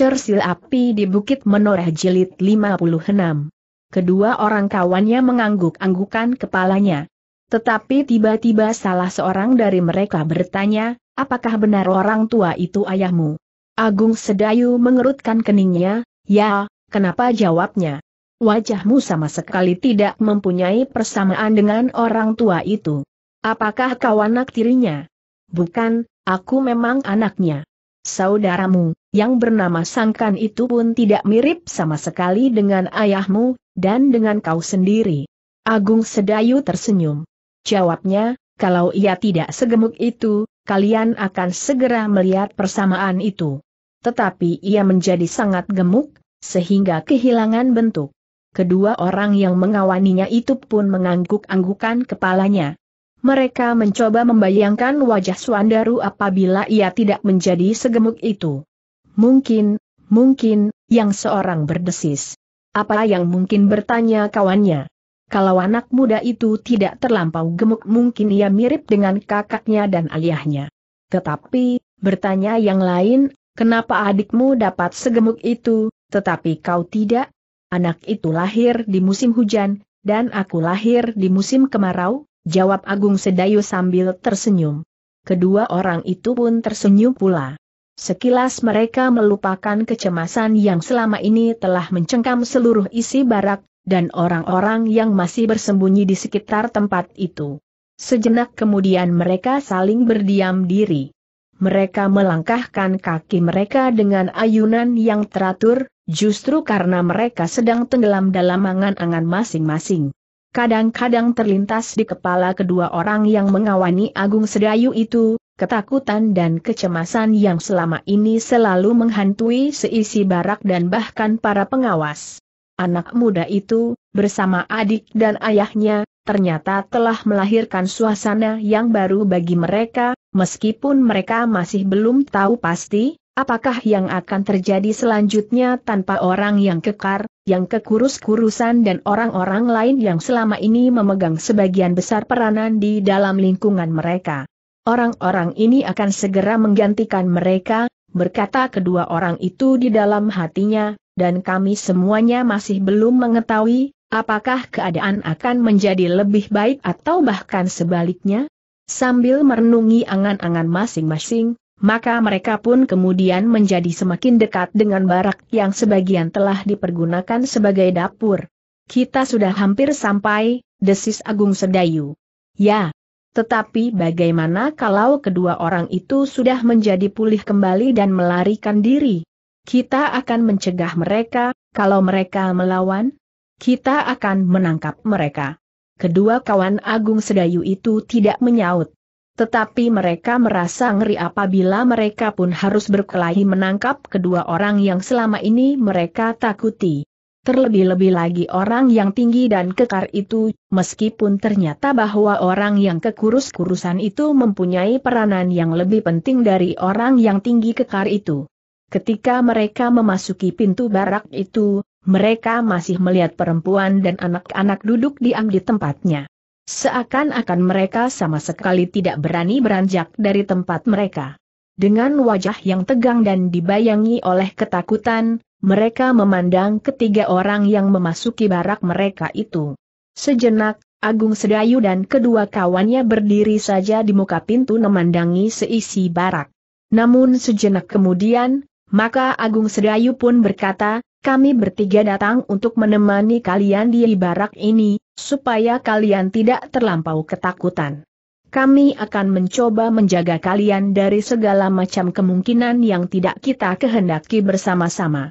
Cersil Api di Bukit Menoreh Jilid 56. Kedua orang kawannya mengangguk-anggukan kepalanya. Tetapi tiba-tiba salah seorang dari mereka bertanya, apakah benar orang tua itu ayahmu? Agung Sedayu mengerutkan keningnya, ya, kenapa jawabnya? Wajahmu sama sekali tidak mempunyai persamaan dengan orang tua itu. Apakah kau anak tirinya? Bukan, aku memang anaknya. Saudaramu, yang bernama Sangkan itu pun tidak mirip sama sekali dengan ayahmu, dan dengan kau sendiri. Agung Sedayu tersenyum. Jawabnya, kalau ia tidak segemuk itu, kalian akan segera melihat persamaan itu. Tetapi ia menjadi sangat gemuk, sehingga kehilangan bentuk. Kedua orang yang mengawaninya itu pun mengangguk-anggukan kepalanya. Mereka mencoba membayangkan wajah Suandaru apabila ia tidak menjadi segemuk itu. Mungkin, mungkin, yang seorang berdesis. Apa yang mungkin bertanya kawannya? Kalau anak muda itu tidak terlampau gemuk mungkin ia mirip dengan kakaknya dan ayahnya. Tetapi, bertanya yang lain, kenapa adikmu dapat segemuk itu, tetapi kau tidak? Anak itu lahir di musim hujan, dan aku lahir di musim kemarau, Jawab Agung Sedayu sambil tersenyum. Kedua orang itu pun tersenyum pula. Sekilas mereka melupakan kecemasan yang selama ini telah mencengkam seluruh isi barak, dan orang-orang yang masih bersembunyi di sekitar tempat itu. Sejenak kemudian mereka saling berdiam diri. Mereka melangkahkan kaki mereka dengan ayunan yang teratur, justru karena mereka sedang tenggelam dalam angan-angan masing-masing. Kadang-kadang terlintas di kepala kedua orang yang mengawani Agung Sedayu itu, ketakutan dan kecemasan yang selama ini selalu menghantui seisi barak dan bahkan para pengawas. Anak muda itu, bersama adik dan ayahnya, ternyata telah melahirkan suasana yang baru bagi mereka, meskipun mereka masih belum tahu pasti, apakah yang akan terjadi selanjutnya tanpa orang yang kekar, yang kekurus-kurusan dan orang-orang lain yang selama ini memegang sebagian besar peranan di dalam lingkungan mereka. Orang-orang ini akan segera menggantikan mereka, berkata kedua orang itu di dalam hatinya, dan kami semuanya masih belum mengetahui, apakah keadaan akan menjadi lebih baik atau bahkan sebaliknya? Sambil merenungi angan-angan masing-masing, maka mereka pun kemudian menjadi semakin dekat dengan barak yang sebagian telah dipergunakan sebagai dapur. Kita sudah hampir sampai, desis Agung Sedayu. Ya, tetapi bagaimana kalau kedua orang itu sudah menjadi pulih kembali dan melarikan diri? Kita akan mencegah mereka, kalau mereka melawan, kita akan menangkap mereka. Kedua kawan Agung Sedayu itu tidak menyaut. Tetapi mereka merasa ngeri apabila mereka pun harus berkelahi menangkap kedua orang yang selama ini mereka takuti. Terlebih-lebih lagi orang yang tinggi dan kekar itu, meskipun ternyata bahwa orang yang kekurus-kurusan itu mempunyai peranan yang lebih penting dari orang yang tinggi kekar itu. Ketika mereka memasuki pintu barak itu, mereka masih melihat perempuan dan anak-anak duduk diam di tempatnya. Seakan-akan mereka sama sekali tidak berani beranjak dari tempat mereka. Dengan wajah yang tegang dan dibayangi oleh ketakutan, mereka memandang ketiga orang yang memasuki barak mereka itu. Sejenak, Agung Sedayu dan kedua kawannya berdiri saja di muka pintu memandangi seisi barak. Namun sejenak kemudian, maka Agung Sedayu pun berkata, kami bertiga datang untuk menemani kalian di barak ini, supaya kalian tidak terlampau ketakutan. Kami akan mencoba menjaga kalian dari segala macam kemungkinan yang tidak kita kehendaki bersama-sama.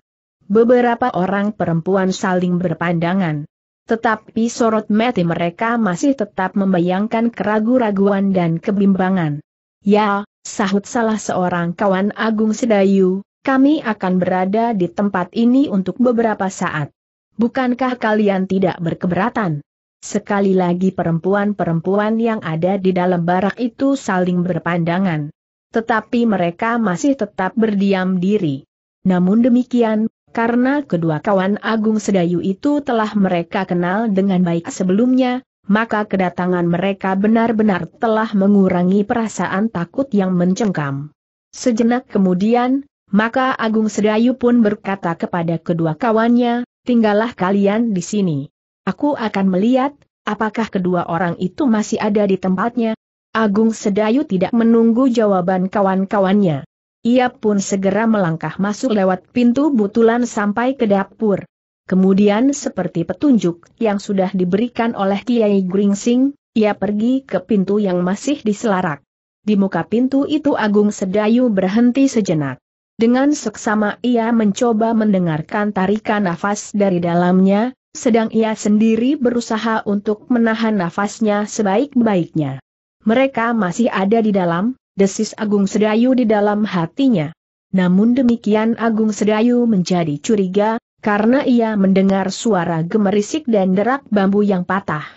Beberapa orang perempuan saling berpandangan. Tetapi sorot mati mereka masih tetap membayangkan keraguan-raguan dan kebimbangan. Ya, sahut salah seorang kawan Agung Sedayu, kami akan berada di tempat ini untuk beberapa saat. Bukankah kalian tidak berkeberatan? Sekali lagi perempuan-perempuan yang ada di dalam barak itu saling berpandangan. Tetapi mereka masih tetap berdiam diri. Namun demikian, karena kedua kawan Agung Sedayu itu telah mereka kenal dengan baik sebelumnya, maka kedatangan mereka benar-benar telah mengurangi perasaan takut yang mencengkam. Sejenak kemudian, maka Agung Sedayu pun berkata kepada kedua kawannya, tinggallah kalian di sini. Aku akan melihat, apakah kedua orang itu masih ada di tempatnya. Agung Sedayu tidak menunggu jawaban kawan-kawannya. Ia pun segera melangkah masuk lewat pintu butulan sampai ke dapur. Kemudian seperti petunjuk yang sudah diberikan oleh Kiai Gringsing, ia pergi ke pintu yang masih diselarak. Di muka pintu itu Agung Sedayu berhenti sejenak. Dengan seksama ia mencoba mendengarkan tarikan nafas dari dalamnya, sedang ia sendiri berusaha untuk menahan nafasnya sebaik-baiknya. Mereka masih ada di dalam, desis Agung Sedayu di dalam hatinya. Namun demikian Agung Sedayu menjadi curiga, karena ia mendengar suara gemerisik dan derak bambu yang patah.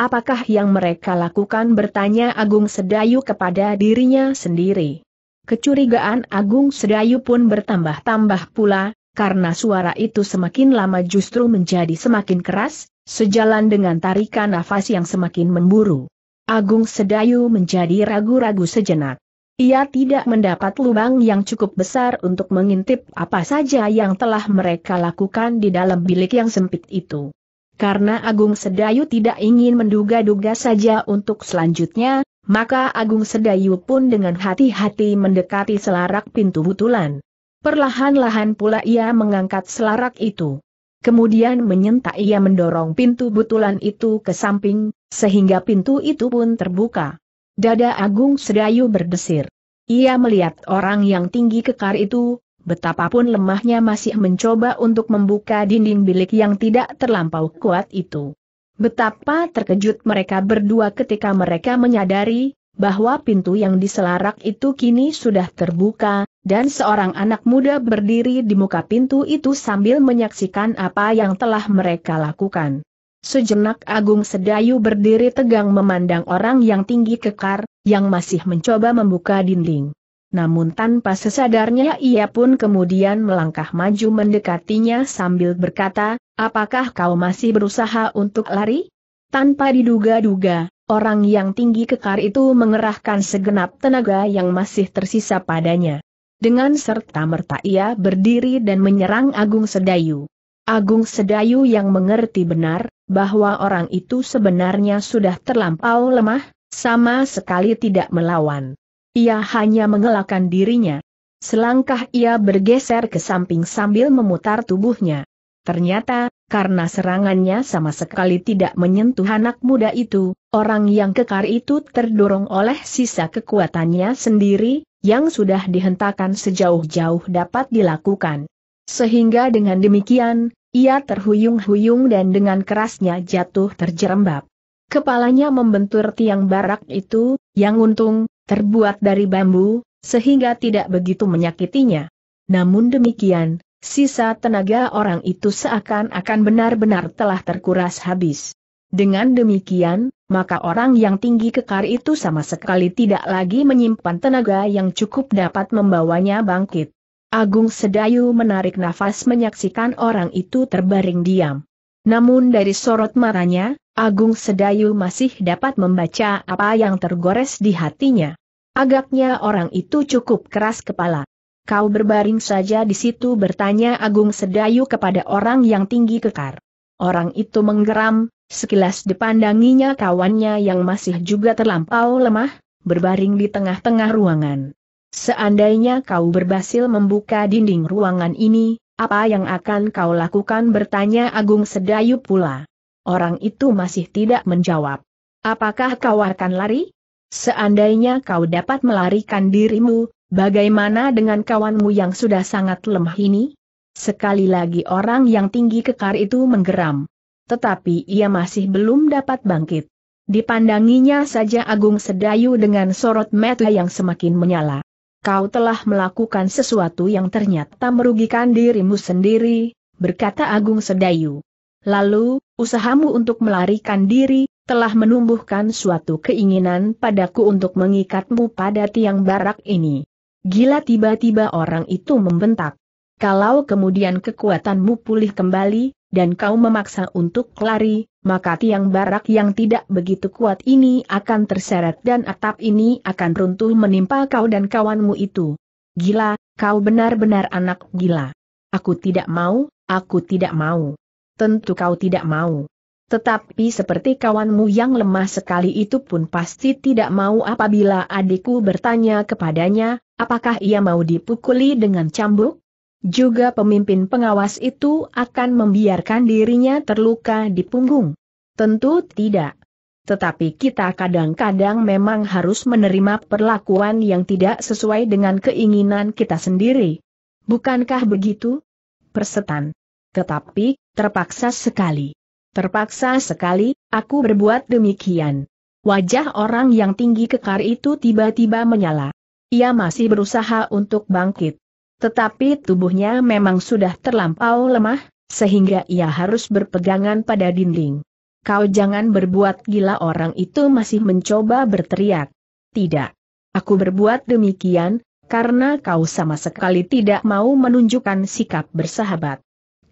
Apakah yang mereka lakukan bertanya Agung Sedayu kepada dirinya sendiri. Kecurigaan Agung Sedayu pun bertambah-tambah pula, karena suara itu semakin lama justru menjadi semakin keras, sejalan dengan tarikan nafas yang semakin memburu. Agung Sedayu menjadi ragu-ragu sejenak. Ia tidak mendapat lubang yang cukup besar untuk mengintip apa saja yang telah mereka lakukan di dalam bilik yang sempit itu. Karena Agung Sedayu tidak ingin menduga-duga saja untuk selanjutnya, maka Agung Sedayu pun dengan hati-hati mendekati selarak pintu butulan. Perlahan-lahan pula ia mengangkat selarak itu. Kemudian menyentak ia mendorong pintu butulan itu ke samping, sehingga pintu itu pun terbuka. Dada Agung Sedayu berdesir. Ia melihat orang yang tinggi kekar itu, betapapun lemahnya masih mencoba untuk membuka dinding bilik yang tidak terlampau kuat itu. Betapa terkejut mereka berdua ketika mereka menyadari bahwa pintu yang diselarak itu kini sudah terbuka, dan seorang anak muda berdiri di muka pintu itu sambil menyaksikan apa yang telah mereka lakukan. Sejenak Agung Sedayu berdiri tegang memandang orang yang tinggi kekar, yang masih mencoba membuka dinding namun tanpa sesadarnya ia pun kemudian melangkah maju mendekatinya sambil berkata, apakah kau masih berusaha untuk lari? Tanpa diduga-duga, orang yang tinggi kekar itu mengerahkan segenap tenaga yang masih tersisa padanya. Dengan serta-merta ia berdiri dan menyerang Agung Sedayu. Agung Sedayu yang mengerti benar, bahwa orang itu sebenarnya sudah terlampau lemah, sama sekali tidak melawan. Ia hanya mengelakkan dirinya. Selangkah ia bergeser ke samping sambil memutar tubuhnya. Ternyata, karena serangannya sama sekali tidak menyentuh anak muda itu, orang yang kekar itu terdorong oleh sisa kekuatannya sendiri, yang sudah dihentakkan sejauh-jauh dapat dilakukan. Sehingga dengan demikian, ia terhuyung-huyung dan dengan kerasnya jatuh terjerembab. Kepalanya membentur tiang barak itu, yang untung, terbuat dari bambu, sehingga tidak begitu menyakitinya. Namun demikian, sisa tenaga orang itu seakan-akan benar-benar telah terkuras habis. Dengan demikian, maka orang yang tinggi kekar itu sama sekali tidak lagi menyimpan tenaga yang cukup dapat membawanya bangkit. Agung Sedayu menarik nafas menyaksikan orang itu terbaring diam. Namun dari sorot matanya, Agung Sedayu masih dapat membaca apa yang tergores di hatinya. Agaknya orang itu cukup keras kepala. Kau berbaring saja di situ bertanya Agung Sedayu kepada orang yang tinggi kekar. Orang itu menggeram, sekilas dipandanginya kawannya yang masih juga terlampau lemah, berbaring di tengah-tengah ruangan. Seandainya kau berhasil membuka dinding ruangan ini, apa yang akan kau lakukan bertanya Agung Sedayu pula. Orang itu masih tidak menjawab. Apakah kau akan lari? Seandainya kau dapat melarikan dirimu, bagaimana dengan kawanmu yang sudah sangat lemah ini? Sekali lagi orang yang tinggi kekar itu menggeram. Tetapi ia masih belum dapat bangkit. Dipandanginya saja Agung Sedayu dengan sorot mata yang semakin menyala kau telah melakukan sesuatu yang ternyata merugikan dirimu sendiri, berkata Agung Sedayu. Lalu, usahamu untuk melarikan diri, telah menumbuhkan suatu keinginan padaku untuk mengikatmu pada tiang barak ini. Gila tiba-tiba orang itu membentak. Kalau kemudian kekuatanmu pulih kembali, dan kau memaksa untuk lari, maka tiang barak yang tidak begitu kuat ini akan terseret dan atap ini akan runtuh menimpa kau dan kawanmu itu. Gila, kau benar-benar anak gila. Aku tidak mau, aku tidak mau. Tentu kau tidak mau. Tetapi seperti kawanmu yang lemah sekali itu pun pasti tidak mau apabila adikku bertanya kepadanya, apakah ia mau dipukuli dengan cambuk? Juga pemimpin pengawas itu akan membiarkan dirinya terluka di punggung. Tentu tidak. Tetapi kita kadang-kadang memang harus menerima perlakuan yang tidak sesuai dengan keinginan kita sendiri. Bukankah begitu? Persetan. Tetapi, terpaksa sekali. Terpaksa sekali, aku berbuat demikian. Wajah orang yang tinggi kekar itu tiba-tiba menyala. Ia masih berusaha untuk bangkit. Tetapi tubuhnya memang sudah terlampau lemah, sehingga ia harus berpegangan pada dinding. Kau jangan berbuat gila orang itu masih mencoba berteriak. Tidak. Aku berbuat demikian, karena kau sama sekali tidak mau menunjukkan sikap bersahabat.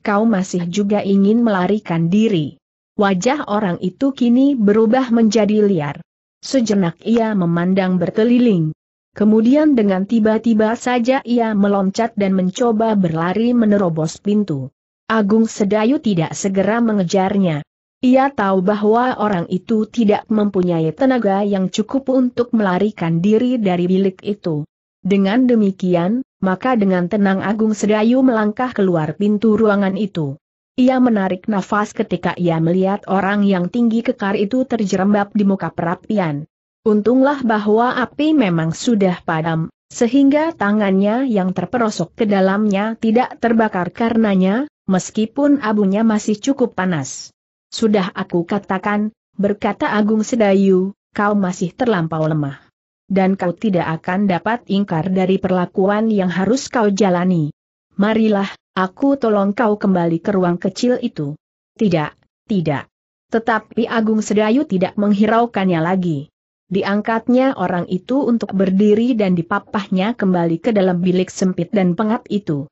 Kau masih juga ingin melarikan diri. Wajah orang itu kini berubah menjadi liar. Sejenak ia memandang berkeliling. Kemudian dengan tiba-tiba saja ia meloncat dan mencoba berlari menerobos pintu. Agung Sedayu tidak segera mengejarnya. Ia tahu bahwa orang itu tidak mempunyai tenaga yang cukup untuk melarikan diri dari bilik itu. Dengan demikian, maka dengan tenang Agung Sedayu melangkah keluar pintu ruangan itu. Ia menarik nafas ketika ia melihat orang yang tinggi kekar itu terjerembab di muka perapian. Untunglah bahwa api memang sudah padam, sehingga tangannya yang terperosok ke dalamnya tidak terbakar karenanya, meskipun abunya masih cukup panas. Sudah aku katakan, berkata Agung Sedayu, kau masih terlampau lemah. Dan kau tidak akan dapat ingkar dari perlakuan yang harus kau jalani. Marilah, aku tolong kau kembali ke ruang kecil itu. Tidak, tidak. Tetapi Agung Sedayu tidak menghiraukannya lagi diangkatnya orang itu untuk berdiri dan dipapahnya kembali ke dalam bilik sempit dan pengap itu.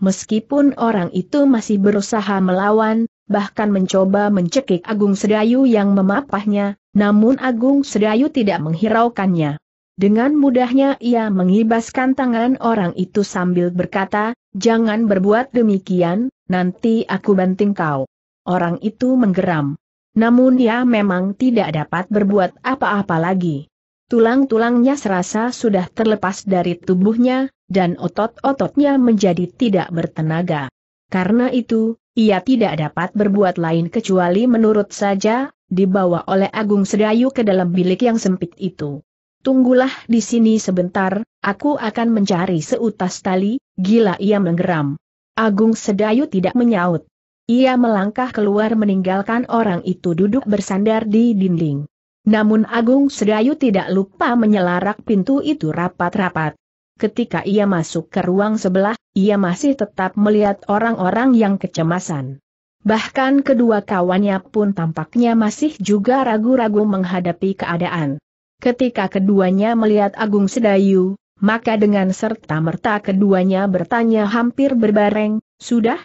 Meskipun orang itu masih berusaha melawan, bahkan mencoba mencekik Agung Sedayu yang memapahnya, namun Agung Sedayu tidak menghiraukannya. Dengan mudahnya ia mengibaskan tangan orang itu sambil berkata, jangan berbuat demikian, nanti aku banting kau. Orang itu menggeram. Namun dia memang tidak dapat berbuat apa-apa lagi. Tulang-tulangnya serasa sudah terlepas dari tubuhnya, dan otot-ototnya menjadi tidak bertenaga. Karena itu, ia tidak dapat berbuat lain kecuali menurut saja, dibawa oleh Agung Sedayu ke dalam bilik yang sempit itu. Tunggulah di sini sebentar, aku akan mencari seutas tali, gila ia menggeram. Agung Sedayu tidak menyaut. Ia melangkah keluar meninggalkan orang itu duduk bersandar di dinding. Namun Agung Sedayu tidak lupa menyelarak pintu itu rapat-rapat. Ketika ia masuk ke ruang sebelah, ia masih tetap melihat orang-orang yang kecemasan. Bahkan kedua kawannya pun tampaknya masih juga ragu-ragu menghadapi keadaan. Ketika keduanya melihat Agung Sedayu, maka dengan serta-merta keduanya bertanya hampir berbareng, Sudah,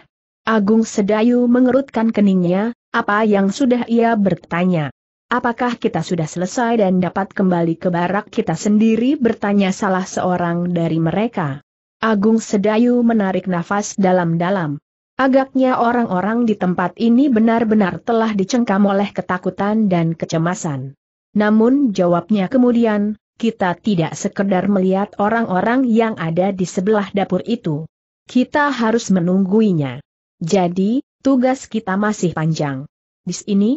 Agung Sedayu mengerutkan keningnya, apa yang sudah ia bertanya. Apakah kita sudah selesai dan dapat kembali ke barak kita sendiri bertanya salah seorang dari mereka. Agung Sedayu menarik nafas dalam-dalam. Agaknya orang-orang di tempat ini benar-benar telah dicengkam oleh ketakutan dan kecemasan. Namun jawabnya kemudian, kita tidak sekedar melihat orang-orang yang ada di sebelah dapur itu. Kita harus menungguinya. Jadi, tugas kita masih panjang. Di sini,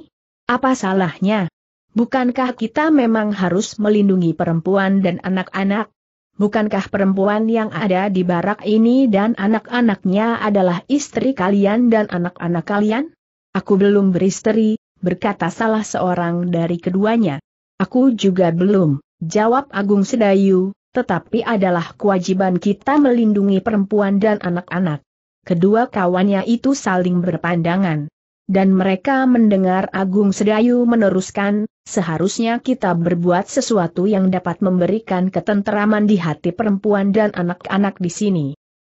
apa salahnya? Bukankah kita memang harus melindungi perempuan dan anak-anak? Bukankah perempuan yang ada di barak ini dan anak-anaknya adalah istri kalian dan anak-anak kalian? Aku belum beristri, berkata salah seorang dari keduanya. Aku juga belum, jawab Agung Sedayu, tetapi adalah kewajiban kita melindungi perempuan dan anak-anak. Kedua kawannya itu saling berpandangan. Dan mereka mendengar Agung Sedayu meneruskan, seharusnya kita berbuat sesuatu yang dapat memberikan ketenteraman di hati perempuan dan anak-anak di sini.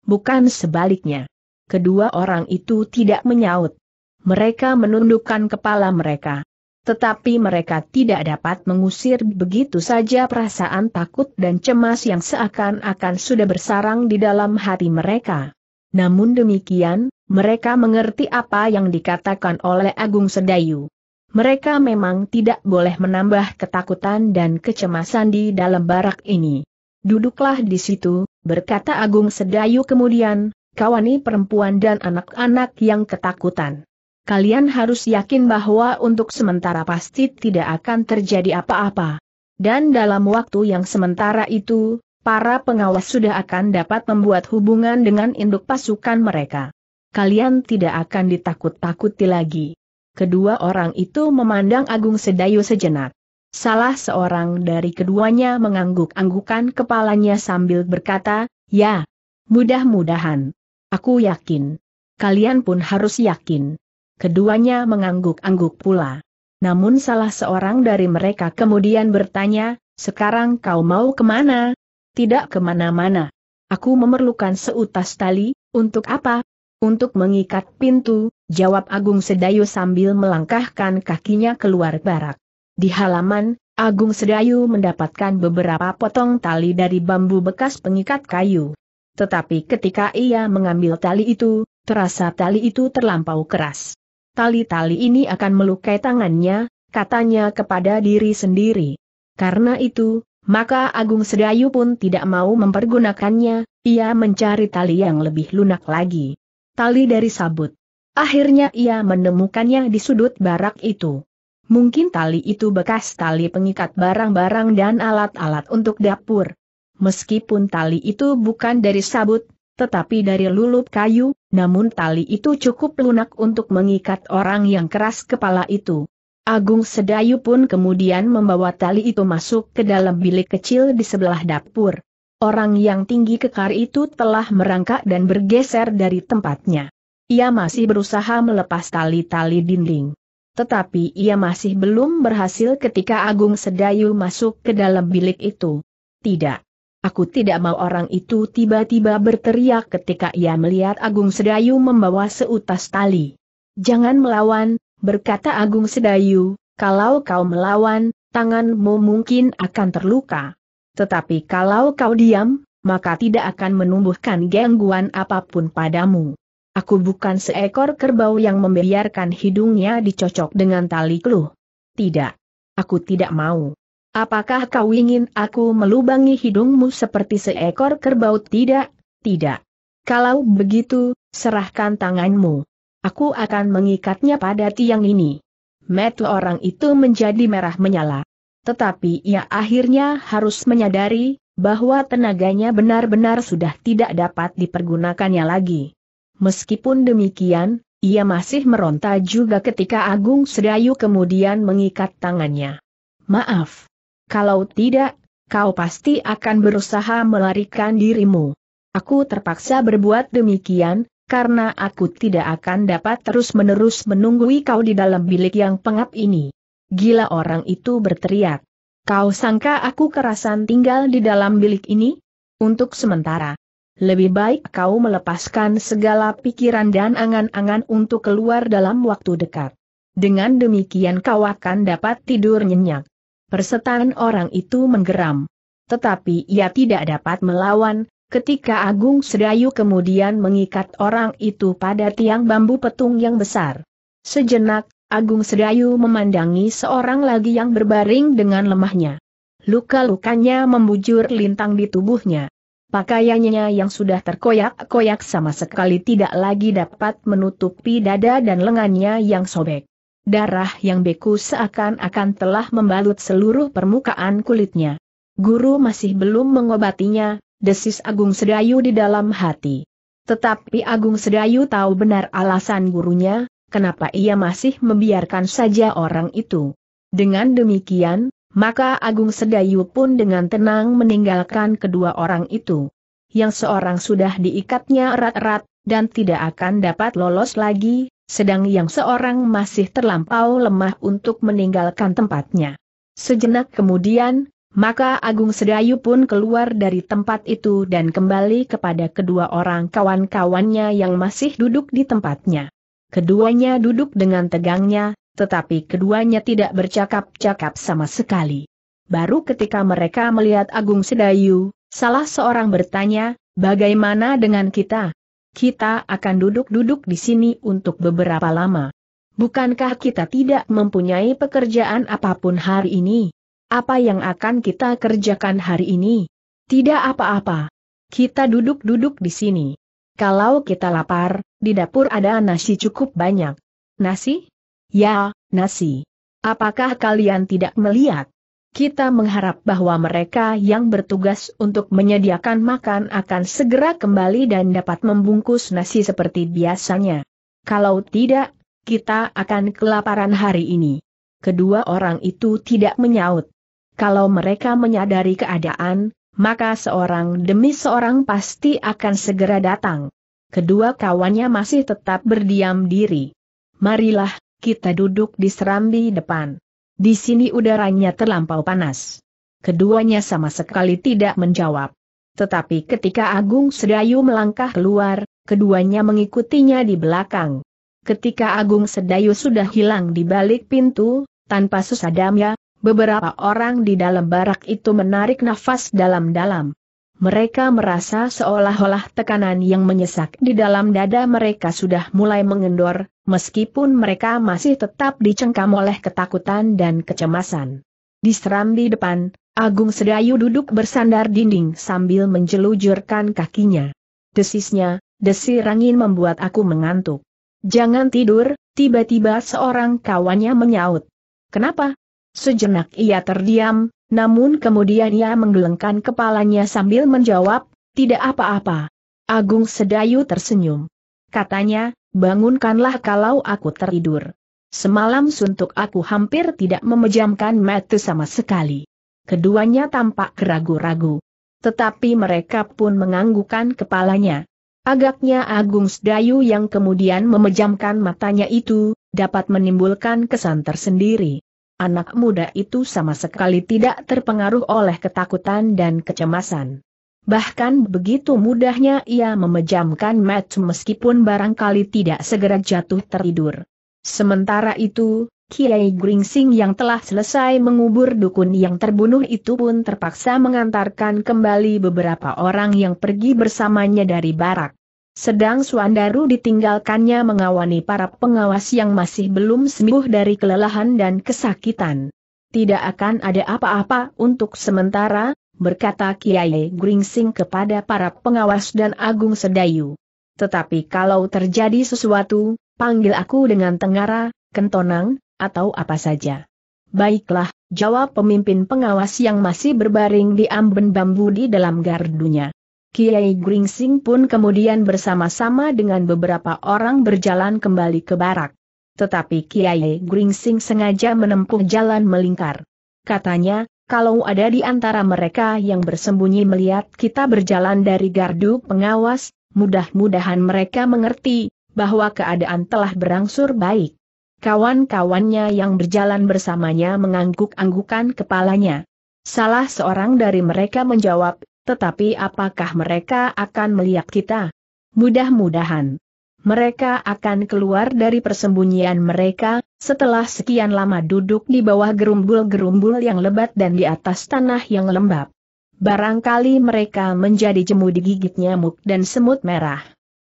Bukan sebaliknya. Kedua orang itu tidak menyaut. Mereka menundukkan kepala mereka. Tetapi mereka tidak dapat mengusir begitu saja perasaan takut dan cemas yang seakan-akan sudah bersarang di dalam hati mereka. Namun demikian, mereka mengerti apa yang dikatakan oleh Agung Sedayu. Mereka memang tidak boleh menambah ketakutan dan kecemasan di dalam barak ini. Duduklah di situ, berkata Agung Sedayu kemudian, kawani perempuan dan anak-anak yang ketakutan. Kalian harus yakin bahwa untuk sementara pasti tidak akan terjadi apa-apa. Dan dalam waktu yang sementara itu, para pengawas sudah akan dapat membuat hubungan dengan induk pasukan mereka. Kalian tidak akan ditakut-takuti lagi. Kedua orang itu memandang Agung Sedayu sejenak. Salah seorang dari keduanya mengangguk-anggukan kepalanya sambil berkata, Ya, mudah-mudahan. Aku yakin. Kalian pun harus yakin. Keduanya mengangguk-angguk pula. Namun salah seorang dari mereka kemudian bertanya, sekarang kau mau kemana? tidak kemana-mana. Aku memerlukan seutas tali, untuk apa? Untuk mengikat pintu, jawab Agung Sedayu sambil melangkahkan kakinya keluar barak. Di halaman, Agung Sedayu mendapatkan beberapa potong tali dari bambu bekas pengikat kayu. Tetapi ketika ia mengambil tali itu, terasa tali itu terlampau keras. Tali-tali ini akan melukai tangannya, katanya kepada diri sendiri. Karena itu, maka Agung Sedayu pun tidak mau mempergunakannya, ia mencari tali yang lebih lunak lagi. Tali dari sabut. Akhirnya ia menemukannya di sudut barak itu. Mungkin tali itu bekas tali pengikat barang-barang dan alat-alat untuk dapur. Meskipun tali itu bukan dari sabut, tetapi dari lulup kayu, namun tali itu cukup lunak untuk mengikat orang yang keras kepala itu. Agung Sedayu pun kemudian membawa tali itu masuk ke dalam bilik kecil di sebelah dapur. Orang yang tinggi kekar itu telah merangkak dan bergeser dari tempatnya. Ia masih berusaha melepas tali-tali dinding. Tetapi ia masih belum berhasil ketika Agung Sedayu masuk ke dalam bilik itu. Tidak. Aku tidak mau orang itu tiba-tiba berteriak ketika ia melihat Agung Sedayu membawa seutas tali. Jangan melawan, berkata Agung Sedayu, kalau kau melawan, tanganmu mungkin akan terluka. Tetapi kalau kau diam, maka tidak akan menumbuhkan gangguan apapun padamu. Aku bukan seekor kerbau yang membiarkan hidungnya dicocok dengan tali keluh. Tidak. Aku tidak mau. Apakah kau ingin aku melubangi hidungmu seperti seekor kerbau? Tidak, tidak. Kalau begitu, serahkan tanganmu. Aku akan mengikatnya pada tiang ini. Metu orang itu menjadi merah menyala. Tetapi ia akhirnya harus menyadari, bahwa tenaganya benar-benar sudah tidak dapat dipergunakannya lagi. Meskipun demikian, ia masih meronta juga ketika Agung Sedayu kemudian mengikat tangannya. Maaf. Kalau tidak, kau pasti akan berusaha melarikan dirimu. Aku terpaksa berbuat demikian, karena aku tidak akan dapat terus-menerus menunggui kau di dalam bilik yang pengap ini. Gila orang itu berteriak. Kau sangka aku kerasan tinggal di dalam bilik ini? Untuk sementara. Lebih baik kau melepaskan segala pikiran dan angan-angan untuk keluar dalam waktu dekat. Dengan demikian kau akan dapat tidur nyenyak. Persetan orang itu menggeram. Tetapi ia tidak dapat melawan, Ketika Agung Sedayu kemudian mengikat orang itu pada tiang bambu petung yang besar. Sejenak, Agung Sedayu memandangi seorang lagi yang berbaring dengan lemahnya. Luka-lukanya membujur lintang di tubuhnya. Pakaiannya yang sudah terkoyak-koyak sama sekali tidak lagi dapat menutupi dada dan lengannya yang sobek. Darah yang beku seakan-akan telah membalut seluruh permukaan kulitnya. Guru masih belum mengobatinya, desis Agung Sedayu di dalam hati. Tetapi Agung Sedayu tahu benar alasan gurunya, kenapa ia masih membiarkan saja orang itu. Dengan demikian, maka Agung Sedayu pun dengan tenang meninggalkan kedua orang itu. Yang seorang sudah diikatnya erat-erat, dan tidak akan dapat lolos lagi, sedang yang seorang masih terlampau lemah untuk meninggalkan tempatnya. Sejenak kemudian, maka Agung Sedayu pun keluar dari tempat itu dan kembali kepada kedua orang kawan-kawannya yang masih duduk di tempatnya. Keduanya duduk dengan tegangnya, tetapi keduanya tidak bercakap-cakap sama sekali. Baru ketika mereka melihat Agung Sedayu, salah seorang bertanya, bagaimana dengan kita? Kita akan duduk-duduk di sini untuk beberapa lama. Bukankah kita tidak mempunyai pekerjaan apapun hari ini? Apa yang akan kita kerjakan hari ini? Tidak apa-apa. Kita duduk-duduk di sini. Kalau kita lapar, di dapur ada nasi cukup banyak. Nasi? Ya, nasi. Apakah kalian tidak melihat? Kita mengharap bahwa mereka yang bertugas untuk menyediakan makan akan segera kembali dan dapat membungkus nasi seperti biasanya. Kalau tidak, kita akan kelaparan hari ini. Kedua orang itu tidak menyaut kalau mereka menyadari keadaan, maka seorang demi seorang pasti akan segera datang. Kedua kawannya masih tetap berdiam diri. Marilah, kita duduk di serambi depan. Di sini udaranya terlampau panas. Keduanya sama sekali tidak menjawab. Tetapi ketika Agung Sedayu melangkah keluar, keduanya mengikutinya di belakang. Ketika Agung Sedayu sudah hilang di balik pintu, tanpa damya, Beberapa orang di dalam barak itu menarik nafas dalam-dalam. Mereka merasa seolah-olah tekanan yang menyesak di dalam dada mereka sudah mulai mengendor, meskipun mereka masih tetap dicengkam oleh ketakutan dan kecemasan. Di serambi depan, Agung Sedayu duduk bersandar dinding sambil menjelujurkan kakinya. Desisnya, desi rangin membuat aku mengantuk. Jangan tidur, tiba-tiba seorang kawannya menyaut. Kenapa? Sejenak ia terdiam, namun kemudian ia menggelengkan kepalanya sambil menjawab, tidak apa-apa. Agung Sedayu tersenyum. Katanya, bangunkanlah kalau aku tertidur. Semalam suntuk aku hampir tidak memejamkan mata sama sekali. Keduanya tampak ragu-ragu. Tetapi mereka pun menganggukkan kepalanya. Agaknya Agung Sedayu yang kemudian memejamkan matanya itu, dapat menimbulkan kesan tersendiri anak muda itu sama sekali tidak terpengaruh oleh ketakutan dan kecemasan. Bahkan begitu mudahnya ia memejamkan mata meskipun barangkali tidak segera jatuh tertidur. Sementara itu, Kiai Gringsing yang telah selesai mengubur dukun yang terbunuh itu pun terpaksa mengantarkan kembali beberapa orang yang pergi bersamanya dari barak. Sedang Suandaru ditinggalkannya mengawani para pengawas yang masih belum sembuh dari kelelahan dan kesakitan. Tidak akan ada apa-apa untuk sementara, berkata Kiai Gringsing kepada para pengawas dan Agung Sedayu. Tetapi kalau terjadi sesuatu, panggil aku dengan tengara, kentonang, atau apa saja. Baiklah, jawab pemimpin pengawas yang masih berbaring di amben bambu di dalam gardunya. Kiai Gringsing pun kemudian bersama-sama dengan beberapa orang berjalan kembali ke barak. Tetapi Kiai Gringsing sengaja menempuh jalan melingkar. Katanya, kalau ada di antara mereka yang bersembunyi melihat kita berjalan dari gardu pengawas, mudah-mudahan mereka mengerti bahwa keadaan telah berangsur baik. Kawan-kawannya yang berjalan bersamanya mengangguk-anggukan kepalanya. Salah seorang dari mereka menjawab, tetapi apakah mereka akan melihat kita? Mudah-mudahan. Mereka akan keluar dari persembunyian mereka, setelah sekian lama duduk di bawah gerumbul-gerumbul yang lebat dan di atas tanah yang lembab. Barangkali mereka menjadi jemu gigit nyamuk dan semut merah.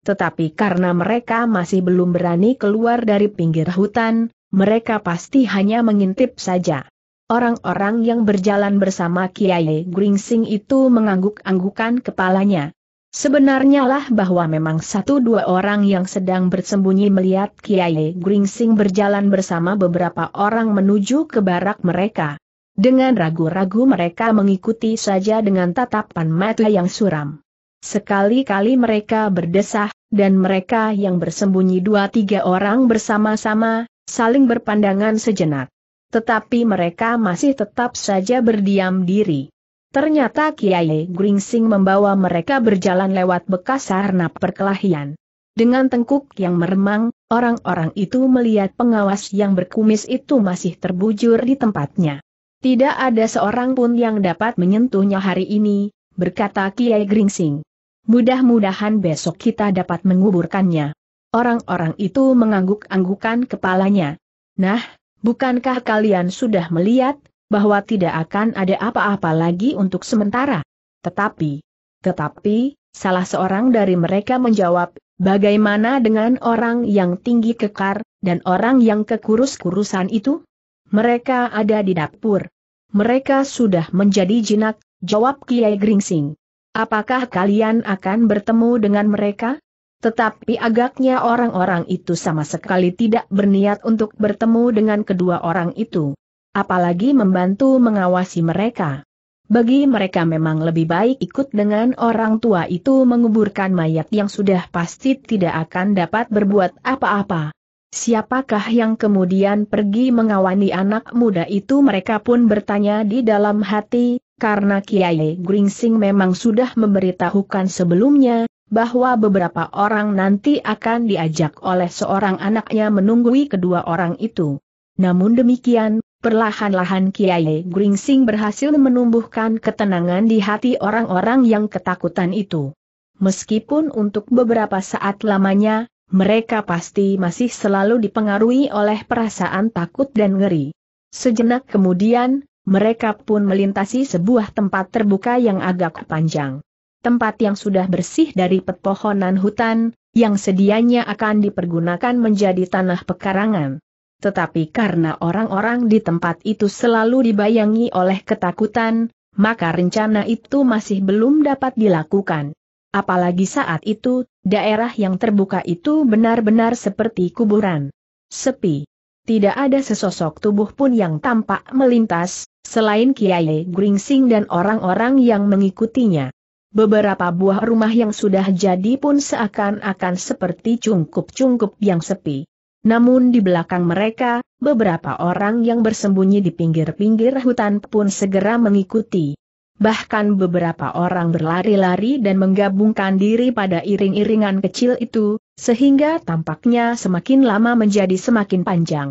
Tetapi karena mereka masih belum berani keluar dari pinggir hutan, mereka pasti hanya mengintip saja. Orang-orang yang berjalan bersama Kiai Gringsing itu mengangguk-anggukan kepalanya. Sebenarnya lah bahwa memang satu dua orang yang sedang bersembunyi melihat Kiai Gringsing berjalan bersama beberapa orang menuju ke barak mereka. Dengan ragu-ragu mereka mengikuti saja dengan tatapan mata yang suram. Sekali-kali mereka berdesah, dan mereka yang bersembunyi dua tiga orang bersama-sama, saling berpandangan sejenak. Tetapi mereka masih tetap saja berdiam diri. Ternyata Kiai Gringsing membawa mereka berjalan lewat bekas sarna perkelahian. Dengan tengkuk yang meremang, orang-orang itu melihat pengawas yang berkumis itu masih terbujur di tempatnya. Tidak ada seorang pun yang dapat menyentuhnya hari ini, berkata Kiai Gringsing. Mudah-mudahan besok kita dapat menguburkannya. Orang-orang itu mengangguk-anggukan kepalanya. Nah, Bukankah kalian sudah melihat bahwa tidak akan ada apa-apa lagi untuk sementara? Tetapi, tetapi, salah seorang dari mereka menjawab, bagaimana dengan orang yang tinggi kekar, dan orang yang kekurus-kurusan itu? Mereka ada di dapur. Mereka sudah menjadi jinak, jawab Kiai Gringsing. Apakah kalian akan bertemu dengan mereka? Tetapi agaknya orang-orang itu sama sekali tidak berniat untuk bertemu dengan kedua orang itu. Apalagi membantu mengawasi mereka. Bagi mereka memang lebih baik ikut dengan orang tua itu menguburkan mayat yang sudah pasti tidak akan dapat berbuat apa-apa. Siapakah yang kemudian pergi mengawani anak muda itu mereka pun bertanya di dalam hati, karena Kiai Gringsing memang sudah memberitahukan sebelumnya, bahwa beberapa orang nanti akan diajak oleh seorang anaknya menunggui kedua orang itu. Namun demikian, perlahan-lahan Kiai Gringsing berhasil menumbuhkan ketenangan di hati orang-orang yang ketakutan itu. Meskipun untuk beberapa saat lamanya, mereka pasti masih selalu dipengaruhi oleh perasaan takut dan ngeri. Sejenak kemudian, mereka pun melintasi sebuah tempat terbuka yang agak panjang tempat yang sudah bersih dari pepohonan hutan, yang sedianya akan dipergunakan menjadi tanah pekarangan. Tetapi karena orang-orang di tempat itu selalu dibayangi oleh ketakutan, maka rencana itu masih belum dapat dilakukan. Apalagi saat itu, daerah yang terbuka itu benar-benar seperti kuburan. Sepi. Tidak ada sesosok tubuh pun yang tampak melintas, selain Kiai Gringsing dan orang-orang yang mengikutinya. Beberapa buah rumah yang sudah jadi pun seakan-akan seperti cungkup-cungkup yang sepi. Namun di belakang mereka, beberapa orang yang bersembunyi di pinggir-pinggir hutan pun segera mengikuti. Bahkan beberapa orang berlari-lari dan menggabungkan diri pada iring-iringan kecil itu, sehingga tampaknya semakin lama menjadi semakin panjang.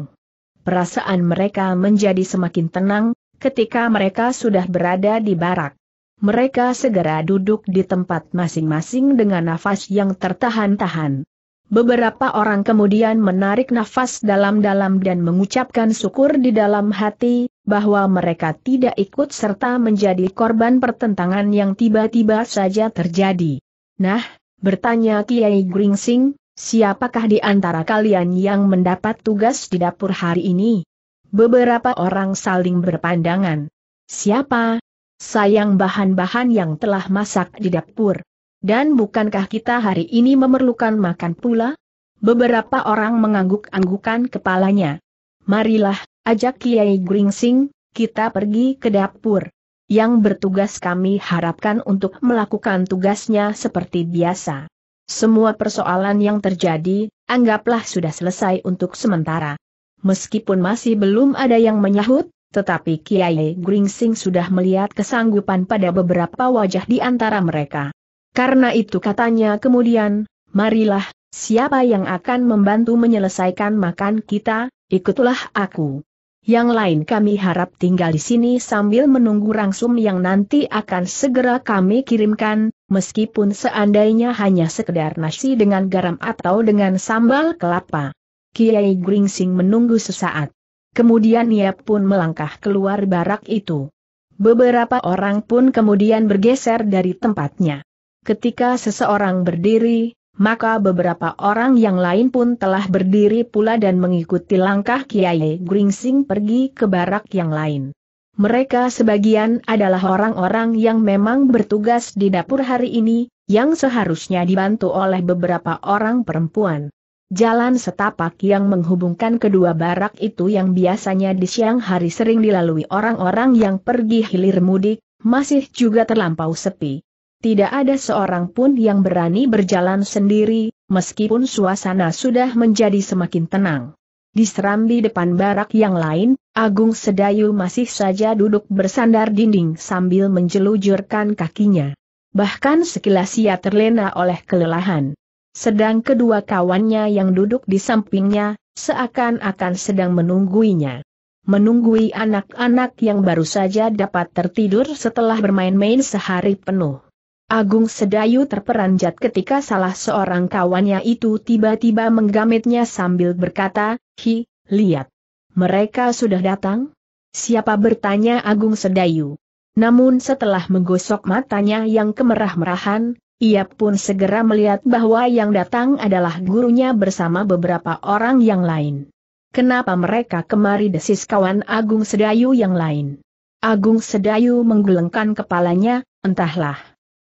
Perasaan mereka menjadi semakin tenang ketika mereka sudah berada di barak. Mereka segera duduk di tempat masing-masing dengan nafas yang tertahan-tahan. Beberapa orang kemudian menarik nafas dalam-dalam dan mengucapkan syukur di dalam hati, bahwa mereka tidak ikut serta menjadi korban pertentangan yang tiba-tiba saja terjadi. Nah, bertanya Kiai Gringsing, siapakah di antara kalian yang mendapat tugas di dapur hari ini? Beberapa orang saling berpandangan. Siapa? Sayang bahan-bahan yang telah masak di dapur. Dan bukankah kita hari ini memerlukan makan pula? Beberapa orang mengangguk-anggukan kepalanya. Marilah, ajak Kiai Gringsing, kita pergi ke dapur. Yang bertugas kami harapkan untuk melakukan tugasnya seperti biasa. Semua persoalan yang terjadi, anggaplah sudah selesai untuk sementara. Meskipun masih belum ada yang menyahut, tetapi Kiai Gringsing sudah melihat kesanggupan pada beberapa wajah di antara mereka. Karena itu katanya kemudian, marilah, siapa yang akan membantu menyelesaikan makan kita, ikutlah aku. Yang lain kami harap tinggal di sini sambil menunggu rangsum yang nanti akan segera kami kirimkan, meskipun seandainya hanya sekedar nasi dengan garam atau dengan sambal kelapa. Kiai Gringsing menunggu sesaat. Kemudian ia pun melangkah keluar barak itu. Beberapa orang pun kemudian bergeser dari tempatnya. Ketika seseorang berdiri, maka beberapa orang yang lain pun telah berdiri pula dan mengikuti langkah Kiai Gringsing pergi ke barak yang lain. Mereka sebagian adalah orang-orang yang memang bertugas di dapur hari ini, yang seharusnya dibantu oleh beberapa orang perempuan. Jalan setapak yang menghubungkan kedua barak itu yang biasanya di siang hari sering dilalui orang-orang yang pergi hilir mudik, masih juga terlampau sepi. Tidak ada seorang pun yang berani berjalan sendiri, meskipun suasana sudah menjadi semakin tenang. Di serambi depan barak yang lain, Agung Sedayu masih saja duduk bersandar dinding sambil menjelujurkan kakinya. Bahkan sekilas ia terlena oleh kelelahan. Sedang kedua kawannya yang duduk di sampingnya, seakan-akan sedang menungguinya. Menunggui anak-anak yang baru saja dapat tertidur setelah bermain-main sehari penuh. Agung Sedayu terperanjat ketika salah seorang kawannya itu tiba-tiba menggamitnya sambil berkata, Hi, lihat. Mereka sudah datang? Siapa bertanya Agung Sedayu? Namun setelah menggosok matanya yang kemerah-merahan, ia pun segera melihat bahwa yang datang adalah gurunya bersama beberapa orang yang lain. Kenapa mereka kemari desis kawan Agung Sedayu yang lain? Agung Sedayu menggelengkan kepalanya, entahlah.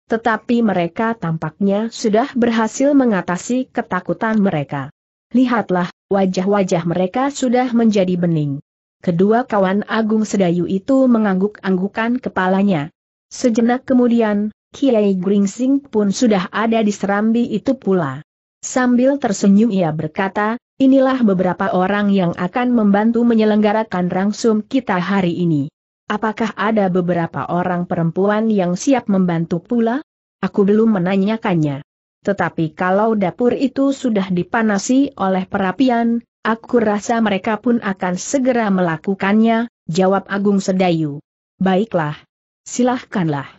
Tetapi mereka tampaknya sudah berhasil mengatasi ketakutan mereka. Lihatlah, wajah-wajah mereka sudah menjadi bening. Kedua kawan Agung Sedayu itu mengangguk-anggukan kepalanya. Sejenak kemudian, Kiai Gringsing pun sudah ada di Serambi itu pula. Sambil tersenyum ia berkata, inilah beberapa orang yang akan membantu menyelenggarakan rangsum kita hari ini. Apakah ada beberapa orang perempuan yang siap membantu pula? Aku belum menanyakannya. Tetapi kalau dapur itu sudah dipanasi oleh perapian, aku rasa mereka pun akan segera melakukannya, jawab Agung Sedayu. Baiklah. Silahkanlah.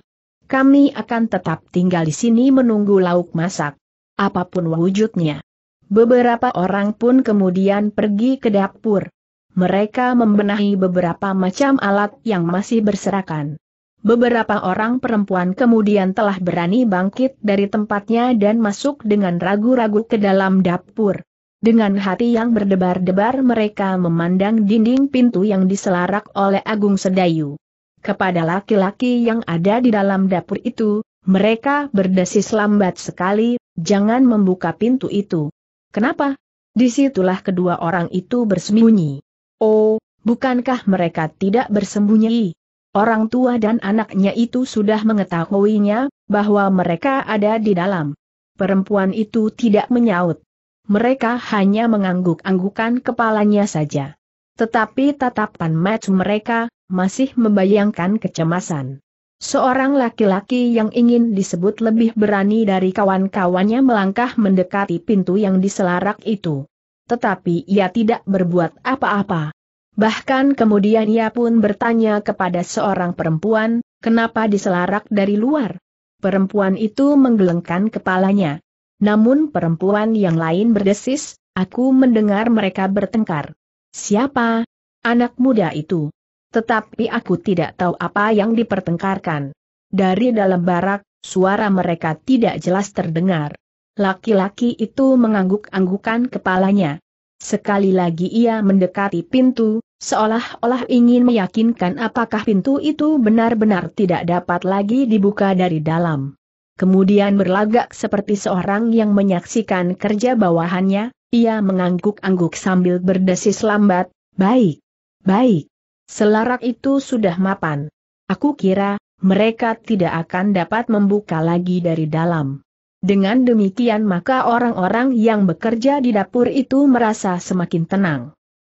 Kami akan tetap tinggal di sini menunggu lauk masak. Apapun wujudnya. Beberapa orang pun kemudian pergi ke dapur. Mereka membenahi beberapa macam alat yang masih berserakan. Beberapa orang perempuan kemudian telah berani bangkit dari tempatnya dan masuk dengan ragu-ragu ke dalam dapur. Dengan hati yang berdebar-debar mereka memandang dinding pintu yang diselarak oleh Agung Sedayu. Kepada laki-laki yang ada di dalam dapur itu, mereka berdesis lambat sekali, jangan membuka pintu itu. Kenapa? Disitulah kedua orang itu bersembunyi. Oh, bukankah mereka tidak bersembunyi? Orang tua dan anaknya itu sudah mengetahuinya, bahwa mereka ada di dalam. Perempuan itu tidak menyaut. Mereka hanya mengangguk-anggukan kepalanya saja. Tetapi tatapan match mereka, masih membayangkan kecemasan. Seorang laki-laki yang ingin disebut lebih berani dari kawan-kawannya melangkah mendekati pintu yang diselarak itu. Tetapi ia tidak berbuat apa-apa. Bahkan kemudian ia pun bertanya kepada seorang perempuan, kenapa diselarak dari luar? Perempuan itu menggelengkan kepalanya. Namun perempuan yang lain berdesis, aku mendengar mereka bertengkar. Siapa? Anak muda itu. Tetapi aku tidak tahu apa yang dipertengkarkan. Dari dalam barak, suara mereka tidak jelas terdengar. Laki-laki itu mengangguk-anggukan kepalanya. Sekali lagi ia mendekati pintu, seolah-olah ingin meyakinkan apakah pintu itu benar-benar tidak dapat lagi dibuka dari dalam. Kemudian berlagak seperti seorang yang menyaksikan kerja bawahannya, ia mengangguk-angguk sambil berdesis lambat, baik, baik. Selarak itu sudah mapan. Aku kira, mereka tidak akan dapat membuka lagi dari dalam. Dengan demikian maka orang-orang yang bekerja di dapur itu merasa semakin tenang.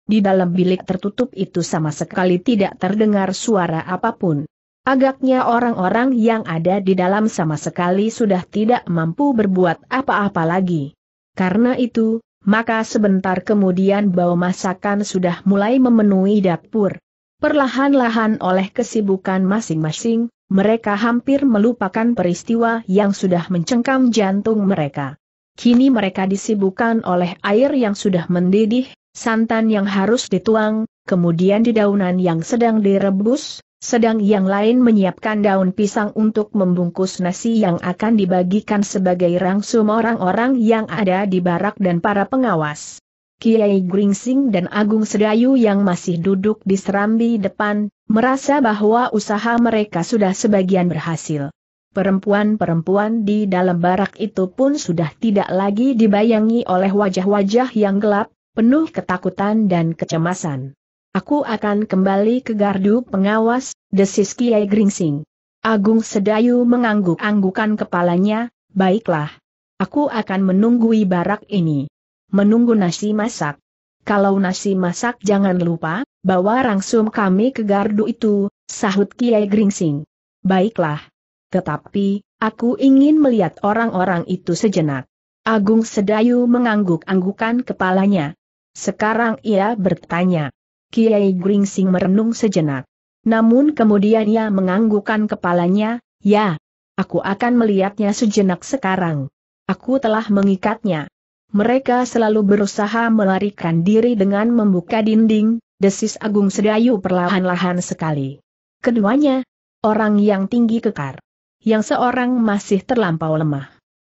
Di dalam bilik tertutup itu sama sekali tidak terdengar suara apapun. Agaknya orang-orang yang ada di dalam sama sekali sudah tidak mampu berbuat apa-apa lagi. Karena itu, maka sebentar kemudian bau masakan sudah mulai memenuhi dapur. Perlahan-lahan oleh kesibukan masing-masing, mereka hampir melupakan peristiwa yang sudah mencengkam jantung mereka. Kini mereka disibukkan oleh air yang sudah mendidih, santan yang harus dituang, kemudian di daunan yang sedang direbus, sedang yang lain menyiapkan daun pisang untuk membungkus nasi yang akan dibagikan sebagai rangsum orang-orang yang ada di barak dan para pengawas. Kiai Gringsing dan Agung Sedayu yang masih duduk di serambi depan, merasa bahwa usaha mereka sudah sebagian berhasil. Perempuan-perempuan di dalam barak itu pun sudah tidak lagi dibayangi oleh wajah-wajah yang gelap, penuh ketakutan dan kecemasan. Aku akan kembali ke gardu pengawas, desis Kiai Gringsing. Agung Sedayu mengangguk-anggukan kepalanya, baiklah. Aku akan menunggui barak ini menunggu nasi masak. Kalau nasi masak jangan lupa, bawa langsung kami ke gardu itu, sahut Kiai Gringsing. Baiklah. Tetapi, aku ingin melihat orang-orang itu sejenak. Agung Sedayu mengangguk-anggukan kepalanya. Sekarang ia bertanya. Kiai Gringsing merenung sejenak. Namun kemudian ia menganggukkan kepalanya, ya, aku akan melihatnya sejenak sekarang. Aku telah mengikatnya mereka selalu berusaha melarikan diri dengan membuka dinding, desis Agung Sedayu perlahan-lahan sekali. Keduanya, orang yang tinggi kekar. Yang seorang masih terlampau lemah.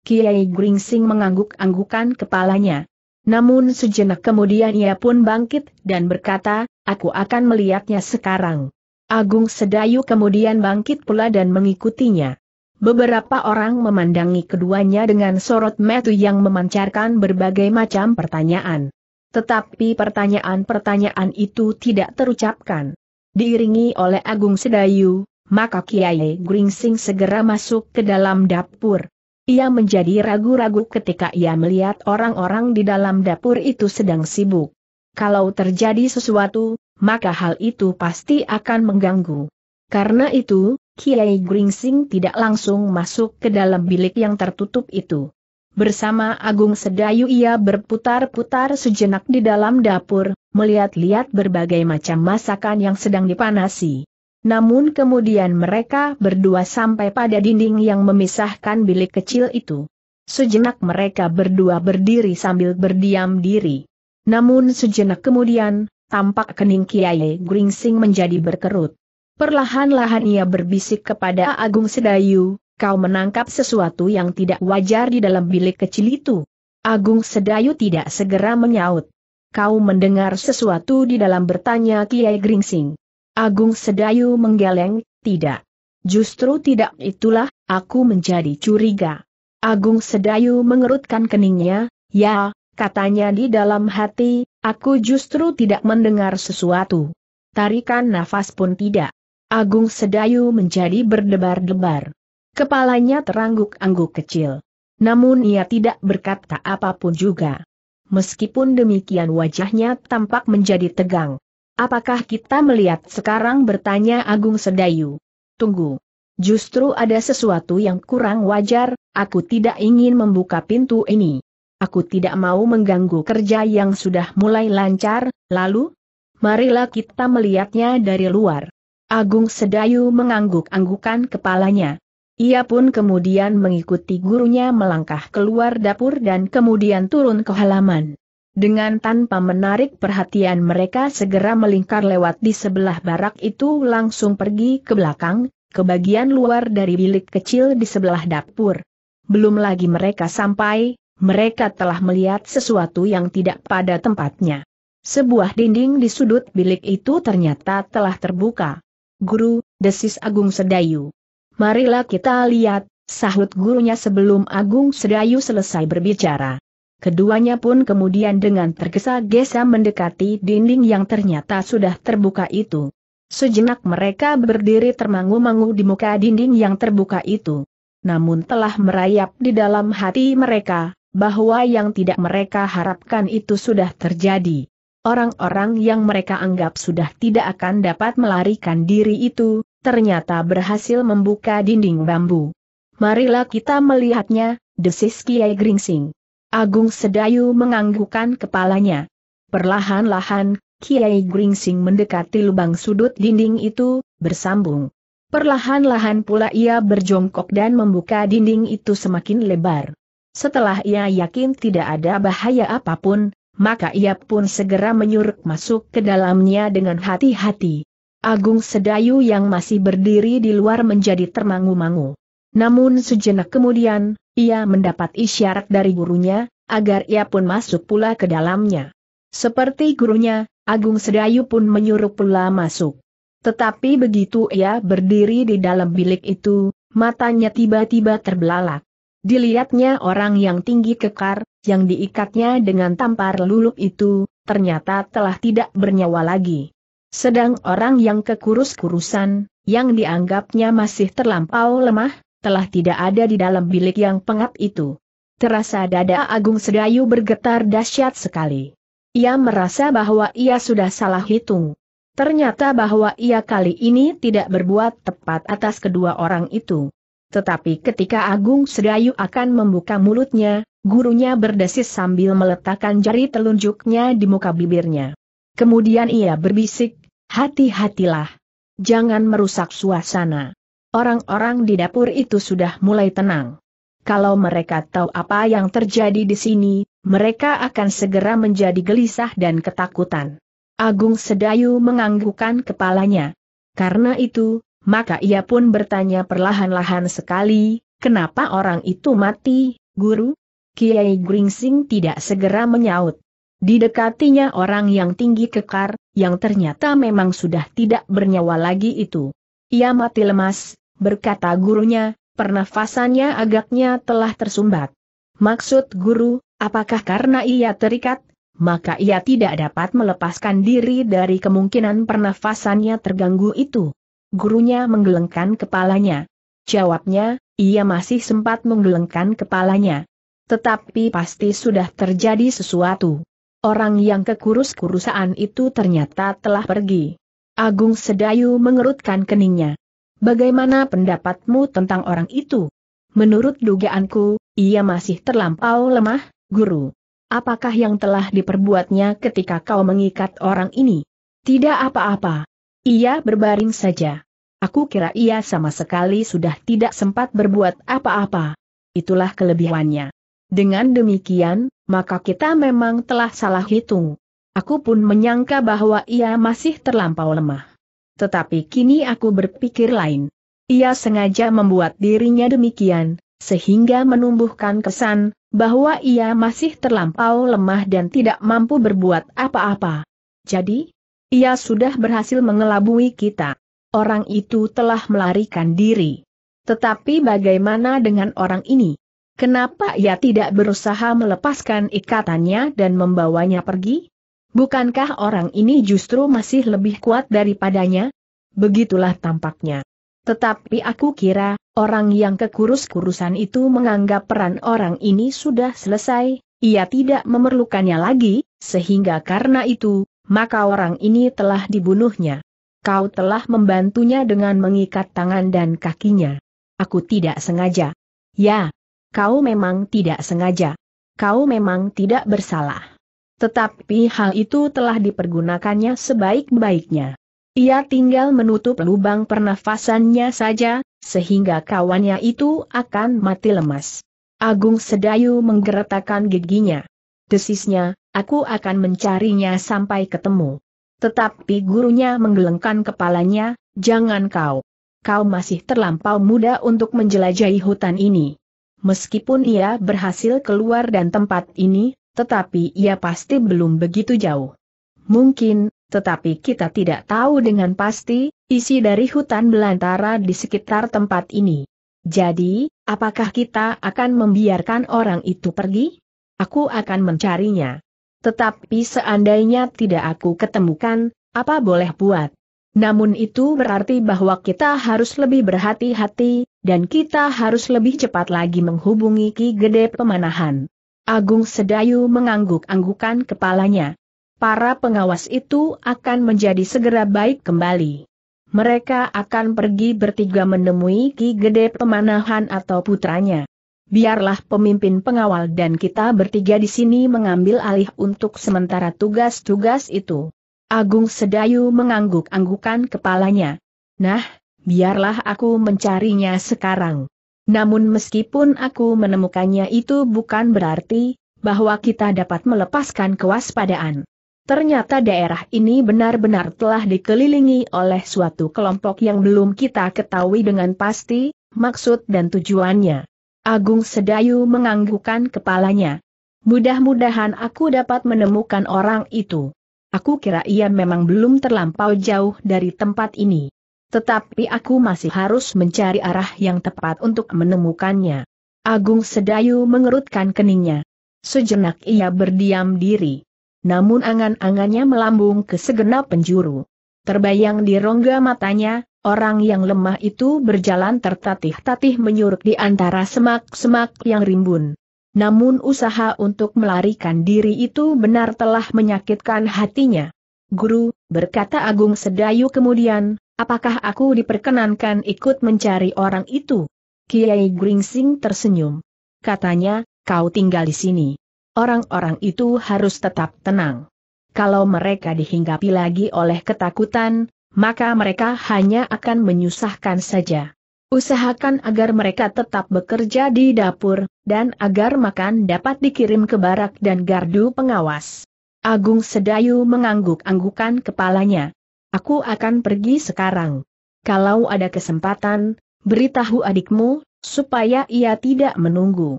Kiai Gringsing mengangguk-anggukan kepalanya. Namun sejenak kemudian ia pun bangkit dan berkata, aku akan melihatnya sekarang. Agung Sedayu kemudian bangkit pula dan mengikutinya. Beberapa orang memandangi keduanya dengan sorot metu yang memancarkan berbagai macam pertanyaan. Tetapi pertanyaan-pertanyaan itu tidak terucapkan. Diiringi oleh Agung Sedayu, maka Kiai Gringsing segera masuk ke dalam dapur. Ia menjadi ragu-ragu ketika ia melihat orang-orang di dalam dapur itu sedang sibuk. Kalau terjadi sesuatu, maka hal itu pasti akan mengganggu. Karena itu, Kiai Gringsing tidak langsung masuk ke dalam bilik yang tertutup itu. Bersama Agung Sedayu ia berputar-putar sejenak di dalam dapur, melihat-lihat berbagai macam masakan yang sedang dipanasi. Namun kemudian mereka berdua sampai pada dinding yang memisahkan bilik kecil itu. Sejenak mereka berdua berdiri sambil berdiam diri. Namun sejenak kemudian, tampak kening Kiai Gringsing menjadi berkerut. Perlahan-lahan ia berbisik kepada Agung Sedayu, kau menangkap sesuatu yang tidak wajar di dalam bilik kecil itu. Agung Sedayu tidak segera menyaut. Kau mendengar sesuatu di dalam bertanya Kiai Gringsing. Agung Sedayu menggeleng, tidak. Justru tidak itulah, aku menjadi curiga. Agung Sedayu mengerutkan keningnya, ya, katanya di dalam hati, aku justru tidak mendengar sesuatu. Tarikan nafas pun tidak. Agung Sedayu menjadi berdebar-debar. Kepalanya terangguk-angguk kecil. Namun ia tidak berkata apapun juga. Meskipun demikian wajahnya tampak menjadi tegang. Apakah kita melihat sekarang bertanya Agung Sedayu? Tunggu. Justru ada sesuatu yang kurang wajar, aku tidak ingin membuka pintu ini. Aku tidak mau mengganggu kerja yang sudah mulai lancar, lalu? Marilah kita melihatnya dari luar. Agung Sedayu mengangguk-anggukan kepalanya. Ia pun kemudian mengikuti gurunya melangkah keluar dapur dan kemudian turun ke halaman. Dengan tanpa menarik perhatian mereka segera melingkar lewat di sebelah barak itu langsung pergi ke belakang, ke bagian luar dari bilik kecil di sebelah dapur. Belum lagi mereka sampai, mereka telah melihat sesuatu yang tidak pada tempatnya. Sebuah dinding di sudut bilik itu ternyata telah terbuka. Guru, desis Agung Sedayu. Marilah kita lihat, sahut gurunya sebelum Agung Sedayu selesai berbicara. Keduanya pun kemudian dengan tergesa-gesa mendekati dinding yang ternyata sudah terbuka itu. Sejenak mereka berdiri termangu-mangu di muka dinding yang terbuka itu. Namun telah merayap di dalam hati mereka, bahwa yang tidak mereka harapkan itu sudah terjadi. Orang-orang yang mereka anggap sudah tidak akan dapat melarikan diri itu, ternyata berhasil membuka dinding bambu. Marilah kita melihatnya, desis Kiai Gringsing. Agung Sedayu menganggukkan kepalanya. Perlahan-lahan, Kiai Gringsing mendekati lubang sudut dinding itu, bersambung. Perlahan-lahan pula ia berjongkok dan membuka dinding itu semakin lebar. Setelah ia yakin tidak ada bahaya apapun, maka ia pun segera menyuruh masuk ke dalamnya dengan hati-hati. Agung Sedayu yang masih berdiri di luar menjadi termangu-mangu. Namun sejenak kemudian, ia mendapat isyarat dari gurunya, agar ia pun masuk pula ke dalamnya. Seperti gurunya, Agung Sedayu pun menyuruh pula masuk. Tetapi begitu ia berdiri di dalam bilik itu, matanya tiba-tiba terbelalak. Dilihatnya orang yang tinggi kekar, yang diikatnya dengan tampar lulup itu, ternyata telah tidak bernyawa lagi. Sedang orang yang kekurus-kurusan, yang dianggapnya masih terlampau lemah, telah tidak ada di dalam bilik yang pengap itu. Terasa dada Agung Sedayu bergetar dahsyat sekali. Ia merasa bahwa ia sudah salah hitung. Ternyata bahwa ia kali ini tidak berbuat tepat atas kedua orang itu. Tetapi ketika Agung Sedayu akan membuka mulutnya, gurunya berdesis sambil meletakkan jari telunjuknya di muka bibirnya. Kemudian ia berbisik, hati-hatilah. Jangan merusak suasana. Orang-orang di dapur itu sudah mulai tenang. Kalau mereka tahu apa yang terjadi di sini, mereka akan segera menjadi gelisah dan ketakutan. Agung Sedayu menganggukkan kepalanya. Karena itu, maka ia pun bertanya perlahan-lahan sekali, kenapa orang itu mati, guru? Kiai Gringsing tidak segera menyaut. Didekatinya orang yang tinggi kekar, yang ternyata memang sudah tidak bernyawa lagi itu. Ia mati lemas, berkata gurunya, pernafasannya agaknya telah tersumbat. Maksud guru, apakah karena ia terikat, maka ia tidak dapat melepaskan diri dari kemungkinan pernafasannya terganggu itu? Gurunya menggelengkan kepalanya. Jawabnya, ia masih sempat menggelengkan kepalanya. Tetapi pasti sudah terjadi sesuatu. Orang yang kekurus kurusan itu ternyata telah pergi. Agung Sedayu mengerutkan keningnya. Bagaimana pendapatmu tentang orang itu? Menurut dugaanku, ia masih terlampau lemah, guru. Apakah yang telah diperbuatnya ketika kau mengikat orang ini? Tidak apa-apa. Ia berbaring saja. Aku kira ia sama sekali sudah tidak sempat berbuat apa-apa. Itulah kelebihannya. Dengan demikian, maka kita memang telah salah hitung. Aku pun menyangka bahwa ia masih terlampau lemah. Tetapi kini aku berpikir lain. Ia sengaja membuat dirinya demikian, sehingga menumbuhkan kesan bahwa ia masih terlampau lemah dan tidak mampu berbuat apa-apa. Jadi, ia sudah berhasil mengelabui kita orang itu telah melarikan diri. Tetapi bagaimana dengan orang ini? Kenapa ia tidak berusaha melepaskan ikatannya dan membawanya pergi? Bukankah orang ini justru masih lebih kuat daripadanya? Begitulah tampaknya. Tetapi aku kira, orang yang kekurus-kurusan itu menganggap peran orang ini sudah selesai, ia tidak memerlukannya lagi, sehingga karena itu, maka orang ini telah dibunuhnya. Kau telah membantunya dengan mengikat tangan dan kakinya. Aku tidak sengaja. Ya, kau memang tidak sengaja. Kau memang tidak bersalah. Tetapi hal itu telah dipergunakannya sebaik-baiknya. Ia tinggal menutup lubang pernafasannya saja, sehingga kawannya itu akan mati lemas. Agung Sedayu menggeretakkan giginya. Desisnya, aku akan mencarinya sampai ketemu. Tetapi gurunya menggelengkan kepalanya, jangan kau. Kau masih terlampau muda untuk menjelajahi hutan ini. Meskipun ia berhasil keluar dan tempat ini, tetapi ia pasti belum begitu jauh. Mungkin, tetapi kita tidak tahu dengan pasti, isi dari hutan belantara di sekitar tempat ini. Jadi, apakah kita akan membiarkan orang itu pergi? Aku akan mencarinya. Tetapi seandainya tidak aku ketemukan, apa boleh buat? Namun itu berarti bahwa kita harus lebih berhati-hati, dan kita harus lebih cepat lagi menghubungi Ki Gede Pemanahan. Agung Sedayu mengangguk-anggukan kepalanya. Para pengawas itu akan menjadi segera baik kembali. Mereka akan pergi bertiga menemui Ki Gede Pemanahan atau putranya biarlah pemimpin pengawal dan kita bertiga di sini mengambil alih untuk sementara tugas-tugas itu. Agung Sedayu mengangguk-anggukan kepalanya. Nah, biarlah aku mencarinya sekarang. Namun meskipun aku menemukannya itu bukan berarti bahwa kita dapat melepaskan kewaspadaan. Ternyata daerah ini benar-benar telah dikelilingi oleh suatu kelompok yang belum kita ketahui dengan pasti, maksud dan tujuannya. Agung Sedayu menganggukkan kepalanya. Mudah-mudahan aku dapat menemukan orang itu. Aku kira ia memang belum terlampau jauh dari tempat ini. Tetapi aku masih harus mencari arah yang tepat untuk menemukannya. Agung Sedayu mengerutkan keningnya. Sejenak ia berdiam diri. Namun angan-angannya melambung ke segenap penjuru. Terbayang di rongga matanya, Orang yang lemah itu berjalan tertatih-tatih menyuruh di antara semak-semak yang rimbun. Namun usaha untuk melarikan diri itu benar telah menyakitkan hatinya. Guru, berkata Agung Sedayu kemudian, apakah aku diperkenankan ikut mencari orang itu? Kiai Gringsing tersenyum. Katanya, kau tinggal di sini. Orang-orang itu harus tetap tenang. Kalau mereka dihinggapi lagi oleh ketakutan, maka mereka hanya akan menyusahkan saja. Usahakan agar mereka tetap bekerja di dapur, dan agar makan dapat dikirim ke barak dan gardu pengawas. Agung Sedayu mengangguk-anggukan kepalanya. Aku akan pergi sekarang. Kalau ada kesempatan, beritahu adikmu, supaya ia tidak menunggu.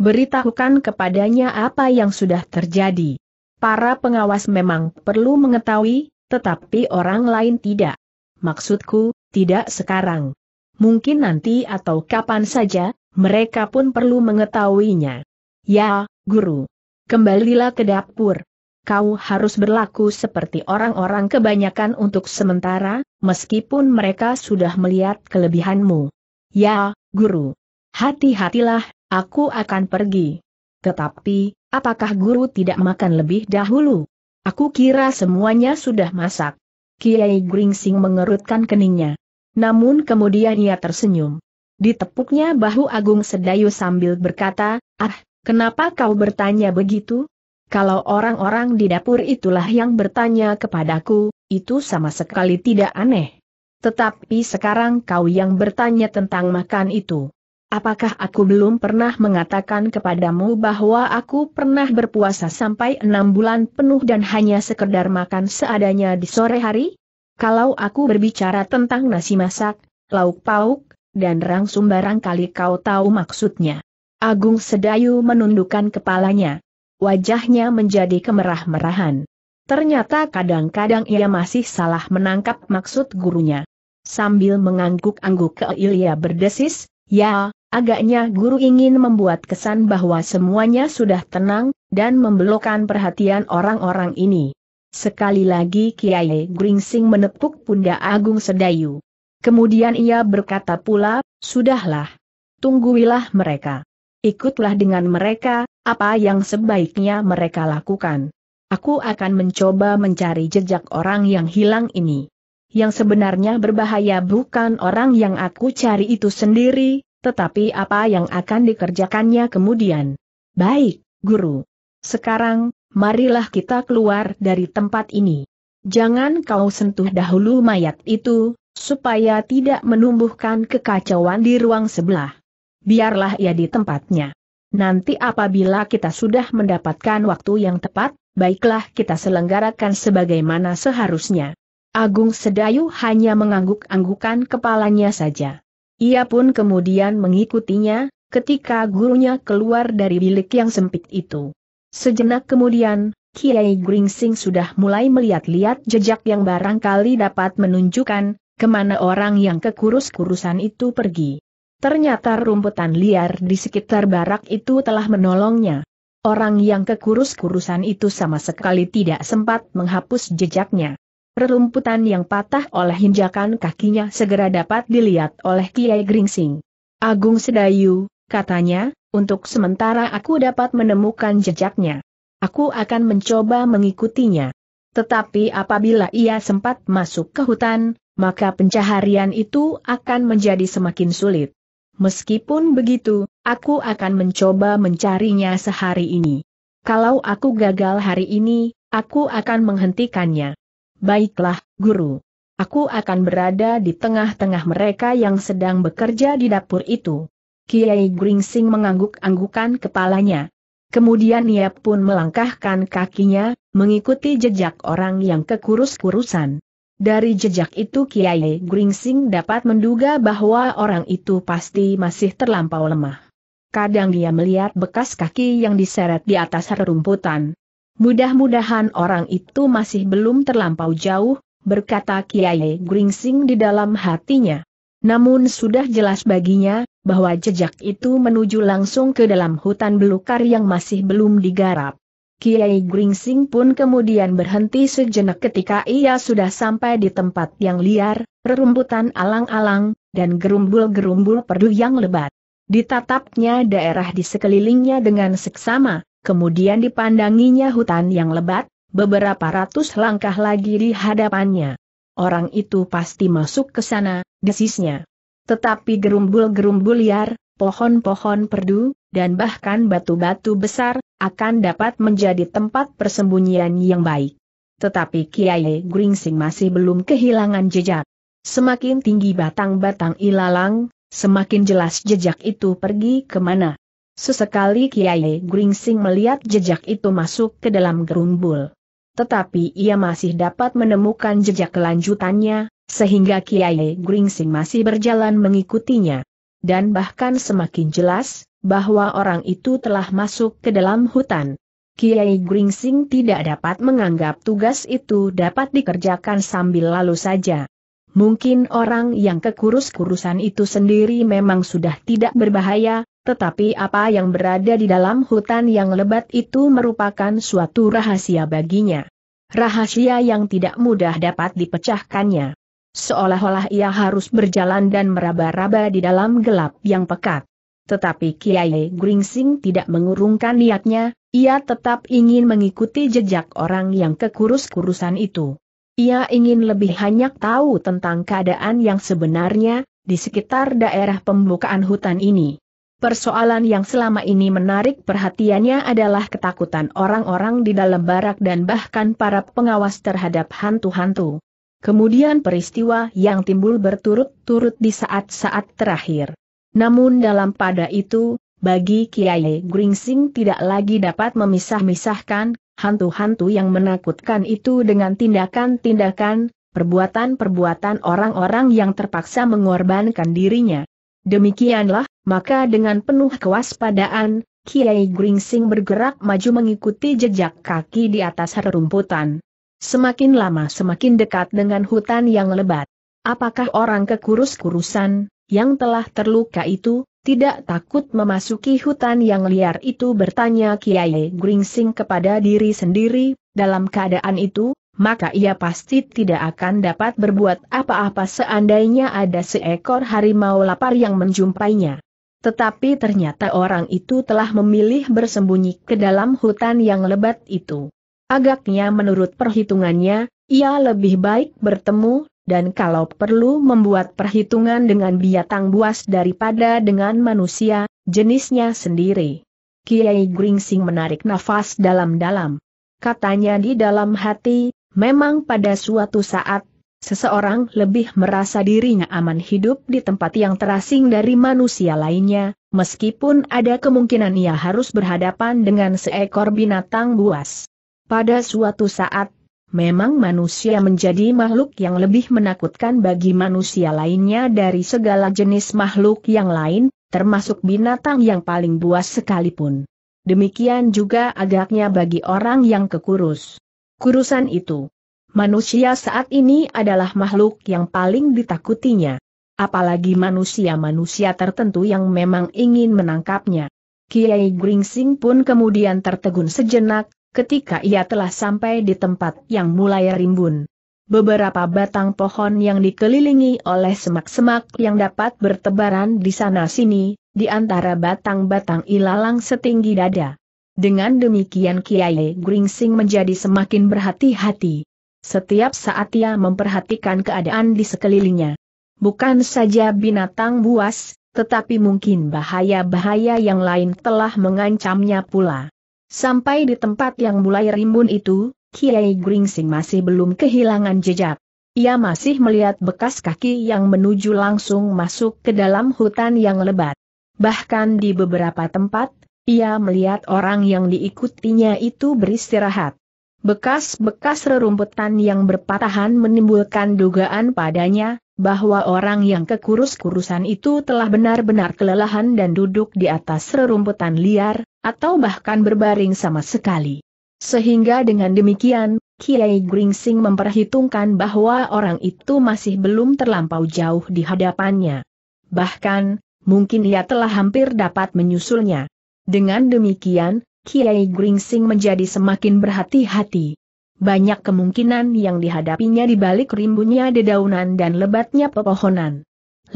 Beritahukan kepadanya apa yang sudah terjadi. Para pengawas memang perlu mengetahui, tetapi orang lain tidak. Maksudku, tidak sekarang. Mungkin nanti atau kapan saja, mereka pun perlu mengetahuinya. Ya, guru. Kembalilah ke dapur. Kau harus berlaku seperti orang-orang kebanyakan untuk sementara, meskipun mereka sudah melihat kelebihanmu. Ya, guru. Hati-hatilah, aku akan pergi. Tetapi, apakah guru tidak makan lebih dahulu? Aku kira semuanya sudah masak. Kiai Gringsing mengerutkan keningnya. Namun kemudian ia tersenyum. Ditepuknya bahu Agung Sedayu sambil berkata, Ah, kenapa kau bertanya begitu? Kalau orang-orang di dapur itulah yang bertanya kepadaku, itu sama sekali tidak aneh. Tetapi sekarang kau yang bertanya tentang makan itu. Apakah aku belum pernah mengatakan kepadamu bahwa aku pernah berpuasa sampai enam bulan penuh dan hanya sekedar makan seadanya di sore hari? Kalau aku berbicara tentang nasi masak, lauk pauk, dan rangsum barangkali kau tahu maksudnya. Agung Sedayu menundukkan kepalanya. Wajahnya menjadi kemerah-merahan. Ternyata kadang-kadang ia masih salah menangkap maksud gurunya. Sambil mengangguk-angguk ke Ilya berdesis, Ya, agaknya guru ingin membuat kesan bahwa semuanya sudah tenang, dan membelokkan perhatian orang-orang ini. Sekali lagi Kiai Gringsing menepuk pundak Agung Sedayu. Kemudian ia berkata pula, sudahlah. Tungguilah mereka. Ikutlah dengan mereka, apa yang sebaiknya mereka lakukan. Aku akan mencoba mencari jejak orang yang hilang ini yang sebenarnya berbahaya bukan orang yang aku cari itu sendiri, tetapi apa yang akan dikerjakannya kemudian. Baik, guru. Sekarang, marilah kita keluar dari tempat ini. Jangan kau sentuh dahulu mayat itu, supaya tidak menumbuhkan kekacauan di ruang sebelah. Biarlah ia di tempatnya. Nanti apabila kita sudah mendapatkan waktu yang tepat, baiklah kita selenggarakan sebagaimana seharusnya. Agung Sedayu hanya mengangguk-anggukan kepalanya saja. Ia pun kemudian mengikutinya, ketika gurunya keluar dari bilik yang sempit itu. Sejenak kemudian, Kiai Gringsing sudah mulai melihat-lihat jejak yang barangkali dapat menunjukkan, kemana orang yang kekurus-kurusan itu pergi. Ternyata rumputan liar di sekitar barak itu telah menolongnya. Orang yang kekurus-kurusan itu sama sekali tidak sempat menghapus jejaknya. Perumputan yang patah oleh hinjakan kakinya segera dapat dilihat oleh Kiai Gringsing. Agung Sedayu, katanya, untuk sementara aku dapat menemukan jejaknya. Aku akan mencoba mengikutinya. Tetapi apabila ia sempat masuk ke hutan, maka pencaharian itu akan menjadi semakin sulit. Meskipun begitu, aku akan mencoba mencarinya sehari ini. Kalau aku gagal hari ini, aku akan menghentikannya. Baiklah, guru. Aku akan berada di tengah-tengah mereka yang sedang bekerja di dapur itu. Kiai Gringsing mengangguk-anggukan kepalanya. Kemudian ia pun melangkahkan kakinya, mengikuti jejak orang yang kekurus-kurusan. Dari jejak itu Kiai Gringsing dapat menduga bahwa orang itu pasti masih terlampau lemah. Kadang dia melihat bekas kaki yang diseret di atas rerumputan. Mudah-mudahan orang itu masih belum terlampau jauh, berkata Kiai Gringsing di dalam hatinya. Namun sudah jelas baginya, bahwa jejak itu menuju langsung ke dalam hutan belukar yang masih belum digarap. Kiai Gringsing pun kemudian berhenti sejenak ketika ia sudah sampai di tempat yang liar, rerumputan alang-alang, dan gerumbul-gerumbul perdu yang lebat. Ditatapnya daerah di sekelilingnya dengan seksama, kemudian dipandanginya hutan yang lebat, beberapa ratus langkah lagi di hadapannya. Orang itu pasti masuk ke sana, desisnya. Tetapi gerumbul-gerumbul liar, pohon-pohon perdu, dan bahkan batu-batu besar, akan dapat menjadi tempat persembunyian yang baik. Tetapi Kiai Gringsing masih belum kehilangan jejak. Semakin tinggi batang-batang ilalang, semakin jelas jejak itu pergi kemana. Sesekali Kiai Gringsing melihat jejak itu masuk ke dalam gerumbul. Tetapi ia masih dapat menemukan jejak kelanjutannya, sehingga Kiai Gringsing masih berjalan mengikutinya. Dan bahkan semakin jelas, bahwa orang itu telah masuk ke dalam hutan. Kiai Gringsing tidak dapat menganggap tugas itu dapat dikerjakan sambil lalu saja. Mungkin orang yang kekurus-kurusan itu sendiri memang sudah tidak berbahaya, tetapi apa yang berada di dalam hutan yang lebat itu merupakan suatu rahasia baginya. Rahasia yang tidak mudah dapat dipecahkannya. Seolah-olah ia harus berjalan dan meraba-raba di dalam gelap yang pekat. Tetapi Kiai Gringsing tidak mengurungkan niatnya, ia tetap ingin mengikuti jejak orang yang kekurus-kurusan itu. Ia ingin lebih banyak tahu tentang keadaan yang sebenarnya, di sekitar daerah pembukaan hutan ini. Persoalan yang selama ini menarik perhatiannya adalah ketakutan orang-orang di dalam barak dan bahkan para pengawas terhadap hantu-hantu. Kemudian peristiwa yang timbul berturut-turut di saat-saat terakhir. Namun dalam pada itu, bagi Kiai Gringsing tidak lagi dapat memisah-misahkan hantu-hantu yang menakutkan itu dengan tindakan-tindakan, perbuatan-perbuatan orang-orang yang terpaksa mengorbankan dirinya. Demikianlah, maka dengan penuh kewaspadaan, Kiai Gringsing bergerak maju mengikuti jejak kaki di atas rerumputan. Semakin lama semakin dekat dengan hutan yang lebat. Apakah orang kekurus-kurusan, yang telah terluka itu, tidak takut memasuki hutan yang liar itu bertanya Kiai Gringsing kepada diri sendiri, dalam keadaan itu, maka ia pasti tidak akan dapat berbuat apa-apa seandainya ada seekor harimau lapar yang menjumpainya. Tetapi ternyata orang itu telah memilih bersembunyi ke dalam hutan yang lebat itu. Agaknya menurut perhitungannya, ia lebih baik bertemu, dan kalau perlu membuat perhitungan dengan biatang buas daripada dengan manusia, jenisnya sendiri. Kiai Gringsing menarik nafas dalam-dalam. Katanya di dalam hati, Memang pada suatu saat, seseorang lebih merasa dirinya aman hidup di tempat yang terasing dari manusia lainnya, meskipun ada kemungkinan ia harus berhadapan dengan seekor binatang buas. Pada suatu saat, Memang manusia menjadi makhluk yang lebih menakutkan bagi manusia lainnya dari segala jenis makhluk yang lain, termasuk binatang yang paling buas sekalipun. Demikian juga agaknya bagi orang yang kekurus kurusan itu. Manusia saat ini adalah makhluk yang paling ditakutinya. Apalagi manusia-manusia tertentu yang memang ingin menangkapnya. Kiai Gringsing pun kemudian tertegun sejenak, ketika ia telah sampai di tempat yang mulai rimbun beberapa batang pohon yang dikelilingi oleh semak-semak yang dapat bertebaran di sana-sini, di antara batang-batang ilalang setinggi dada. Dengan demikian Kiai Gringsing menjadi semakin berhati-hati. Setiap saat ia memperhatikan keadaan di sekelilingnya. Bukan saja binatang buas, tetapi mungkin bahaya-bahaya yang lain telah mengancamnya pula. Sampai di tempat yang mulai rimbun itu, Kiai Gringsing masih belum kehilangan jejak. Ia masih melihat bekas kaki yang menuju langsung masuk ke dalam hutan yang lebat. Bahkan di beberapa tempat, ia melihat orang yang diikutinya itu beristirahat. Bekas-bekas rerumputan yang berpatahan menimbulkan dugaan padanya, bahwa orang yang kekurus-kurusan itu telah benar-benar kelelahan dan duduk di atas rerumputan liar, atau bahkan berbaring sama sekali. Sehingga dengan demikian, Kiai Gringsing memperhitungkan bahwa orang itu masih belum terlampau jauh di hadapannya. Bahkan, mungkin ia telah hampir dapat menyusulnya. Dengan demikian, Kiai Gringsing menjadi semakin berhati-hati. Banyak kemungkinan yang dihadapinya di balik rimbunnya dedaunan dan lebatnya pepohonan.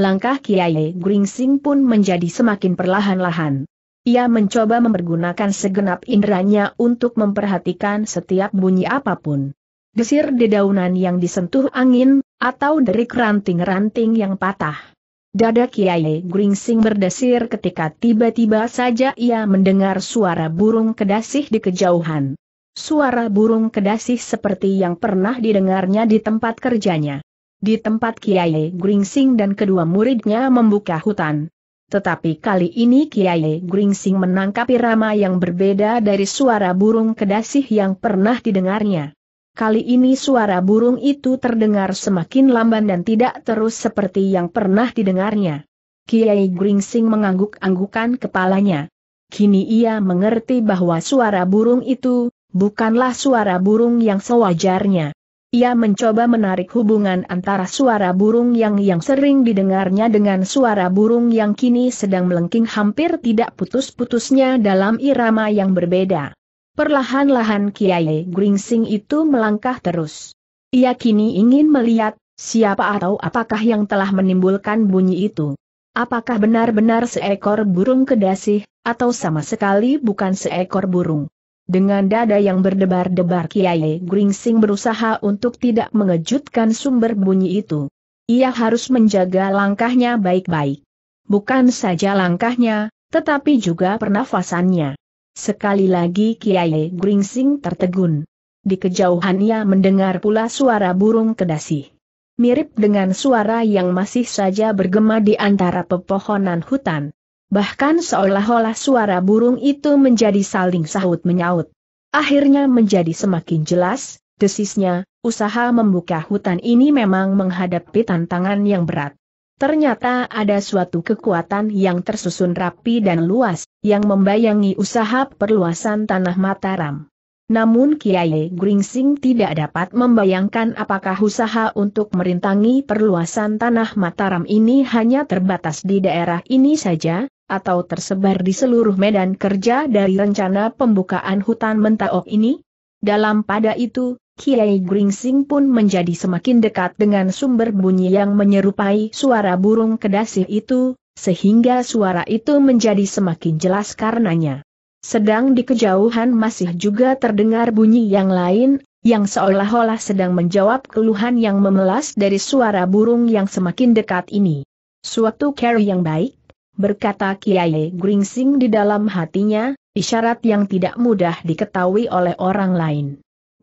Langkah Kiai Gringsing pun menjadi semakin perlahan-lahan. Ia mencoba mempergunakan segenap inderanya untuk memperhatikan setiap bunyi apapun. Desir dedaunan yang disentuh angin, atau derik ranting-ranting yang patah. Dada Kiai Gringsing berdesir ketika tiba-tiba saja ia mendengar suara burung kedasih di kejauhan. Suara burung kedasih seperti yang pernah didengarnya di tempat kerjanya. Di tempat Kiai Gringsing dan kedua muridnya membuka hutan. Tetapi kali ini Kiai Gringsing menangkap irama yang berbeda dari suara burung kedasih yang pernah didengarnya. Kali ini suara burung itu terdengar semakin lamban dan tidak terus seperti yang pernah didengarnya. Kiai Gringsing mengangguk-anggukan kepalanya. Kini ia mengerti bahwa suara burung itu, bukanlah suara burung yang sewajarnya. Ia mencoba menarik hubungan antara suara burung yang yang sering didengarnya dengan suara burung yang kini sedang melengking hampir tidak putus-putusnya dalam irama yang berbeda. Perlahan-lahan Kiai Gringsing itu melangkah terus. Ia kini ingin melihat, siapa atau apakah yang telah menimbulkan bunyi itu. Apakah benar-benar seekor burung kedasih, atau sama sekali bukan seekor burung. Dengan dada yang berdebar-debar Kiai Gringsing berusaha untuk tidak mengejutkan sumber bunyi itu. Ia harus menjaga langkahnya baik-baik. Bukan saja langkahnya, tetapi juga pernafasannya. Sekali lagi Kiai Gringsing tertegun. Di kejauhan ia mendengar pula suara burung kedasi Mirip dengan suara yang masih saja bergema di antara pepohonan hutan. Bahkan seolah-olah suara burung itu menjadi saling sahut menyaut. Akhirnya menjadi semakin jelas, desisnya, usaha membuka hutan ini memang menghadapi tantangan yang berat. Ternyata ada suatu kekuatan yang tersusun rapi dan luas, yang membayangi usaha perluasan tanah Mataram. Namun Kiai Gringsing tidak dapat membayangkan apakah usaha untuk merintangi perluasan tanah Mataram ini hanya terbatas di daerah ini saja, atau tersebar di seluruh medan kerja dari rencana pembukaan hutan Mentaok ini. Dalam pada itu, Kiai Gringsing pun menjadi semakin dekat dengan sumber bunyi yang menyerupai suara burung kedasih itu, sehingga suara itu menjadi semakin jelas karenanya. Sedang di kejauhan masih juga terdengar bunyi yang lain, yang seolah-olah sedang menjawab keluhan yang memelas dari suara burung yang semakin dekat ini. Suatu care yang baik, berkata Kiai Gringsing di dalam hatinya, isyarat yang tidak mudah diketahui oleh orang lain.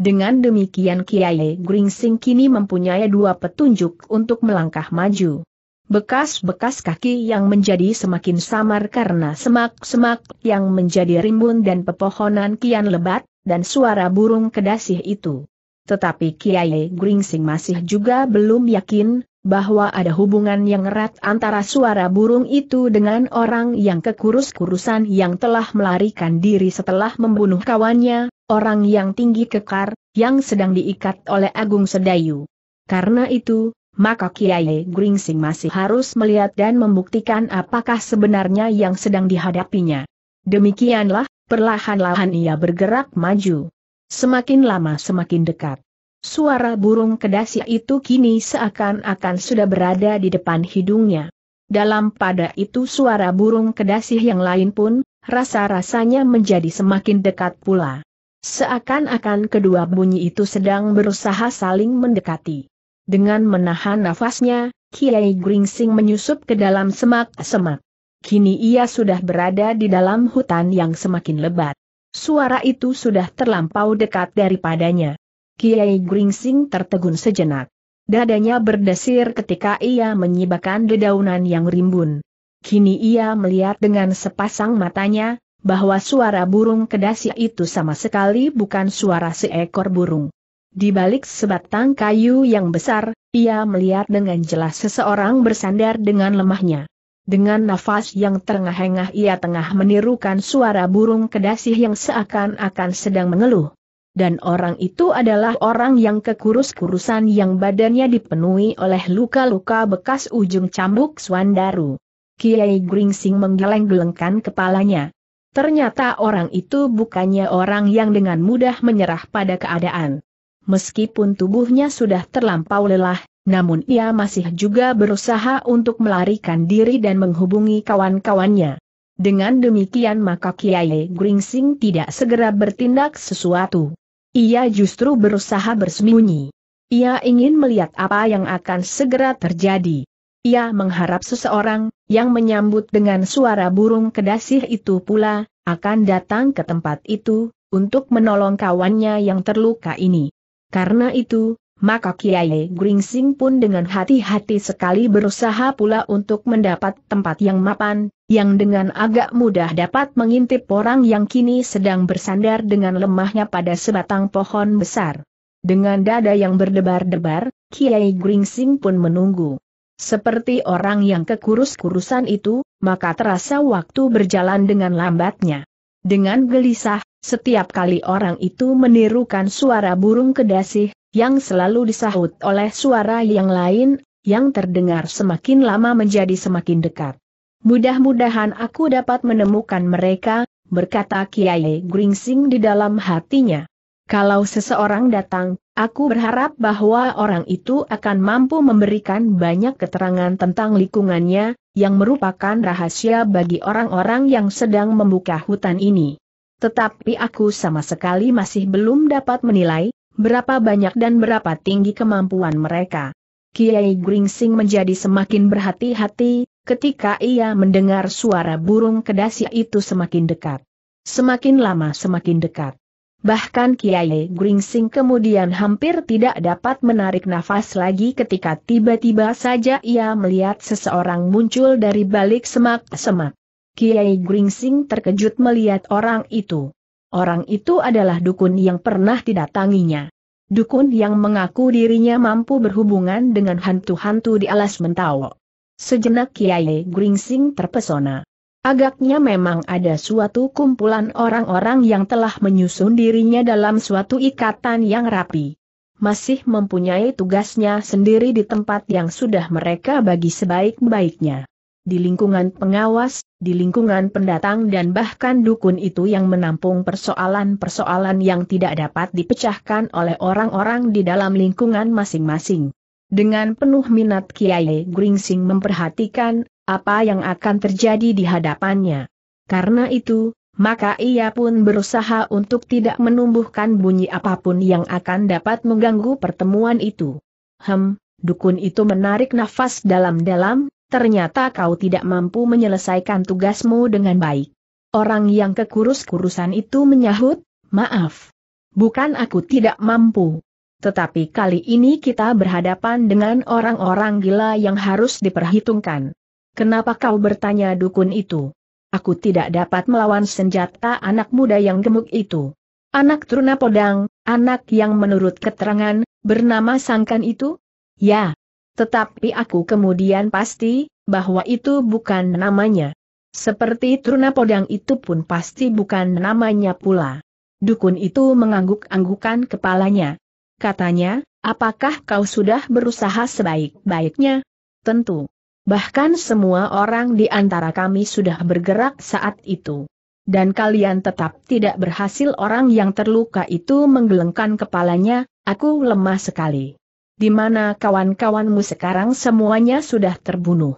Dengan demikian Kiai Gringsing kini mempunyai dua petunjuk untuk melangkah maju. Bekas-bekas kaki yang menjadi semakin samar karena semak-semak yang menjadi rimbun dan pepohonan kian lebat, dan suara burung kedasih itu. Tetapi Kiai Gringsing masih juga belum yakin bahwa ada hubungan yang erat antara suara burung itu dengan orang yang kekurus-kurusan yang telah melarikan diri setelah membunuh kawannya, orang yang tinggi kekar, yang sedang diikat oleh Agung Sedayu. Karena itu, maka Kiai Gringsing masih harus melihat dan membuktikan apakah sebenarnya yang sedang dihadapinya. Demikianlah, perlahan-lahan ia bergerak maju. Semakin lama semakin dekat. Suara burung kedasi itu kini seakan-akan sudah berada di depan hidungnya. Dalam pada itu suara burung kedasi yang lain pun, rasa-rasanya menjadi semakin dekat pula. Seakan-akan kedua bunyi itu sedang berusaha saling mendekati. Dengan menahan nafasnya, Kiai Gringsing menyusup ke dalam semak-semak. Kini ia sudah berada di dalam hutan yang semakin lebat. Suara itu sudah terlampau dekat daripadanya. Kiai Gringsing tertegun sejenak. Dadanya berdesir ketika ia menyibakan dedaunan yang rimbun. Kini ia melihat dengan sepasang matanya, bahwa suara burung kedasi itu sama sekali bukan suara seekor burung. Di balik sebatang kayu yang besar, ia melihat dengan jelas seseorang bersandar dengan lemahnya. Dengan nafas yang terengah-engah ia tengah menirukan suara burung kedasih yang seakan-akan sedang mengeluh. Dan orang itu adalah orang yang kekurus-kurusan yang badannya dipenuhi oleh luka-luka bekas ujung cambuk Swandaru. Kiai Gringsing menggeleng-gelengkan kepalanya. Ternyata orang itu bukannya orang yang dengan mudah menyerah pada keadaan. Meskipun tubuhnya sudah terlampau lelah, namun ia masih juga berusaha untuk melarikan diri dan menghubungi kawan-kawannya. Dengan demikian maka Kiai Gringsing tidak segera bertindak sesuatu. Ia justru berusaha bersembunyi. Ia ingin melihat apa yang akan segera terjadi. Ia mengharap seseorang, yang menyambut dengan suara burung kedasih itu pula, akan datang ke tempat itu, untuk menolong kawannya yang terluka ini. Karena itu, maka Kiai Gringsing pun dengan hati-hati sekali berusaha pula untuk mendapat tempat yang mapan, yang dengan agak mudah dapat mengintip orang yang kini sedang bersandar dengan lemahnya pada sebatang pohon besar. Dengan dada yang berdebar-debar, Kiai Gringsing pun menunggu. Seperti orang yang kekurus-kurusan itu, maka terasa waktu berjalan dengan lambatnya. Dengan gelisah, setiap kali orang itu menirukan suara burung kedasih, yang selalu disahut oleh suara yang lain, yang terdengar semakin lama menjadi semakin dekat. Mudah-mudahan aku dapat menemukan mereka, berkata Kiai Gringsing di dalam hatinya. Kalau seseorang datang, Aku berharap bahwa orang itu akan mampu memberikan banyak keterangan tentang lingkungannya, yang merupakan rahasia bagi orang-orang yang sedang membuka hutan ini. Tetapi aku sama sekali masih belum dapat menilai, berapa banyak dan berapa tinggi kemampuan mereka. Kiai Gringsing menjadi semakin berhati-hati, ketika ia mendengar suara burung kedasi itu semakin dekat. Semakin lama semakin dekat. Bahkan Kiai Gringsing kemudian hampir tidak dapat menarik nafas lagi ketika tiba-tiba saja ia melihat seseorang muncul dari balik semak-semak. Kiai Gringsing terkejut melihat orang itu. Orang itu adalah dukun yang pernah didatanginya. Dukun yang mengaku dirinya mampu berhubungan dengan hantu-hantu di alas mentawa. Sejenak Kiai Gringsing terpesona. Agaknya memang ada suatu kumpulan orang-orang yang telah menyusun dirinya dalam suatu ikatan yang rapi. Masih mempunyai tugasnya sendiri di tempat yang sudah mereka bagi sebaik-baiknya. Di lingkungan pengawas, di lingkungan pendatang dan bahkan dukun itu yang menampung persoalan-persoalan yang tidak dapat dipecahkan oleh orang-orang di dalam lingkungan masing-masing. Dengan penuh minat Kiai Gringsing memperhatikan apa yang akan terjadi di hadapannya. Karena itu, maka ia pun berusaha untuk tidak menumbuhkan bunyi apapun yang akan dapat mengganggu pertemuan itu. Hem, dukun itu menarik nafas dalam-dalam, ternyata kau tidak mampu menyelesaikan tugasmu dengan baik. Orang yang kekurus-kurusan itu menyahut, maaf. Bukan aku tidak mampu. Tetapi kali ini kita berhadapan dengan orang-orang gila yang harus diperhitungkan. Kenapa kau bertanya dukun itu? Aku tidak dapat melawan senjata anak muda yang gemuk itu. Anak Truna Podang, anak yang menurut keterangan, bernama Sangkan itu? Ya. Tetapi aku kemudian pasti, bahwa itu bukan namanya. Seperti Truna Podang itu pun pasti bukan namanya pula. Dukun itu mengangguk-anggukan kepalanya. Katanya, apakah kau sudah berusaha sebaik-baiknya? Tentu. Bahkan semua orang di antara kami sudah bergerak saat itu. Dan kalian tetap tidak berhasil orang yang terluka itu menggelengkan kepalanya, aku lemah sekali. Di mana kawan-kawanmu sekarang semuanya sudah terbunuh.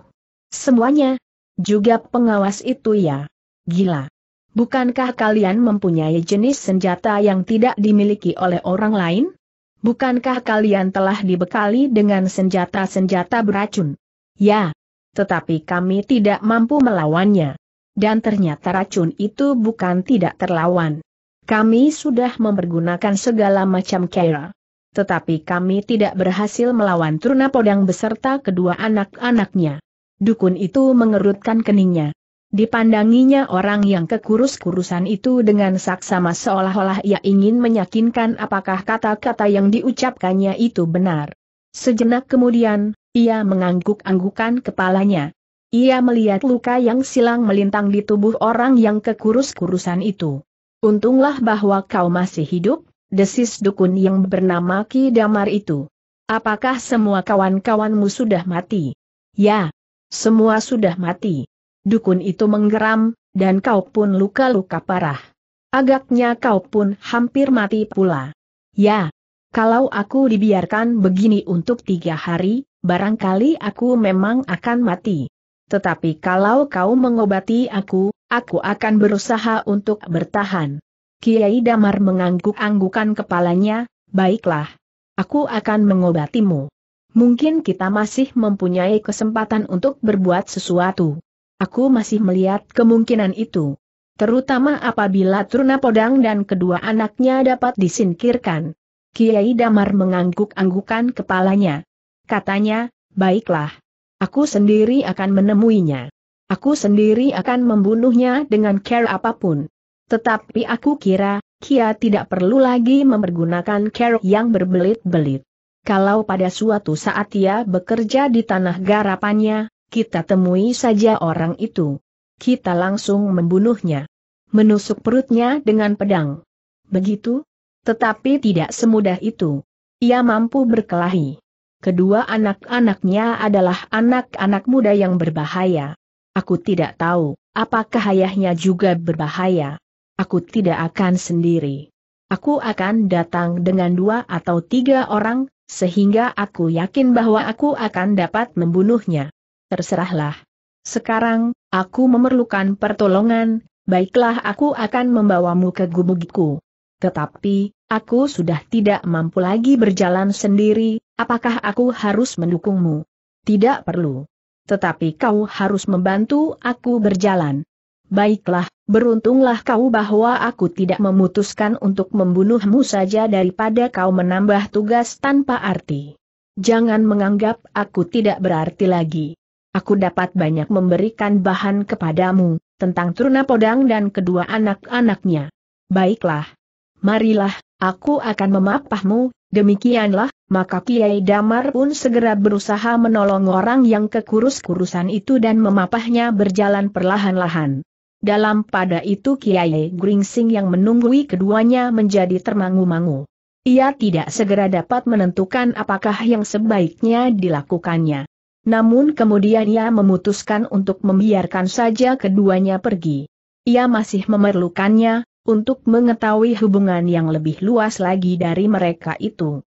Semuanya. Juga pengawas itu ya. Gila. Bukankah kalian mempunyai jenis senjata yang tidak dimiliki oleh orang lain? Bukankah kalian telah dibekali dengan senjata-senjata beracun? Ya, tetapi kami tidak mampu melawannya. Dan ternyata racun itu bukan tidak terlawan. Kami sudah mempergunakan segala macam cara. Tetapi kami tidak berhasil melawan Trunapodang beserta kedua anak-anaknya. Dukun itu mengerutkan keningnya. Dipandanginya orang yang kekurus-kurusan itu dengan saksama seolah-olah ia ingin menyakinkan apakah kata-kata yang diucapkannya itu benar. Sejenak kemudian, ia mengangguk-anggukan kepalanya. Ia melihat luka yang silang melintang di tubuh orang yang kekurus-kurusan itu. Untunglah bahwa kau masih hidup, desis dukun yang bernama Ki Damar itu. Apakah semua kawan-kawanmu sudah mati? Ya, semua sudah mati. Dukun itu menggeram, dan kau pun luka-luka parah. Agaknya kau pun hampir mati pula. Ya, kalau aku dibiarkan begini untuk tiga hari, barangkali aku memang akan mati. Tetapi kalau kau mengobati aku, aku akan berusaha untuk bertahan. Kiai Damar mengangguk-anggukan kepalanya, baiklah. Aku akan mengobatimu. Mungkin kita masih mempunyai kesempatan untuk berbuat sesuatu. Aku masih melihat kemungkinan itu. Terutama apabila Truna Podang dan kedua anaknya dapat disingkirkan. Kiai Damar mengangguk-anggukan kepalanya. Katanya, baiklah. Aku sendiri akan menemuinya. Aku sendiri akan membunuhnya dengan care apapun. Tetapi aku kira, Kia tidak perlu lagi mempergunakan care yang berbelit-belit. Kalau pada suatu saat ia bekerja di tanah garapannya, kita temui saja orang itu. Kita langsung membunuhnya. Menusuk perutnya dengan pedang. Begitu? Tetapi tidak semudah itu. Ia mampu berkelahi kedua anak-anaknya adalah anak-anak muda yang berbahaya. Aku tidak tahu, apakah ayahnya juga berbahaya. Aku tidak akan sendiri. Aku akan datang dengan dua atau tiga orang, sehingga aku yakin bahwa aku akan dapat membunuhnya. Terserahlah. Sekarang, aku memerlukan pertolongan, baiklah aku akan membawamu ke gubukku. Tetapi, aku sudah tidak mampu lagi berjalan sendiri, Apakah aku harus mendukungmu? Tidak perlu. Tetapi kau harus membantu aku berjalan. Baiklah, beruntunglah kau bahwa aku tidak memutuskan untuk membunuhmu saja daripada kau menambah tugas tanpa arti. Jangan menganggap aku tidak berarti lagi. Aku dapat banyak memberikan bahan kepadamu, tentang Truna Podang dan kedua anak-anaknya. Baiklah. Marilah, aku akan memapahmu, demikianlah, maka Kiai Damar pun segera berusaha menolong orang yang kekurus-kurusan itu dan memapahnya berjalan perlahan-lahan. Dalam pada itu Kiai Gringsing yang menunggui keduanya menjadi termangu-mangu. Ia tidak segera dapat menentukan apakah yang sebaiknya dilakukannya. Namun kemudian ia memutuskan untuk membiarkan saja keduanya pergi. Ia masih memerlukannya, untuk mengetahui hubungan yang lebih luas lagi dari mereka itu.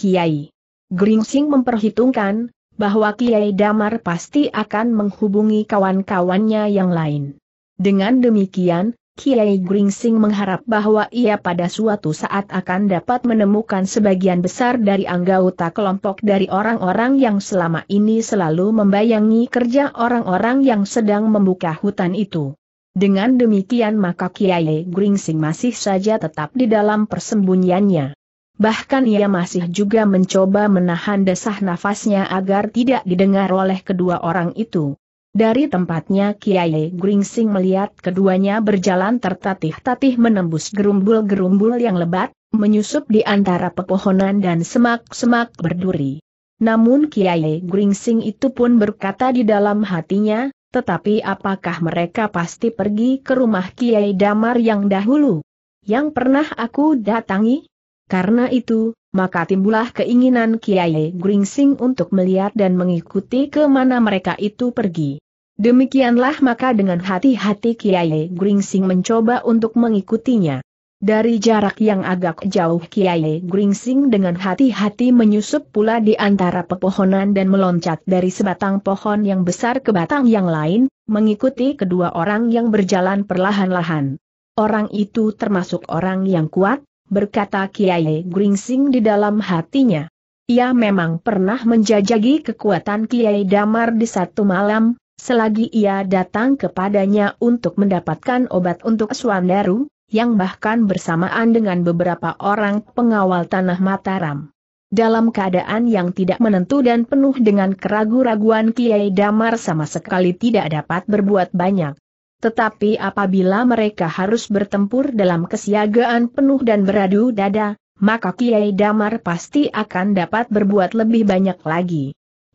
Kiai. Gringsing memperhitungkan, bahwa Kiai Damar pasti akan menghubungi kawan-kawannya yang lain. Dengan demikian, Kiai Gringsing mengharap bahwa ia pada suatu saat akan dapat menemukan sebagian besar dari anggota kelompok dari orang-orang yang selama ini selalu membayangi kerja orang-orang yang sedang membuka hutan itu. Dengan demikian maka Kiai Gringsing masih saja tetap di dalam persembunyiannya bahkan ia masih juga mencoba menahan desah nafasnya agar tidak didengar oleh kedua orang itu. Dari tempatnya Kiai Gringsing melihat keduanya berjalan tertatih-tatih menembus gerumbul-gerumbul yang lebat, menyusup di antara pepohonan dan semak-semak berduri. Namun Kiai Gringsing itu pun berkata di dalam hatinya, tetapi apakah mereka pasti pergi ke rumah Kiai Damar yang dahulu? Yang pernah aku datangi? Karena itu, maka timbullah keinginan Kiai Gringsing untuk melihat dan mengikuti ke mana mereka itu pergi. Demikianlah maka dengan hati-hati Kiai Gringsing mencoba untuk mengikutinya. Dari jarak yang agak jauh Kiai Gringsing dengan hati-hati menyusup pula di antara pepohonan dan meloncat dari sebatang pohon yang besar ke batang yang lain, mengikuti kedua orang yang berjalan perlahan-lahan. Orang itu termasuk orang yang kuat, berkata Kiai Gringsing di dalam hatinya. Ia memang pernah menjajagi kekuatan Kiai Damar di satu malam, selagi ia datang kepadanya untuk mendapatkan obat untuk Swandaru, yang bahkan bersamaan dengan beberapa orang pengawal tanah Mataram. Dalam keadaan yang tidak menentu dan penuh dengan keraguan raguan Kiai Damar sama sekali tidak dapat berbuat banyak. Tetapi apabila mereka harus bertempur dalam kesiagaan penuh dan beradu dada, maka Kiai Damar pasti akan dapat berbuat lebih banyak lagi.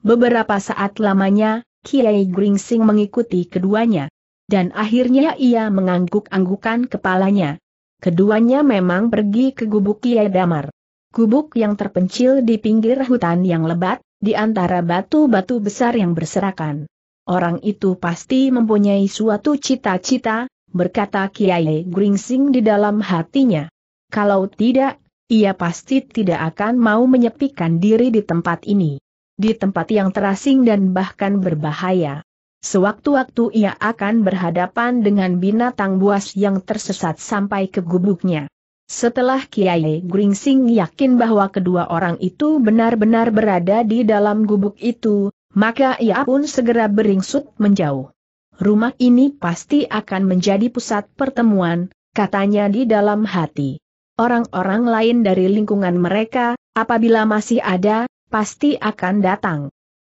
Beberapa saat lamanya, Kiai Gringsing mengikuti keduanya. Dan akhirnya ia mengangguk-anggukan kepalanya. Keduanya memang pergi ke gubuk Kiai Damar. Gubuk yang terpencil di pinggir hutan yang lebat, di antara batu-batu besar yang berserakan orang itu pasti mempunyai suatu cita-cita, berkata Kiai Gringsing di dalam hatinya. Kalau tidak, ia pasti tidak akan mau menyepikan diri di tempat ini. Di tempat yang terasing dan bahkan berbahaya. Sewaktu-waktu ia akan berhadapan dengan binatang buas yang tersesat sampai ke gubuknya. Setelah Kiai Gringsing yakin bahwa kedua orang itu benar-benar berada di dalam gubuk itu, maka ia pun segera beringsut menjauh. Rumah ini pasti akan menjadi pusat pertemuan, katanya di dalam hati. Orang-orang lain dari lingkungan mereka, apabila masih ada, pasti akan datang.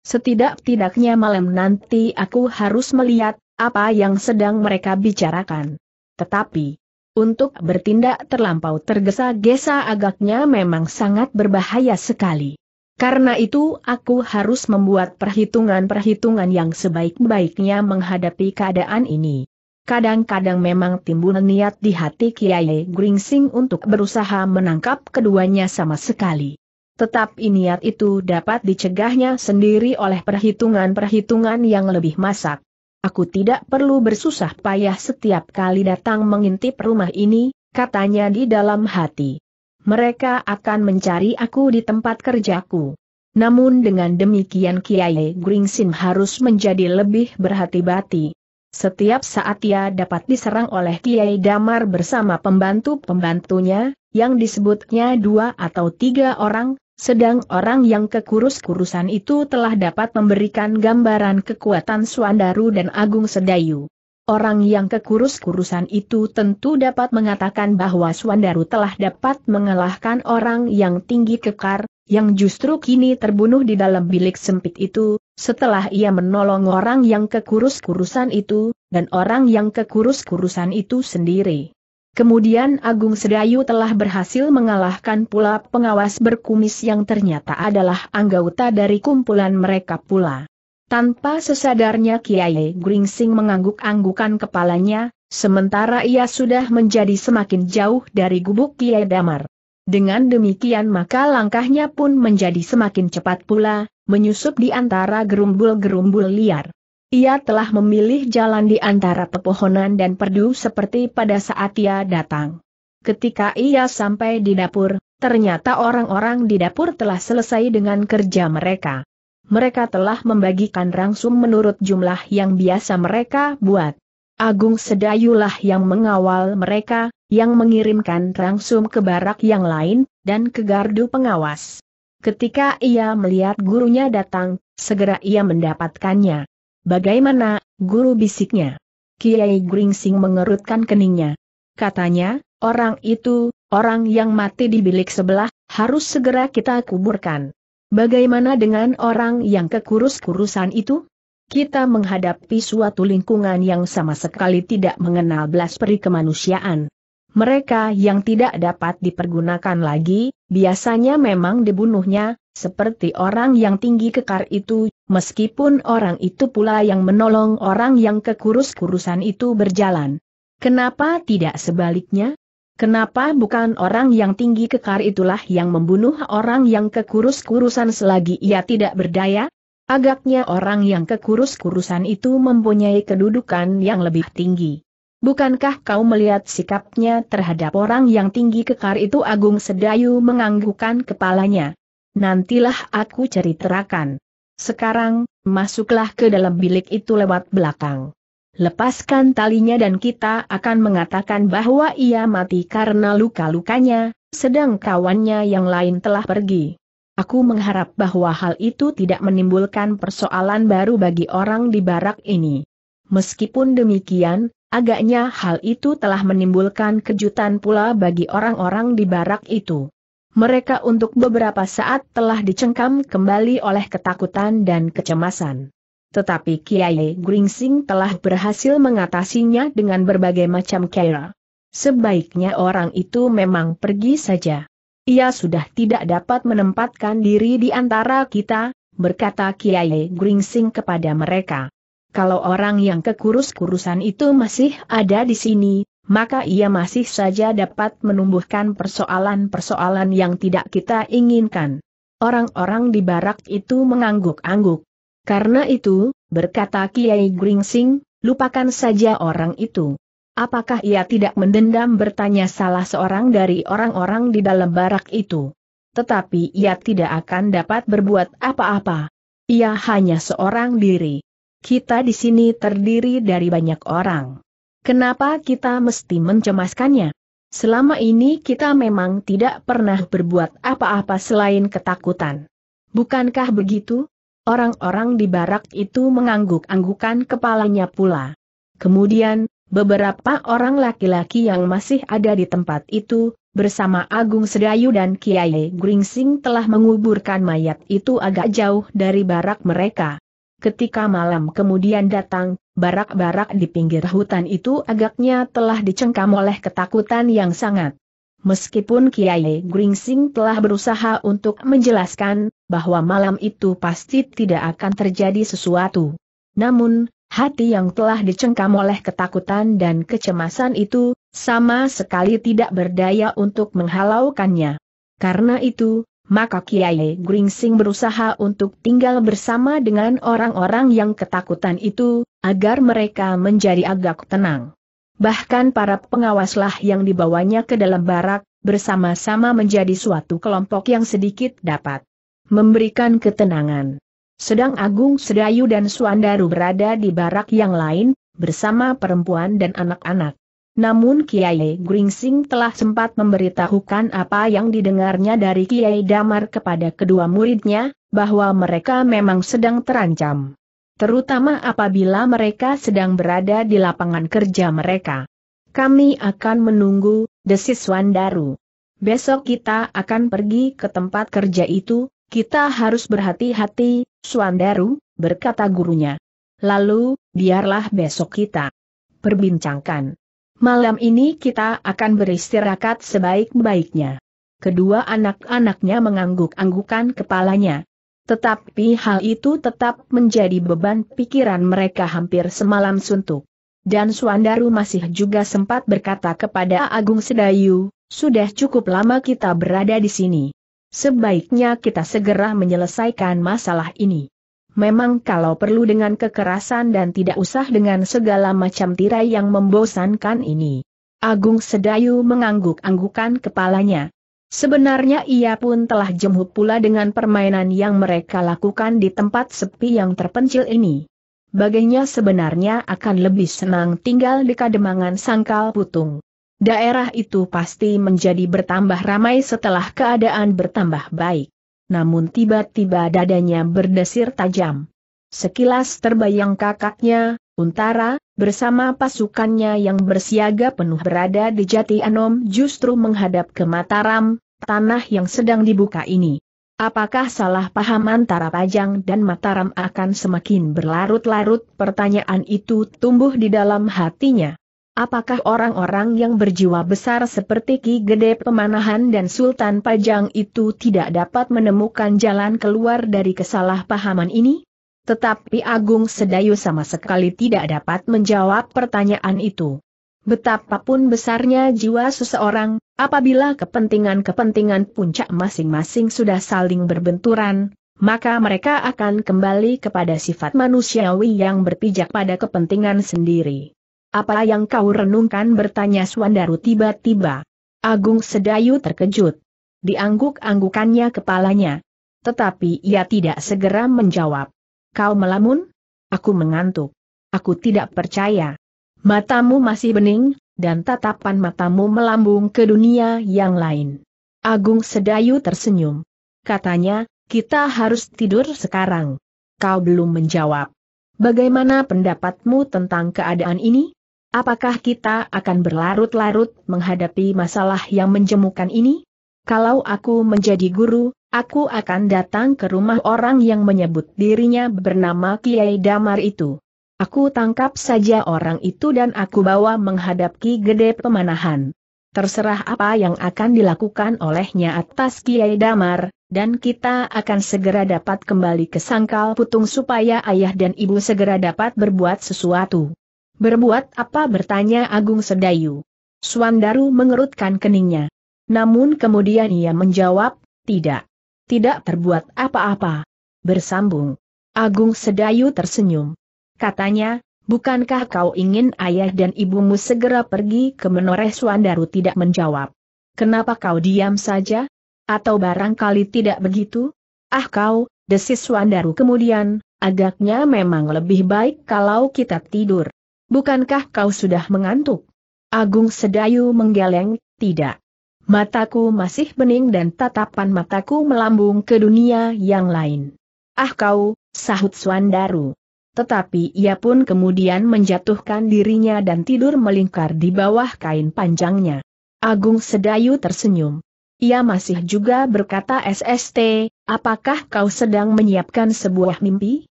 Setidak-tidaknya malam nanti aku harus melihat apa yang sedang mereka bicarakan. Tetapi, untuk bertindak terlampau tergesa-gesa agaknya memang sangat berbahaya sekali. Karena itu aku harus membuat perhitungan-perhitungan yang sebaik-baiknya menghadapi keadaan ini. Kadang-kadang memang timbul niat di hati Kiai Gringsing untuk berusaha menangkap keduanya sama sekali. Tetapi niat itu dapat dicegahnya sendiri oleh perhitungan-perhitungan yang lebih masak. Aku tidak perlu bersusah payah setiap kali datang mengintip rumah ini, katanya di dalam hati mereka akan mencari aku di tempat kerjaku. Namun dengan demikian Kiai Gringsin harus menjadi lebih berhati-hati. Setiap saat ia dapat diserang oleh Kiai Damar bersama pembantu-pembantunya, yang disebutnya dua atau tiga orang, sedang orang yang kekurus-kurusan itu telah dapat memberikan gambaran kekuatan Suandaru dan Agung Sedayu. Orang yang kekurus-kurusan itu tentu dapat mengatakan bahwa Swandaru telah dapat mengalahkan orang yang tinggi kekar, yang justru kini terbunuh di dalam bilik sempit itu, setelah ia menolong orang yang kekurus-kurusan itu, dan orang yang kekurus-kurusan itu sendiri. Kemudian Agung Sedayu telah berhasil mengalahkan pula pengawas berkumis yang ternyata adalah anggota dari kumpulan mereka pula. Tanpa sesadarnya Kiai Gringsing mengangguk-anggukan kepalanya, sementara ia sudah menjadi semakin jauh dari gubuk Kiai Damar. Dengan demikian maka langkahnya pun menjadi semakin cepat pula, menyusup di antara gerumbul-gerumbul liar. Ia telah memilih jalan di antara pepohonan dan perdu seperti pada saat ia datang. Ketika ia sampai di dapur, ternyata orang-orang di dapur telah selesai dengan kerja mereka mereka telah membagikan rangsum menurut jumlah yang biasa mereka buat. Agung Sedayulah yang mengawal mereka, yang mengirimkan rangsum ke barak yang lain, dan ke gardu pengawas. Ketika ia melihat gurunya datang, segera ia mendapatkannya. Bagaimana, guru bisiknya? Kiai Gringsing mengerutkan keningnya. Katanya, orang itu, orang yang mati di bilik sebelah, harus segera kita kuburkan. Bagaimana dengan orang yang kekurus-kurusan itu? Kita menghadapi suatu lingkungan yang sama sekali tidak mengenal belas peri kemanusiaan. Mereka yang tidak dapat dipergunakan lagi, biasanya memang dibunuhnya, seperti orang yang tinggi kekar itu, meskipun orang itu pula yang menolong orang yang kekurus-kurusan itu berjalan. Kenapa tidak sebaliknya? Kenapa bukan orang yang tinggi kekar itulah yang membunuh orang yang kekurus-kurusan selagi ia tidak berdaya? Agaknya orang yang kekurus-kurusan itu mempunyai kedudukan yang lebih tinggi. Bukankah kau melihat sikapnya terhadap orang yang tinggi kekar itu Agung Sedayu menganggukkan kepalanya. Nantilah aku ceritakan. Sekarang, masuklah ke dalam bilik itu lewat belakang. Lepaskan talinya dan kita akan mengatakan bahwa ia mati karena luka-lukanya, sedang kawannya yang lain telah pergi. Aku mengharap bahwa hal itu tidak menimbulkan persoalan baru bagi orang di barak ini. Meskipun demikian, agaknya hal itu telah menimbulkan kejutan pula bagi orang-orang di barak itu. Mereka untuk beberapa saat telah dicengkam kembali oleh ketakutan dan kecemasan tetapi Kiai Gringsing telah berhasil mengatasinya dengan berbagai macam cara. Sebaiknya orang itu memang pergi saja. Ia sudah tidak dapat menempatkan diri di antara kita, berkata Kiai Gringsing kepada mereka. Kalau orang yang kekurus-kurusan itu masih ada di sini, maka ia masih saja dapat menumbuhkan persoalan-persoalan yang tidak kita inginkan. Orang-orang di barak itu mengangguk-angguk. Karena itu, berkata Kiai Gringsing, lupakan saja orang itu. Apakah ia tidak mendendam bertanya salah seorang dari orang-orang di dalam barak itu? Tetapi ia tidak akan dapat berbuat apa-apa. Ia hanya seorang diri. Kita di sini terdiri dari banyak orang. Kenapa kita mesti mencemaskannya? Selama ini kita memang tidak pernah berbuat apa-apa selain ketakutan. Bukankah begitu? orang-orang di barak itu mengangguk-anggukan kepalanya pula. Kemudian, beberapa orang laki-laki yang masih ada di tempat itu, bersama Agung Sedayu dan Kiai Gringsing telah menguburkan mayat itu agak jauh dari barak mereka. Ketika malam kemudian datang, barak-barak di pinggir hutan itu agaknya telah dicengkam oleh ketakutan yang sangat. Meskipun Kiai Gringsing telah berusaha untuk menjelaskan, bahwa malam itu pasti tidak akan terjadi sesuatu. Namun, hati yang telah dicengkam oleh ketakutan dan kecemasan itu, sama sekali tidak berdaya untuk menghalaukannya. Karena itu, maka Kiai Gringsing berusaha untuk tinggal bersama dengan orang-orang yang ketakutan itu, agar mereka menjadi agak tenang. Bahkan para pengawaslah yang dibawanya ke dalam barak, bersama-sama menjadi suatu kelompok yang sedikit dapat memberikan ketenangan. Sedang Agung Sedayu dan Suandaru berada di barak yang lain, bersama perempuan dan anak-anak. Namun Kiai Gringsing telah sempat memberitahukan apa yang didengarnya dari Kiai Damar kepada kedua muridnya, bahwa mereka memang sedang terancam. Terutama apabila mereka sedang berada di lapangan kerja mereka. Kami akan menunggu, desis Wandaru. Besok kita akan pergi ke tempat kerja itu, kita harus berhati-hati, Suandaru, berkata gurunya. Lalu, biarlah besok kita perbincangkan. Malam ini kita akan beristirahat sebaik-baiknya. Kedua anak-anaknya mengangguk-anggukan kepalanya. Tetapi hal itu tetap menjadi beban pikiran mereka hampir semalam suntuk. Dan Suandaru masih juga sempat berkata kepada Agung Sedayu, sudah cukup lama kita berada di sini. Sebaiknya kita segera menyelesaikan masalah ini. Memang kalau perlu dengan kekerasan dan tidak usah dengan segala macam tirai yang membosankan ini. Agung Sedayu mengangguk-anggukan kepalanya. Sebenarnya ia pun telah jemuh pula dengan permainan yang mereka lakukan di tempat sepi yang terpencil ini. Baginya sebenarnya akan lebih senang tinggal di kademangan sangkal putung. Daerah itu pasti menjadi bertambah ramai setelah keadaan bertambah baik. Namun tiba-tiba dadanya berdesir tajam. Sekilas terbayang kakaknya, Untara, bersama pasukannya yang bersiaga penuh berada di Jati Anom justru menghadap ke Mataram, tanah yang sedang dibuka ini. Apakah salah paham antara Pajang dan Mataram akan semakin berlarut-larut? Pertanyaan itu tumbuh di dalam hatinya. Apakah orang-orang yang berjiwa besar seperti Ki Gede Pemanahan dan Sultan Pajang itu tidak dapat menemukan jalan keluar dari kesalahpahaman ini? Tetapi Agung Sedayu sama sekali tidak dapat menjawab pertanyaan itu. Betapapun besarnya jiwa seseorang, apabila kepentingan-kepentingan puncak masing-masing sudah saling berbenturan, maka mereka akan kembali kepada sifat manusiawi yang berpijak pada kepentingan sendiri. Apa yang kau renungkan bertanya Suandaru tiba-tiba. Agung Sedayu terkejut. Diangguk-anggukannya kepalanya. Tetapi ia tidak segera menjawab. Kau melamun? Aku mengantuk. Aku tidak percaya. Matamu masih bening, dan tatapan matamu melambung ke dunia yang lain. Agung Sedayu tersenyum. Katanya, kita harus tidur sekarang. Kau belum menjawab. Bagaimana pendapatmu tentang keadaan ini? Apakah kita akan berlarut-larut menghadapi masalah yang menjemukan ini? Kalau aku menjadi guru, aku akan datang ke rumah orang yang menyebut dirinya bernama Kiai Damar itu. Aku tangkap saja orang itu dan aku bawa menghadap Ki Gede Pemanahan. Terserah apa yang akan dilakukan olehnya atas Kiai Damar, dan kita akan segera dapat kembali ke sangkal putung supaya ayah dan ibu segera dapat berbuat sesuatu. Berbuat apa bertanya Agung Sedayu. Suandaru mengerutkan keningnya. Namun kemudian ia menjawab, tidak. Tidak terbuat apa-apa. Bersambung. Agung Sedayu tersenyum. Katanya, bukankah kau ingin ayah dan ibumu segera pergi ke menoreh Suandaru tidak menjawab. Kenapa kau diam saja? Atau barangkali tidak begitu? Ah kau, desis Suandaru kemudian, agaknya memang lebih baik kalau kita tidur. Bukankah kau sudah mengantuk? Agung Sedayu menggeleng, tidak. Mataku masih bening dan tatapan mataku melambung ke dunia yang lain. Ah kau, sahut Swandaru. Tetapi ia pun kemudian menjatuhkan dirinya dan tidur melingkar di bawah kain panjangnya. Agung Sedayu tersenyum. Ia masih juga berkata SST, apakah kau sedang menyiapkan sebuah mimpi?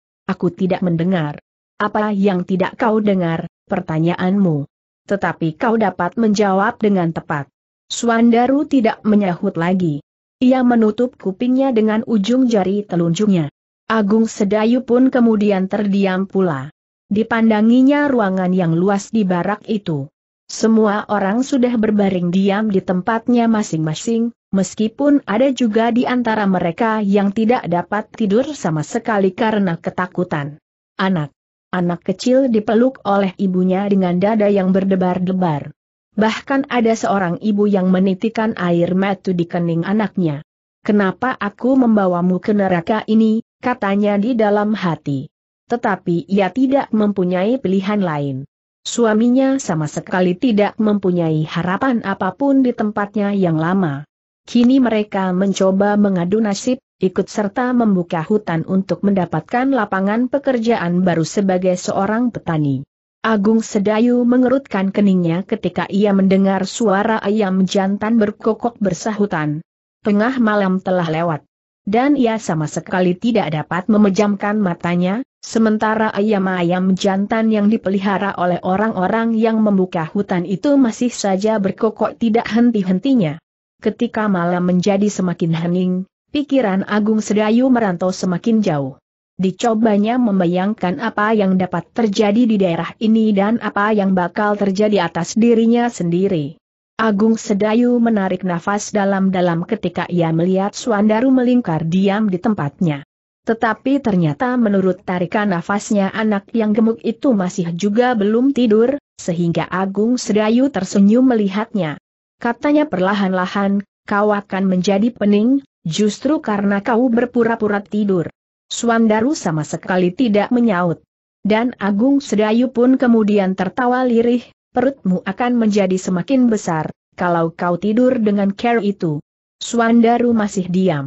Aku tidak mendengar. Apa yang tidak kau dengar, pertanyaanmu? Tetapi kau dapat menjawab dengan tepat. Suandaru tidak menyahut lagi. Ia menutup kupingnya dengan ujung jari telunjuknya. Agung Sedayu pun kemudian terdiam pula. Dipandanginya ruangan yang luas di barak itu. Semua orang sudah berbaring diam di tempatnya masing-masing, meskipun ada juga di antara mereka yang tidak dapat tidur sama sekali karena ketakutan. Anak Anak kecil dipeluk oleh ibunya dengan dada yang berdebar-debar. Bahkan ada seorang ibu yang menitikan air mata di kening anaknya. Kenapa aku membawamu ke neraka ini, katanya di dalam hati. Tetapi ia tidak mempunyai pilihan lain. Suaminya sama sekali tidak mempunyai harapan apapun di tempatnya yang lama. Kini mereka mencoba mengadu nasib, ikut serta membuka hutan untuk mendapatkan lapangan pekerjaan baru sebagai seorang petani. Agung Sedayu mengerutkan keningnya ketika ia mendengar suara ayam jantan berkokok bersahutan. Tengah malam telah lewat. Dan ia sama sekali tidak dapat memejamkan matanya, sementara ayam-ayam jantan yang dipelihara oleh orang-orang yang membuka hutan itu masih saja berkokok tidak henti-hentinya. Ketika malam menjadi semakin hening, pikiran Agung Sedayu merantau semakin jauh. Dicobanya membayangkan apa yang dapat terjadi di daerah ini dan apa yang bakal terjadi atas dirinya sendiri. Agung Sedayu menarik nafas dalam-dalam ketika ia melihat Suandaru melingkar diam di tempatnya. Tetapi ternyata menurut tarikan nafasnya anak yang gemuk itu masih juga belum tidur, sehingga Agung Sedayu tersenyum melihatnya katanya perlahan-lahan, kau akan menjadi pening, justru karena kau berpura-pura tidur. Suandaru sama sekali tidak menyaut. Dan Agung Sedayu pun kemudian tertawa lirih, perutmu akan menjadi semakin besar, kalau kau tidur dengan care itu. Suandaru masih diam.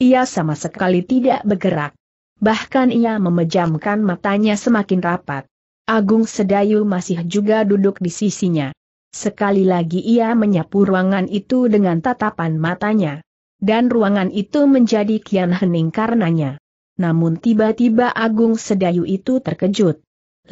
Ia sama sekali tidak bergerak. Bahkan ia memejamkan matanya semakin rapat. Agung Sedayu masih juga duduk di sisinya. Sekali lagi ia menyapu ruangan itu dengan tatapan matanya. Dan ruangan itu menjadi kian hening karenanya. Namun tiba-tiba Agung Sedayu itu terkejut.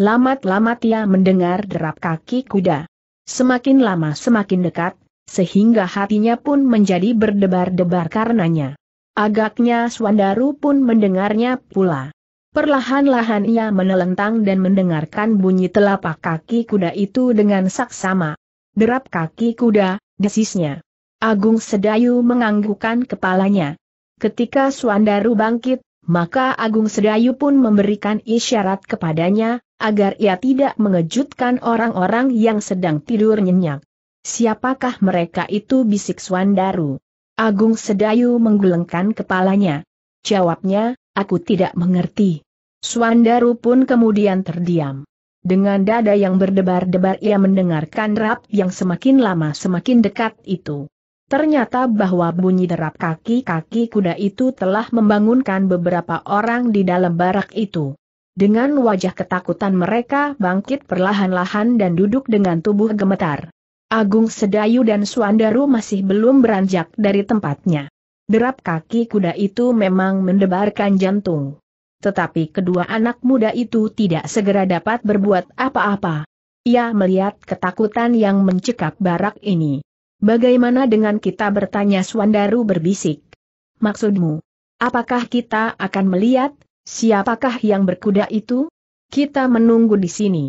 Lamat-lamat ia mendengar derap kaki kuda. Semakin lama semakin dekat, sehingga hatinya pun menjadi berdebar-debar karenanya. Agaknya Swandaru pun mendengarnya pula. Perlahan-lahan ia menelentang dan mendengarkan bunyi telapak kaki kuda itu dengan saksama derap kaki kuda, desisnya. Agung Sedayu menganggukkan kepalanya. Ketika Suandaru bangkit, maka Agung Sedayu pun memberikan isyarat kepadanya, agar ia tidak mengejutkan orang-orang yang sedang tidur nyenyak. Siapakah mereka itu bisik Suandaru? Agung Sedayu menggelengkan kepalanya. Jawabnya, aku tidak mengerti. Suandaru pun kemudian terdiam. Dengan dada yang berdebar-debar ia mendengarkan rap yang semakin lama semakin dekat itu. Ternyata bahwa bunyi derap kaki-kaki kuda itu telah membangunkan beberapa orang di dalam barak itu. Dengan wajah ketakutan mereka bangkit perlahan-lahan dan duduk dengan tubuh gemetar. Agung Sedayu dan Suandaru masih belum beranjak dari tempatnya. Derap kaki kuda itu memang mendebarkan jantung tetapi kedua anak muda itu tidak segera dapat berbuat apa-apa. Ia melihat ketakutan yang mencekap barak ini. Bagaimana dengan kita bertanya Swandaru berbisik? Maksudmu, apakah kita akan melihat, siapakah yang berkuda itu? Kita menunggu di sini.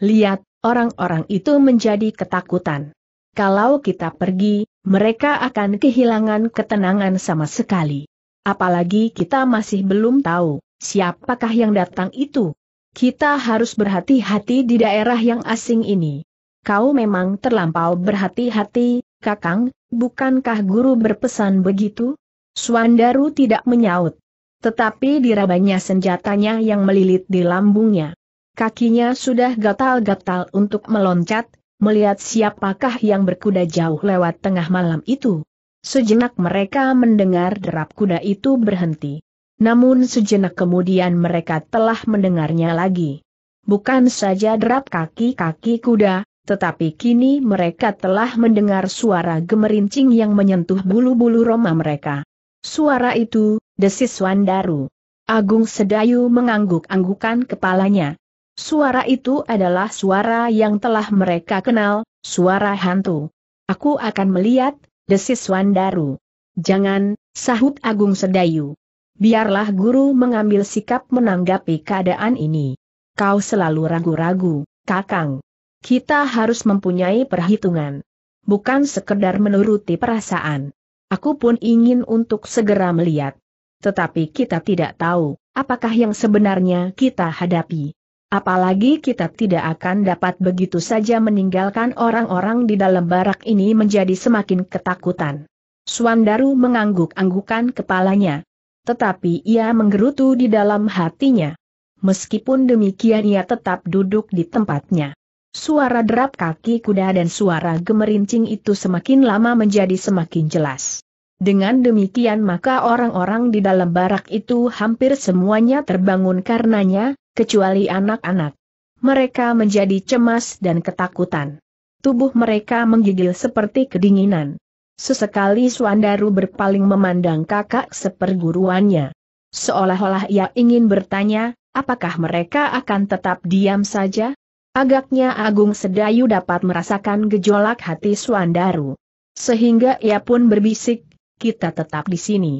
Lihat, orang-orang itu menjadi ketakutan. Kalau kita pergi, mereka akan kehilangan ketenangan sama sekali. Apalagi kita masih belum tahu Siapakah yang datang itu? Kita harus berhati-hati di daerah yang asing ini. Kau memang terlampau berhati-hati, Kakang, bukankah guru berpesan begitu? Suandaru tidak menyaut. Tetapi dirabanya senjatanya yang melilit di lambungnya. Kakinya sudah gatal-gatal untuk meloncat, melihat siapakah yang berkuda jauh lewat tengah malam itu. Sejenak mereka mendengar derap kuda itu berhenti. Namun sejenak kemudian mereka telah mendengarnya lagi. Bukan saja derap kaki-kaki kuda, tetapi kini mereka telah mendengar suara gemerincing yang menyentuh bulu-bulu roma mereka. Suara itu, desis Wandaru. Agung Sedayu mengangguk-anggukan kepalanya. Suara itu adalah suara yang telah mereka kenal, suara hantu. Aku akan melihat, desis Wandaru. Jangan, sahut Agung Sedayu. Biarlah guru mengambil sikap menanggapi keadaan ini. Kau selalu ragu-ragu, Kakang. Kita harus mempunyai perhitungan. Bukan sekedar menuruti perasaan. Aku pun ingin untuk segera melihat. Tetapi kita tidak tahu, apakah yang sebenarnya kita hadapi. Apalagi kita tidak akan dapat begitu saja meninggalkan orang-orang di dalam barak ini menjadi semakin ketakutan. Suandaru mengangguk-anggukan kepalanya, tetapi ia menggerutu di dalam hatinya. Meskipun demikian ia tetap duduk di tempatnya. Suara derap kaki kuda dan suara gemerincing itu semakin lama menjadi semakin jelas. Dengan demikian maka orang-orang di dalam barak itu hampir semuanya terbangun karenanya, kecuali anak-anak. Mereka menjadi cemas dan ketakutan. Tubuh mereka menggigil seperti kedinginan. Sesekali Suandaru berpaling memandang kakak seperguruannya. Seolah-olah ia ingin bertanya, apakah mereka akan tetap diam saja? Agaknya Agung Sedayu dapat merasakan gejolak hati Suandaru. Sehingga ia pun berbisik, kita tetap di sini.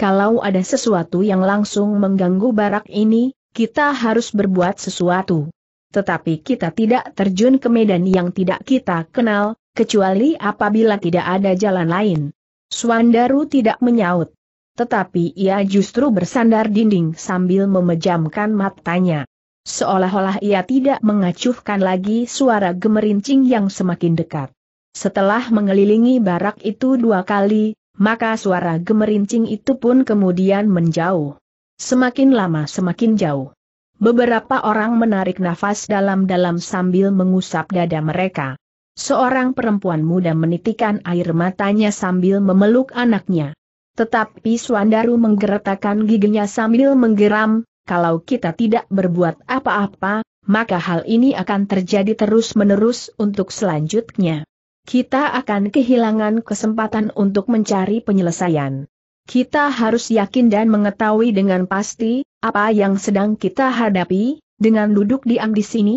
Kalau ada sesuatu yang langsung mengganggu barak ini, kita harus berbuat sesuatu. Tetapi kita tidak terjun ke medan yang tidak kita kenal, kecuali apabila tidak ada jalan lain. Swandaru tidak menyaut. Tetapi ia justru bersandar dinding sambil memejamkan matanya. Seolah-olah ia tidak mengacuhkan lagi suara gemerincing yang semakin dekat. Setelah mengelilingi barak itu dua kali, maka suara gemerincing itu pun kemudian menjauh. Semakin lama semakin jauh. Beberapa orang menarik nafas dalam-dalam sambil mengusap dada mereka seorang perempuan muda menitikan air matanya sambil memeluk anaknya. Tetapi Suandaru menggeretakkan giginya sambil menggeram, kalau kita tidak berbuat apa-apa, maka hal ini akan terjadi terus-menerus untuk selanjutnya. Kita akan kehilangan kesempatan untuk mencari penyelesaian. Kita harus yakin dan mengetahui dengan pasti, apa yang sedang kita hadapi, dengan duduk diam di sini.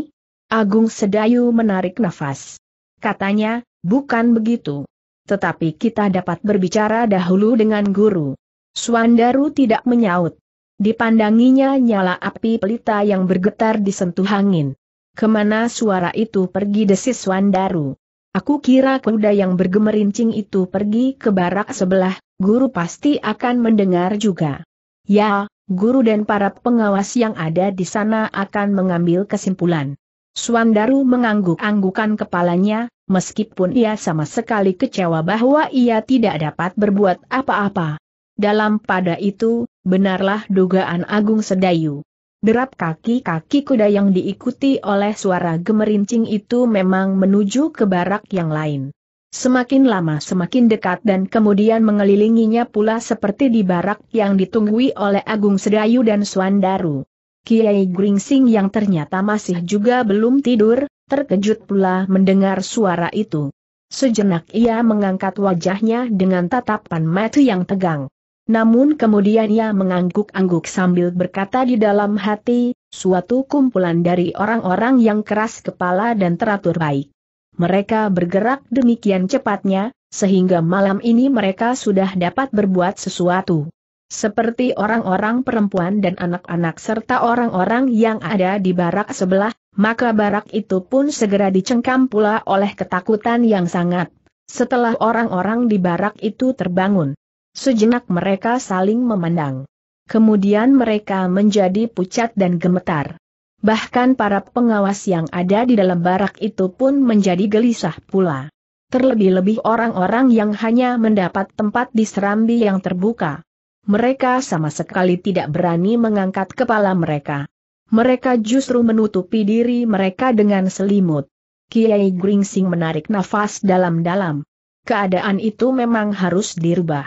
Agung Sedayu menarik nafas katanya, bukan begitu. Tetapi kita dapat berbicara dahulu dengan guru. Suandaru tidak menyaut. Dipandanginya nyala api pelita yang bergetar disentuh angin. Kemana suara itu pergi desis Suandaru? Aku kira kuda yang bergemerincing itu pergi ke barak sebelah, guru pasti akan mendengar juga. Ya, guru dan para pengawas yang ada di sana akan mengambil kesimpulan. Suandaru mengangguk-anggukan kepalanya, meskipun ia sama sekali kecewa bahwa ia tidak dapat berbuat apa-apa. Dalam pada itu, benarlah dugaan Agung Sedayu. Derap kaki-kaki kuda yang diikuti oleh suara gemerincing itu memang menuju ke barak yang lain. Semakin lama semakin dekat dan kemudian mengelilinginya pula seperti di barak yang ditunggui oleh Agung Sedayu dan Suandaru. Kiai Gringsing yang ternyata masih juga belum tidur, terkejut pula mendengar suara itu. Sejenak ia mengangkat wajahnya dengan tatapan mata yang tegang. Namun kemudian ia mengangguk-angguk sambil berkata di dalam hati, suatu kumpulan dari orang-orang yang keras kepala dan teratur baik. Mereka bergerak demikian cepatnya, sehingga malam ini mereka sudah dapat berbuat sesuatu. Seperti orang-orang perempuan dan anak-anak serta orang-orang yang ada di barak sebelah, maka barak itu pun segera dicengkam pula oleh ketakutan yang sangat. Setelah orang-orang di barak itu terbangun, sejenak mereka saling memandang. Kemudian mereka menjadi pucat dan gemetar. Bahkan para pengawas yang ada di dalam barak itu pun menjadi gelisah pula. Terlebih-lebih orang-orang yang hanya mendapat tempat di serambi yang terbuka mereka sama sekali tidak berani mengangkat kepala mereka. Mereka justru menutupi diri mereka dengan selimut. Kiai Gringsing menarik nafas dalam-dalam. Keadaan itu memang harus dirubah.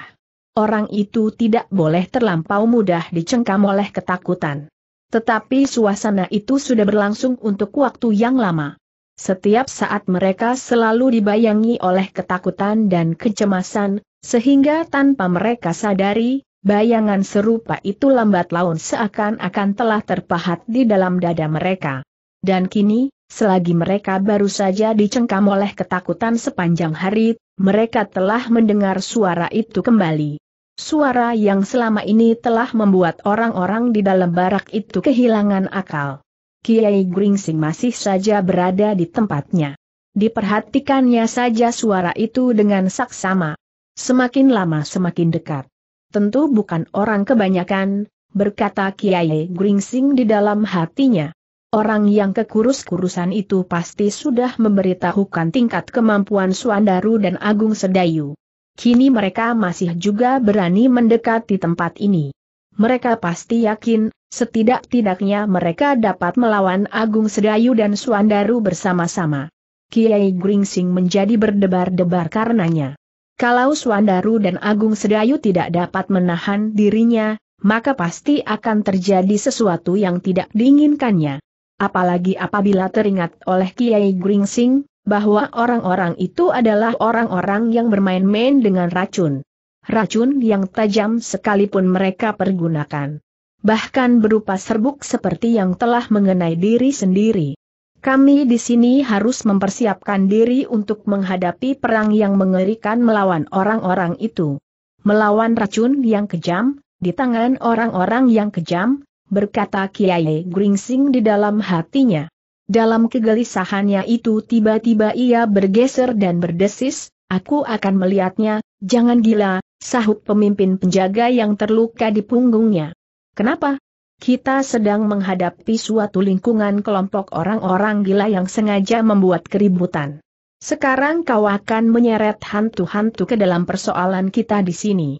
Orang itu tidak boleh terlampau mudah dicengkam oleh ketakutan. Tetapi suasana itu sudah berlangsung untuk waktu yang lama. Setiap saat mereka selalu dibayangi oleh ketakutan dan kecemasan, sehingga tanpa mereka sadari, bayangan serupa itu lambat laun seakan-akan telah terpahat di dalam dada mereka. Dan kini, selagi mereka baru saja dicengkam oleh ketakutan sepanjang hari, mereka telah mendengar suara itu kembali. Suara yang selama ini telah membuat orang-orang di dalam barak itu kehilangan akal. Kiai Gringsing masih saja berada di tempatnya. Diperhatikannya saja suara itu dengan saksama. Semakin lama semakin dekat tentu bukan orang kebanyakan, berkata Kiai Gringsing di dalam hatinya. Orang yang kekurus-kurusan itu pasti sudah memberitahukan tingkat kemampuan Suandaru dan Agung Sedayu. Kini mereka masih juga berani mendekati tempat ini. Mereka pasti yakin, setidak-tidaknya mereka dapat melawan Agung Sedayu dan Suandaru bersama-sama. Kiai Gringsing menjadi berdebar-debar karenanya. Kalau Swandaru dan Agung Sedayu tidak dapat menahan dirinya, maka pasti akan terjadi sesuatu yang tidak diinginkannya. Apalagi apabila teringat oleh Kiai Gringsing, bahwa orang-orang itu adalah orang-orang yang bermain-main dengan racun. Racun yang tajam sekalipun mereka pergunakan. Bahkan berupa serbuk seperti yang telah mengenai diri sendiri. Kami di sini harus mempersiapkan diri untuk menghadapi perang yang mengerikan melawan orang-orang itu. Melawan racun yang kejam, di tangan orang-orang yang kejam, berkata Kiai Gringsing di dalam hatinya. Dalam kegelisahannya itu tiba-tiba ia bergeser dan berdesis, aku akan melihatnya, jangan gila, sahut pemimpin penjaga yang terluka di punggungnya. Kenapa? Kita sedang menghadapi suatu lingkungan kelompok orang-orang gila yang sengaja membuat keributan. Sekarang kau akan menyeret hantu-hantu ke dalam persoalan kita di sini.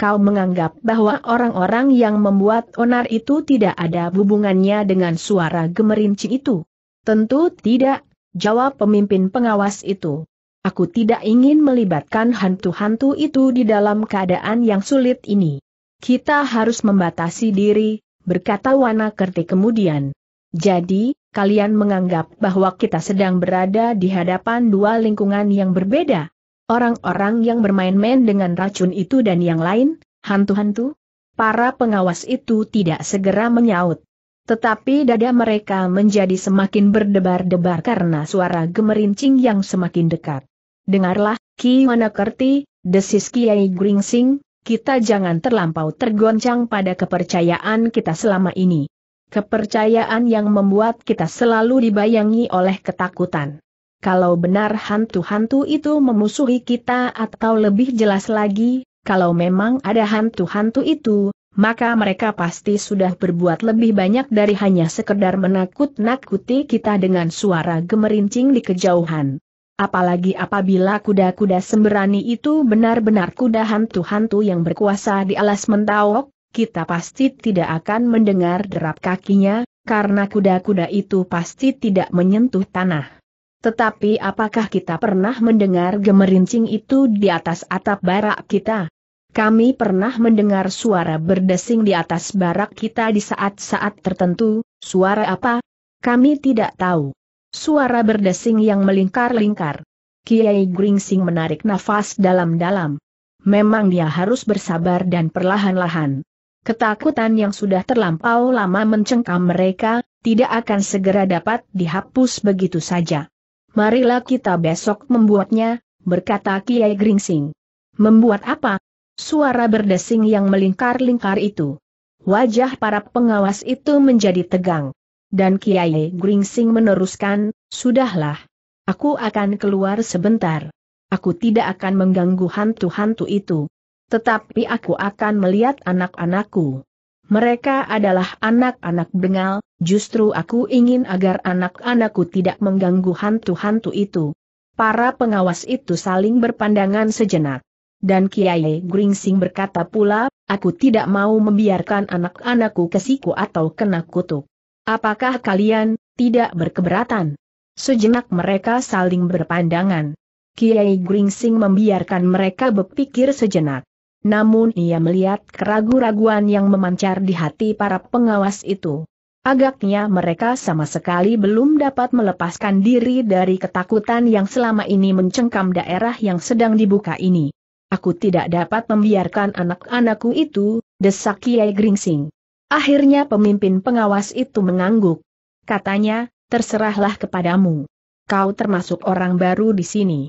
Kau menganggap bahwa orang-orang yang membuat onar itu tidak ada hubungannya dengan suara gemerinci itu. Tentu tidak, jawab pemimpin pengawas itu. Aku tidak ingin melibatkan hantu-hantu itu di dalam keadaan yang sulit ini. Kita harus membatasi diri, berkata Wana Kerti kemudian. Jadi, kalian menganggap bahwa kita sedang berada di hadapan dua lingkungan yang berbeda? Orang-orang yang bermain-main dengan racun itu dan yang lain, hantu-hantu? Para pengawas itu tidak segera menyaut. Tetapi dada mereka menjadi semakin berdebar-debar karena suara gemerincing yang semakin dekat. Dengarlah, Ki Wana Kerti, desis Kiai Gringsing, kita jangan terlampau tergoncang pada kepercayaan kita selama ini. Kepercayaan yang membuat kita selalu dibayangi oleh ketakutan. Kalau benar hantu-hantu itu memusuhi kita atau lebih jelas lagi, kalau memang ada hantu-hantu itu, maka mereka pasti sudah berbuat lebih banyak dari hanya sekedar menakut-nakuti kita dengan suara gemerincing di kejauhan. Apalagi apabila kuda-kuda sembrani itu benar-benar kuda hantu-hantu yang berkuasa di alas mentawok, kita pasti tidak akan mendengar derap kakinya, karena kuda-kuda itu pasti tidak menyentuh tanah. Tetapi apakah kita pernah mendengar gemerincing itu di atas atap barak kita? Kami pernah mendengar suara berdesing di atas barak kita di saat-saat tertentu, suara apa? Kami tidak tahu. Suara berdesing yang melingkar-lingkar. Kiai Gringsing menarik nafas dalam-dalam. Memang dia harus bersabar dan perlahan-lahan. Ketakutan yang sudah terlampau lama mencengkam mereka, tidak akan segera dapat dihapus begitu saja. Marilah kita besok membuatnya, berkata Kiai Gringsing. Membuat apa? Suara berdesing yang melingkar-lingkar itu. Wajah para pengawas itu menjadi tegang. Dan Kiai Gringsing meneruskan, Sudahlah. Aku akan keluar sebentar. Aku tidak akan mengganggu hantu-hantu itu. Tetapi aku akan melihat anak-anakku. Mereka adalah anak-anak bengal, justru aku ingin agar anak-anakku tidak mengganggu hantu-hantu itu. Para pengawas itu saling berpandangan sejenak. Dan Kiai Gringsing berkata pula, aku tidak mau membiarkan anak-anakku kesiku atau kena kutuk. Apakah kalian tidak berkeberatan? Sejenak mereka saling berpandangan. Kiai Gringsing membiarkan mereka berpikir sejenak. Namun ia melihat keraguan-raguan yang memancar di hati para pengawas itu. Agaknya mereka sama sekali belum dapat melepaskan diri dari ketakutan yang selama ini mencengkam daerah yang sedang dibuka ini. Aku tidak dapat membiarkan anak-anakku itu, desak Kiai Gringsing. Akhirnya pemimpin pengawas itu mengangguk. Katanya, terserahlah kepadamu. Kau termasuk orang baru di sini.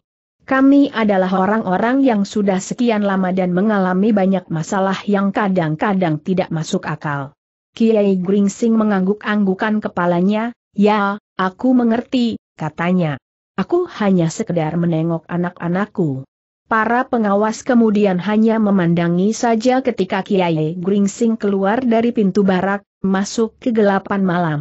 Kami adalah orang-orang yang sudah sekian lama dan mengalami banyak masalah yang kadang-kadang tidak masuk akal. Kiai Gringsing mengangguk-anggukan kepalanya, ya, aku mengerti, katanya. Aku hanya sekedar menengok anak-anakku. Para pengawas kemudian hanya memandangi saja ketika Kiai Gringsing keluar dari pintu barak, masuk ke gelapan malam.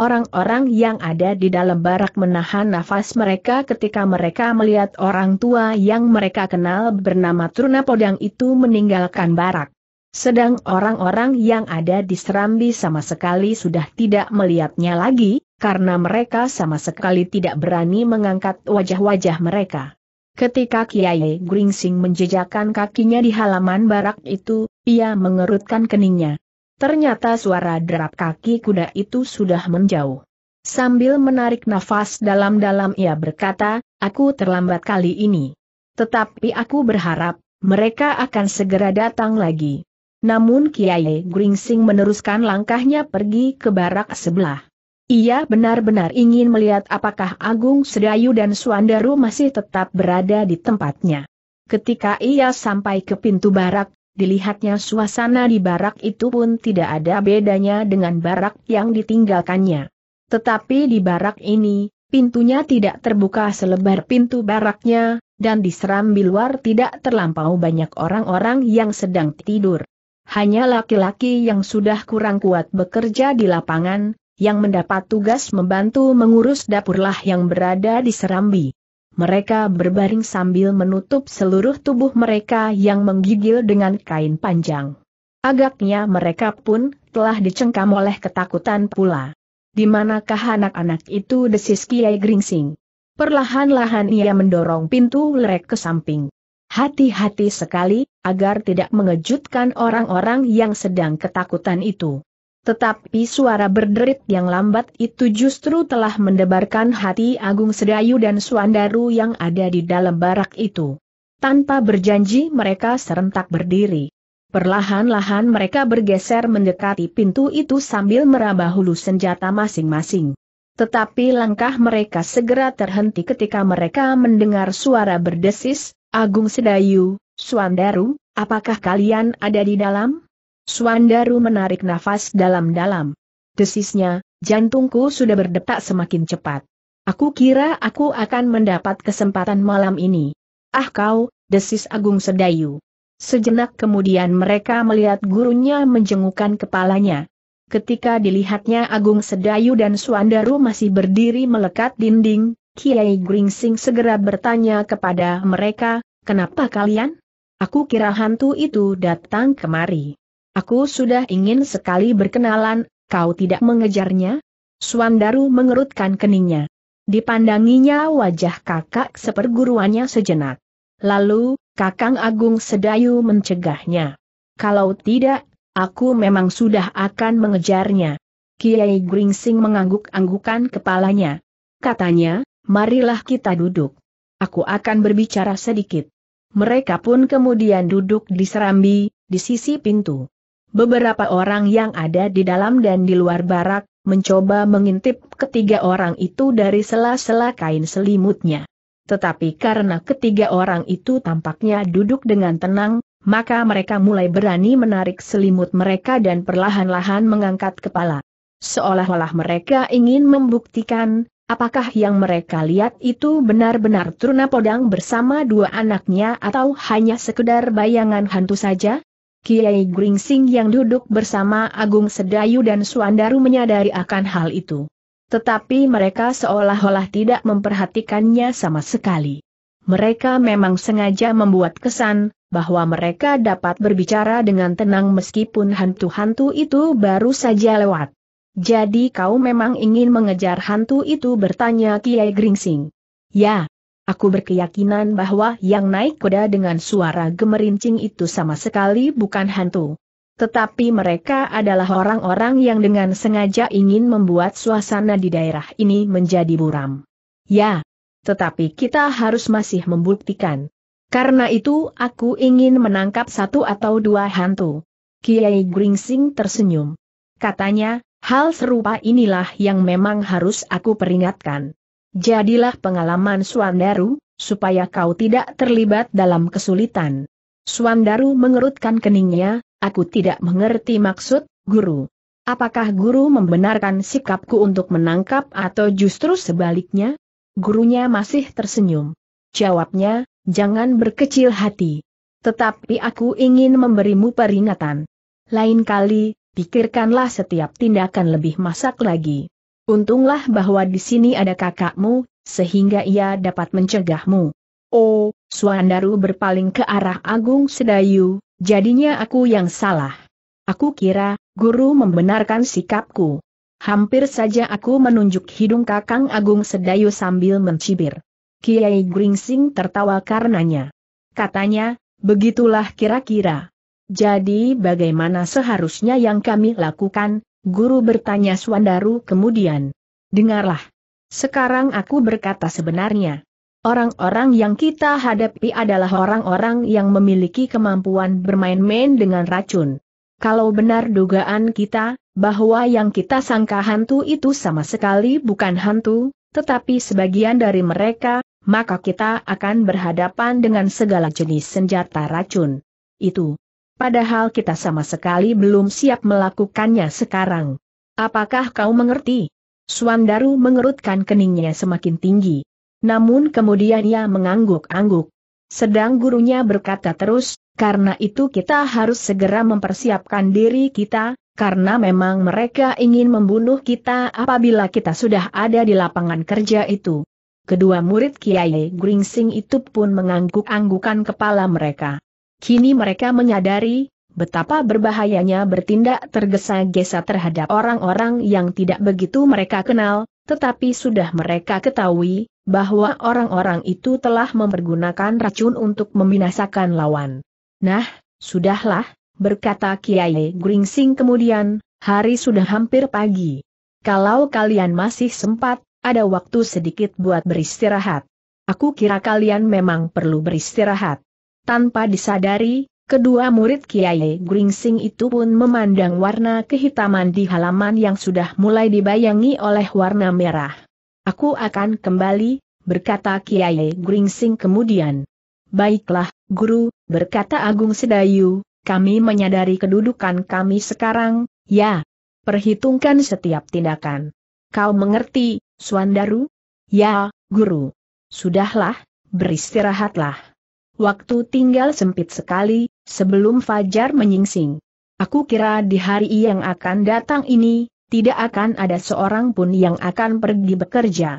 Orang-orang yang ada di dalam barak menahan nafas mereka ketika mereka melihat orang tua yang mereka kenal bernama Truna Podang itu meninggalkan barak. Sedang orang-orang yang ada di Serambi sama sekali sudah tidak melihatnya lagi, karena mereka sama sekali tidak berani mengangkat wajah-wajah mereka. Ketika Kiai Gringsing menjejakkan kakinya di halaman barak itu, ia mengerutkan keningnya. Ternyata suara derap kaki kuda itu sudah menjauh. Sambil menarik nafas dalam-dalam ia berkata, aku terlambat kali ini. Tetapi aku berharap, mereka akan segera datang lagi. Namun Kiai Gringsing meneruskan langkahnya pergi ke barak sebelah. Ia benar-benar ingin melihat apakah Agung Sedayu dan Suandaru masih tetap berada di tempatnya. Ketika ia sampai ke pintu barak, dilihatnya suasana di barak itu pun tidak ada bedanya dengan barak yang ditinggalkannya. Tetapi di barak ini, pintunya tidak terbuka selebar pintu baraknya, dan di serambi luar tidak terlampau banyak orang-orang yang sedang tidur. Hanya laki-laki yang sudah kurang kuat bekerja di lapangan, yang mendapat tugas membantu mengurus dapurlah yang berada di Serambi. Mereka berbaring sambil menutup seluruh tubuh mereka yang menggigil dengan kain panjang. Agaknya mereka pun telah dicengkam oleh ketakutan pula. Di manakah anak-anak itu desis Kiai Gringsing? Perlahan-lahan ia mendorong pintu lerek ke samping. Hati-hati sekali, agar tidak mengejutkan orang-orang yang sedang ketakutan itu. Tetapi suara berderit yang lambat itu justru telah mendebarkan hati Agung Sedayu dan Suandaru yang ada di dalam barak itu. Tanpa berjanji mereka serentak berdiri. Perlahan-lahan mereka bergeser mendekati pintu itu sambil meraba hulu senjata masing-masing. Tetapi langkah mereka segera terhenti ketika mereka mendengar suara berdesis, Agung Sedayu, Suandaru, apakah kalian ada di dalam? Suandaru menarik nafas dalam-dalam. Desisnya, jantungku sudah berdetak semakin cepat. Aku kira aku akan mendapat kesempatan malam ini. Ah kau, desis Agung Sedayu. Sejenak kemudian mereka melihat gurunya menjengukkan kepalanya. Ketika dilihatnya Agung Sedayu dan Suandaru masih berdiri melekat dinding, Kiai Gringsing segera bertanya kepada mereka, kenapa kalian? Aku kira hantu itu datang kemari. Aku sudah ingin sekali berkenalan, kau tidak mengejarnya? Suandaru mengerutkan keningnya. Dipandanginya wajah kakak seperguruannya sejenak. Lalu, Kakang Agung Sedayu mencegahnya. Kalau tidak, aku memang sudah akan mengejarnya. Kiai Gringsing mengangguk-anggukan kepalanya. Katanya, marilah kita duduk. Aku akan berbicara sedikit. Mereka pun kemudian duduk di serambi, di sisi pintu. Beberapa orang yang ada di dalam dan di luar barak, mencoba mengintip ketiga orang itu dari sela-sela kain selimutnya. Tetapi karena ketiga orang itu tampaknya duduk dengan tenang, maka mereka mulai berani menarik selimut mereka dan perlahan-lahan mengangkat kepala. Seolah-olah mereka ingin membuktikan, apakah yang mereka lihat itu benar-benar Truna Podang bersama dua anaknya atau hanya sekedar bayangan hantu saja? Kiai Gringsing yang duduk bersama Agung Sedayu dan Suandaru menyadari akan hal itu. Tetapi mereka seolah-olah tidak memperhatikannya sama sekali. Mereka memang sengaja membuat kesan bahwa mereka dapat berbicara dengan tenang meskipun hantu-hantu itu baru saja lewat. Jadi kau memang ingin mengejar hantu itu bertanya Kiai Gringsing. Ya, Aku berkeyakinan bahwa yang naik kuda dengan suara gemerincing itu sama sekali bukan hantu. Tetapi mereka adalah orang-orang yang dengan sengaja ingin membuat suasana di daerah ini menjadi buram. Ya, tetapi kita harus masih membuktikan. Karena itu aku ingin menangkap satu atau dua hantu. Kiai Gringsing tersenyum. Katanya, hal serupa inilah yang memang harus aku peringatkan. Jadilah pengalaman Suandaru, supaya kau tidak terlibat dalam kesulitan. Suandaru mengerutkan keningnya, aku tidak mengerti maksud, guru. Apakah guru membenarkan sikapku untuk menangkap atau justru sebaliknya? Gurunya masih tersenyum. Jawabnya, jangan berkecil hati. Tetapi aku ingin memberimu peringatan. Lain kali, pikirkanlah setiap tindakan lebih masak lagi. Untunglah bahwa di sini ada kakakmu, sehingga ia dapat mencegahmu. Oh, Suandaru berpaling ke arah Agung Sedayu, jadinya aku yang salah. Aku kira, guru membenarkan sikapku. Hampir saja aku menunjuk hidung kakang Agung Sedayu sambil mencibir. Kiai Gringsing tertawa karenanya. Katanya, begitulah kira-kira. Jadi bagaimana seharusnya yang kami lakukan, Guru bertanya Swandaru kemudian. Dengarlah. Sekarang aku berkata sebenarnya. Orang-orang yang kita hadapi adalah orang-orang yang memiliki kemampuan bermain-main dengan racun. Kalau benar dugaan kita, bahwa yang kita sangka hantu itu sama sekali bukan hantu, tetapi sebagian dari mereka, maka kita akan berhadapan dengan segala jenis senjata racun. Itu padahal kita sama sekali belum siap melakukannya sekarang. Apakah kau mengerti? Suandaru mengerutkan keningnya semakin tinggi. Namun kemudian ia mengangguk-angguk. Sedang gurunya berkata terus, karena itu kita harus segera mempersiapkan diri kita, karena memang mereka ingin membunuh kita apabila kita sudah ada di lapangan kerja itu. Kedua murid Kiai Gringsing itu pun mengangguk-anggukan kepala mereka. Kini mereka menyadari betapa berbahayanya bertindak tergesa-gesa terhadap orang-orang yang tidak begitu mereka kenal, tetapi sudah mereka ketahui bahwa orang-orang itu telah mempergunakan racun untuk membinasakan lawan. Nah, sudahlah, berkata Kiai Gringsing kemudian, hari sudah hampir pagi. Kalau kalian masih sempat, ada waktu sedikit buat beristirahat. Aku kira kalian memang perlu beristirahat. Tanpa disadari, kedua murid Kiai Gringsing itu pun memandang warna kehitaman di halaman yang sudah mulai dibayangi oleh warna merah. Aku akan kembali, berkata Kiai Gringsing kemudian. Baiklah, guru, berkata Agung Sedayu, kami menyadari kedudukan kami sekarang, ya. Perhitungkan setiap tindakan. Kau mengerti, Suandaru? Ya, guru. Sudahlah, beristirahatlah. Waktu tinggal sempit sekali, sebelum Fajar menyingsing. Aku kira di hari yang akan datang ini, tidak akan ada seorang pun yang akan pergi bekerja.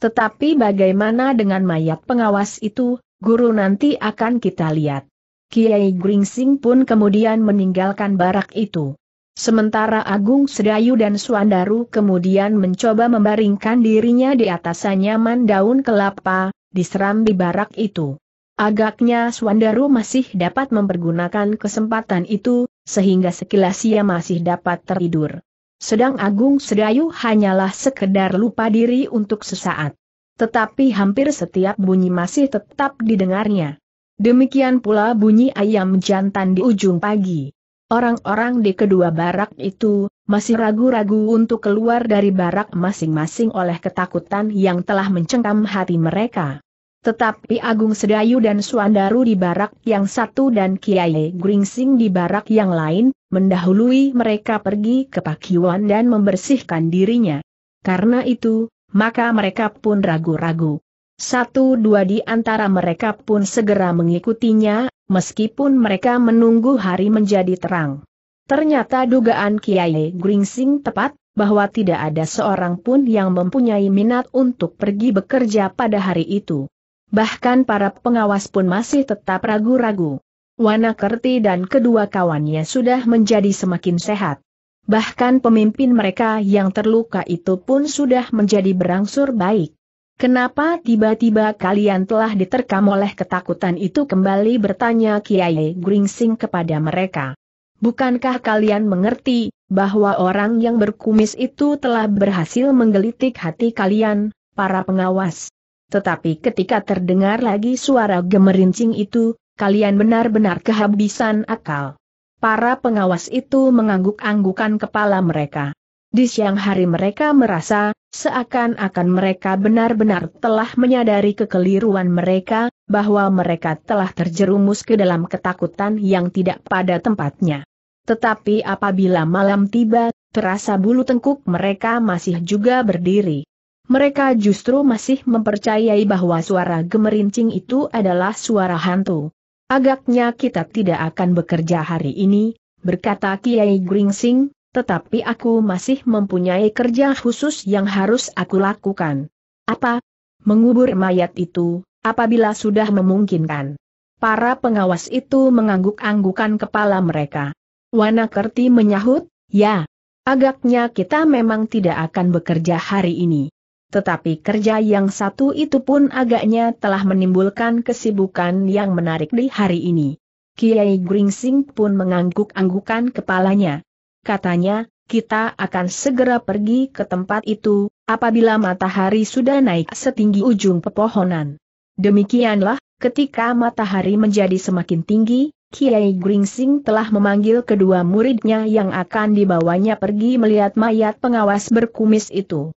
Tetapi bagaimana dengan mayat pengawas itu, guru nanti akan kita lihat. Kiai Gringsing pun kemudian meninggalkan barak itu. Sementara Agung Sedayu dan Suandaru kemudian mencoba membaringkan dirinya di atas anyaman daun kelapa, diseram di barak itu. Agaknya Swandaru masih dapat mempergunakan kesempatan itu, sehingga sekilas ia masih dapat tertidur. Sedang Agung Sedayu hanyalah sekedar lupa diri untuk sesaat. Tetapi hampir setiap bunyi masih tetap didengarnya. Demikian pula bunyi ayam jantan di ujung pagi. Orang-orang di kedua barak itu, masih ragu-ragu untuk keluar dari barak masing-masing oleh ketakutan yang telah mencengkam hati mereka. Tetapi Agung Sedayu dan Suandaru di barak yang satu dan Kiai Gringsing di barak yang lain, mendahului mereka pergi ke Pakiwan dan membersihkan dirinya. Karena itu, maka mereka pun ragu-ragu. Satu dua di antara mereka pun segera mengikutinya, meskipun mereka menunggu hari menjadi terang. Ternyata dugaan Kiai Gringsing tepat, bahwa tidak ada seorang pun yang mempunyai minat untuk pergi bekerja pada hari itu bahkan para pengawas pun masih tetap ragu-ragu. Wanakerti dan kedua kawannya sudah menjadi semakin sehat. Bahkan pemimpin mereka yang terluka itu pun sudah menjadi berangsur baik. Kenapa tiba-tiba kalian telah diterkam oleh ketakutan itu kembali bertanya Kiai Gringsing kepada mereka. Bukankah kalian mengerti, bahwa orang yang berkumis itu telah berhasil menggelitik hati kalian, para pengawas? Tetapi ketika terdengar lagi suara gemerincing itu, kalian benar-benar kehabisan akal. Para pengawas itu mengangguk-anggukan kepala mereka. Di siang hari mereka merasa, seakan-akan mereka benar-benar telah menyadari kekeliruan mereka, bahwa mereka telah terjerumus ke dalam ketakutan yang tidak pada tempatnya. Tetapi apabila malam tiba, terasa bulu tengkuk mereka masih juga berdiri mereka justru masih mempercayai bahwa suara gemerincing itu adalah suara hantu. Agaknya kita tidak akan bekerja hari ini, berkata Kiai Gringsing, tetapi aku masih mempunyai kerja khusus yang harus aku lakukan. Apa? Mengubur mayat itu, apabila sudah memungkinkan. Para pengawas itu mengangguk-anggukan kepala mereka. Wanakerti menyahut, ya, agaknya kita memang tidak akan bekerja hari ini tetapi kerja yang satu itu pun agaknya telah menimbulkan kesibukan yang menarik di hari ini. Kiai Gringsing pun mengangguk-anggukan kepalanya. Katanya, kita akan segera pergi ke tempat itu, apabila matahari sudah naik setinggi ujung pepohonan. Demikianlah, ketika matahari menjadi semakin tinggi, Kiai Gringsing telah memanggil kedua muridnya yang akan dibawanya pergi melihat mayat pengawas berkumis itu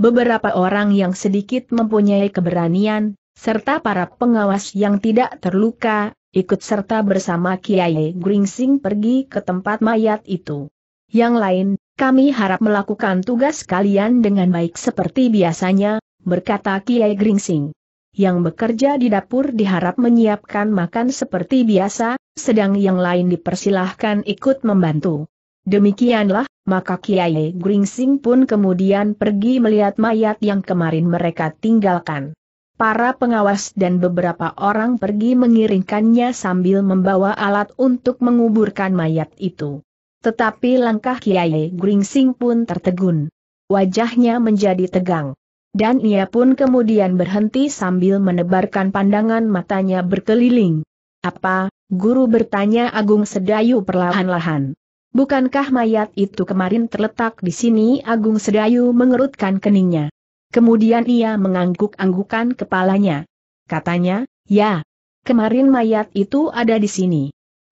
beberapa orang yang sedikit mempunyai keberanian, serta para pengawas yang tidak terluka, ikut serta bersama Kiai Gringsing pergi ke tempat mayat itu. Yang lain, kami harap melakukan tugas kalian dengan baik seperti biasanya, berkata Kiai Gringsing. Yang bekerja di dapur diharap menyiapkan makan seperti biasa, sedang yang lain dipersilahkan ikut membantu. Demikianlah, maka Kiai Gringsing pun kemudian pergi melihat mayat yang kemarin mereka tinggalkan. Para pengawas dan beberapa orang pergi mengiringkannya sambil membawa alat untuk menguburkan mayat itu. Tetapi langkah Kiai Gringsing pun tertegun. Wajahnya menjadi tegang. Dan ia pun kemudian berhenti sambil menebarkan pandangan matanya berkeliling. Apa, guru bertanya Agung Sedayu perlahan-lahan. Bukankah mayat itu kemarin terletak di sini? Agung Sedayu mengerutkan keningnya. Kemudian ia mengangguk-anggukan kepalanya. Katanya, ya, kemarin mayat itu ada di sini.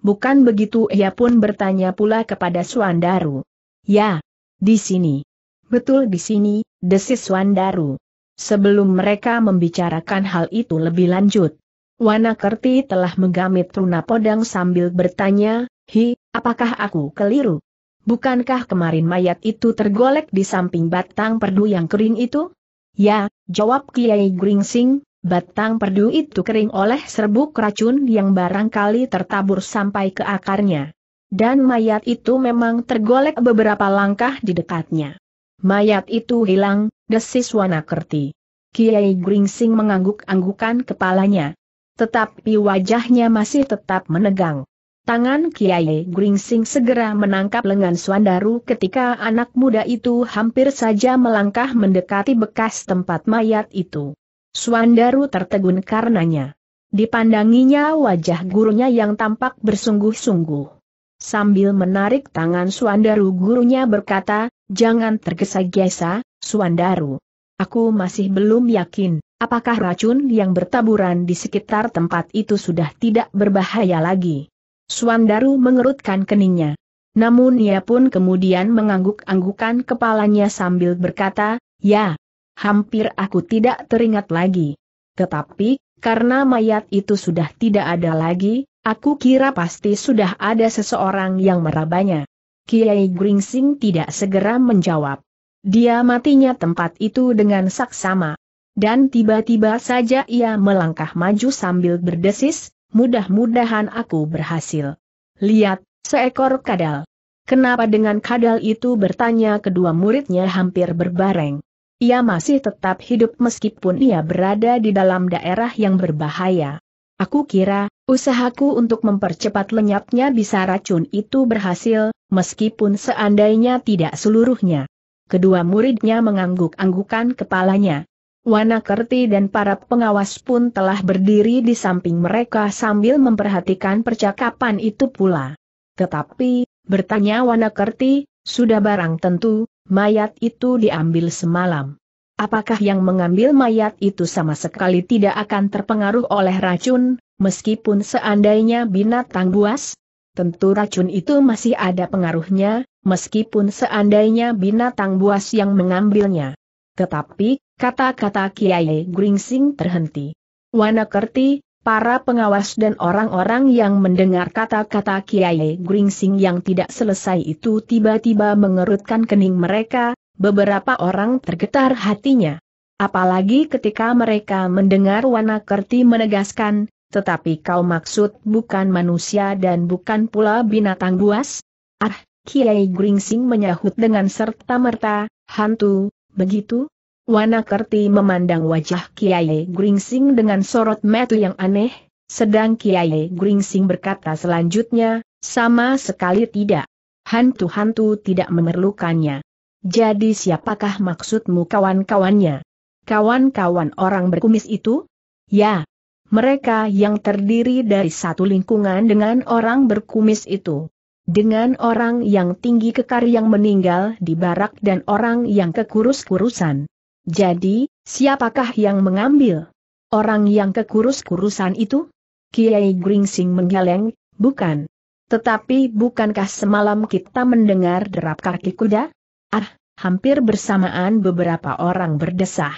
Bukan begitu ia pun bertanya pula kepada Suandaru. Ya, di sini. Betul di sini, desis Suandaru. Sebelum mereka membicarakan hal itu lebih lanjut. Wanakerti telah menggamit runa podang sambil bertanya, Hi, Apakah aku keliru? Bukankah kemarin mayat itu tergolek di samping batang perdu yang kering itu? Ya, jawab Kiai Gringsing, batang perdu itu kering oleh serbuk racun yang barangkali tertabur sampai ke akarnya. Dan mayat itu memang tergolek beberapa langkah di dekatnya. Mayat itu hilang, desis Wanakerti. Kiai Gringsing mengangguk-anggukan kepalanya. Tetapi wajahnya masih tetap menegang. Tangan Kiai Gringsing segera menangkap lengan Swandaru ketika anak muda itu hampir saja melangkah mendekati bekas tempat mayat itu. Swandaru tertegun karenanya. Dipandanginya wajah gurunya yang tampak bersungguh-sungguh. Sambil menarik tangan Swandaru, gurunya berkata, jangan tergesa-gesa, Swandaru. Aku masih belum yakin, apakah racun yang bertaburan di sekitar tempat itu sudah tidak berbahaya lagi. Suandaru mengerutkan keningnya. Namun ia pun kemudian mengangguk-anggukan kepalanya sambil berkata, ya, hampir aku tidak teringat lagi. Tetapi, karena mayat itu sudah tidak ada lagi, aku kira pasti sudah ada seseorang yang merabanya. Kiai Gringsing tidak segera menjawab. Dia matinya tempat itu dengan saksama. Dan tiba-tiba saja ia melangkah maju sambil berdesis, mudah-mudahan aku berhasil. Lihat, seekor kadal. Kenapa dengan kadal itu bertanya kedua muridnya hampir berbareng. Ia masih tetap hidup meskipun ia berada di dalam daerah yang berbahaya. Aku kira, usahaku untuk mempercepat lenyapnya bisa racun itu berhasil, meskipun seandainya tidak seluruhnya. Kedua muridnya mengangguk-anggukan kepalanya. Wanakerti dan para pengawas pun telah berdiri di samping mereka sambil memperhatikan percakapan itu pula. Tetapi, bertanya Wanakerti, sudah barang tentu, mayat itu diambil semalam. Apakah yang mengambil mayat itu sama sekali tidak akan terpengaruh oleh racun, meskipun seandainya binatang buas? Tentu racun itu masih ada pengaruhnya, meskipun seandainya binatang buas yang mengambilnya. Tetapi Kata-kata Kiai Gringsing terhenti. Wanakerti, para pengawas dan orang-orang yang mendengar kata-kata Kiai Gringsing yang tidak selesai itu tiba-tiba mengerutkan kening mereka, beberapa orang tergetar hatinya. Apalagi ketika mereka mendengar Wanakerti menegaskan, tetapi kau maksud bukan manusia dan bukan pula binatang buas? Ah, Kiai Gringsing menyahut dengan serta-merta, hantu, begitu? Wanakerti memandang wajah Kiai Gringsing dengan sorot metu yang aneh, sedang Kiai Gringsing berkata selanjutnya, sama sekali tidak. Hantu-hantu tidak memerlukannya. Jadi siapakah maksudmu kawan-kawannya? Kawan-kawan orang berkumis itu? Ya. Mereka yang terdiri dari satu lingkungan dengan orang berkumis itu dengan orang yang tinggi kekar yang meninggal di barak dan orang yang kekurus-kurusan. Jadi, siapakah yang mengambil? Orang yang kekurus-kurusan itu? Kiai Gringsing menggeleng, bukan. Tetapi bukankah semalam kita mendengar derap kaki kuda? Ah, hampir bersamaan beberapa orang berdesah.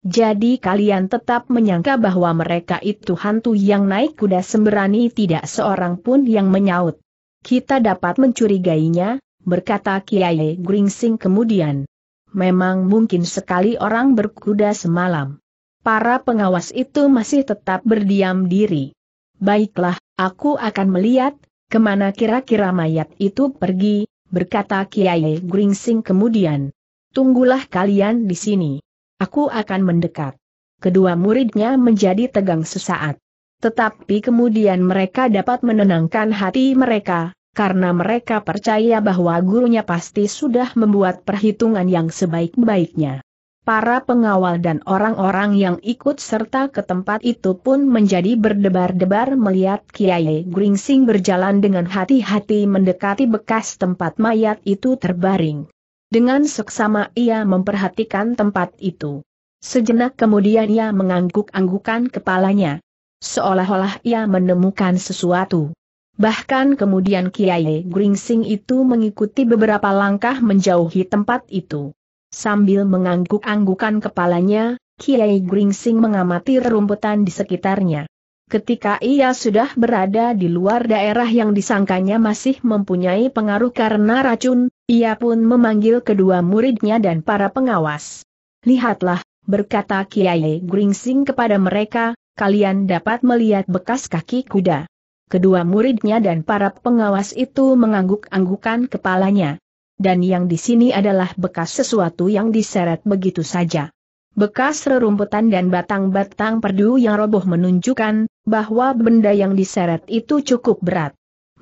Jadi kalian tetap menyangka bahwa mereka itu hantu yang naik kuda sembrani tidak seorang pun yang menyaut. Kita dapat mencurigainya, berkata Kiai Gringsing kemudian. Memang mungkin sekali orang berkuda semalam. Para pengawas itu masih tetap berdiam diri. Baiklah, aku akan melihat, kemana kira-kira mayat itu pergi, berkata Kiai Gringsing kemudian. Tunggulah kalian di sini. Aku akan mendekat. Kedua muridnya menjadi tegang sesaat. Tetapi kemudian mereka dapat menenangkan hati mereka, karena mereka percaya bahwa gurunya pasti sudah membuat perhitungan yang sebaik-baiknya. Para pengawal dan orang-orang yang ikut serta ke tempat itu pun menjadi berdebar-debar melihat Kiai Gringsing berjalan dengan hati-hati mendekati bekas tempat mayat itu terbaring. Dengan seksama ia memperhatikan tempat itu. Sejenak kemudian ia mengangguk-anggukan kepalanya. Seolah-olah ia menemukan sesuatu. Bahkan kemudian Kiai Gringsing itu mengikuti beberapa langkah menjauhi tempat itu. Sambil mengangguk-anggukan kepalanya, Kiai Gringsing mengamati rerumputan di sekitarnya. Ketika ia sudah berada di luar daerah yang disangkanya masih mempunyai pengaruh karena racun, ia pun memanggil kedua muridnya dan para pengawas. Lihatlah, berkata Kiai Gringsing kepada mereka, kalian dapat melihat bekas kaki kuda. Kedua muridnya dan para pengawas itu mengangguk-anggukan kepalanya. Dan yang di sini adalah bekas sesuatu yang diseret begitu saja. Bekas rerumputan dan batang-batang perdu yang roboh menunjukkan bahwa benda yang diseret itu cukup berat.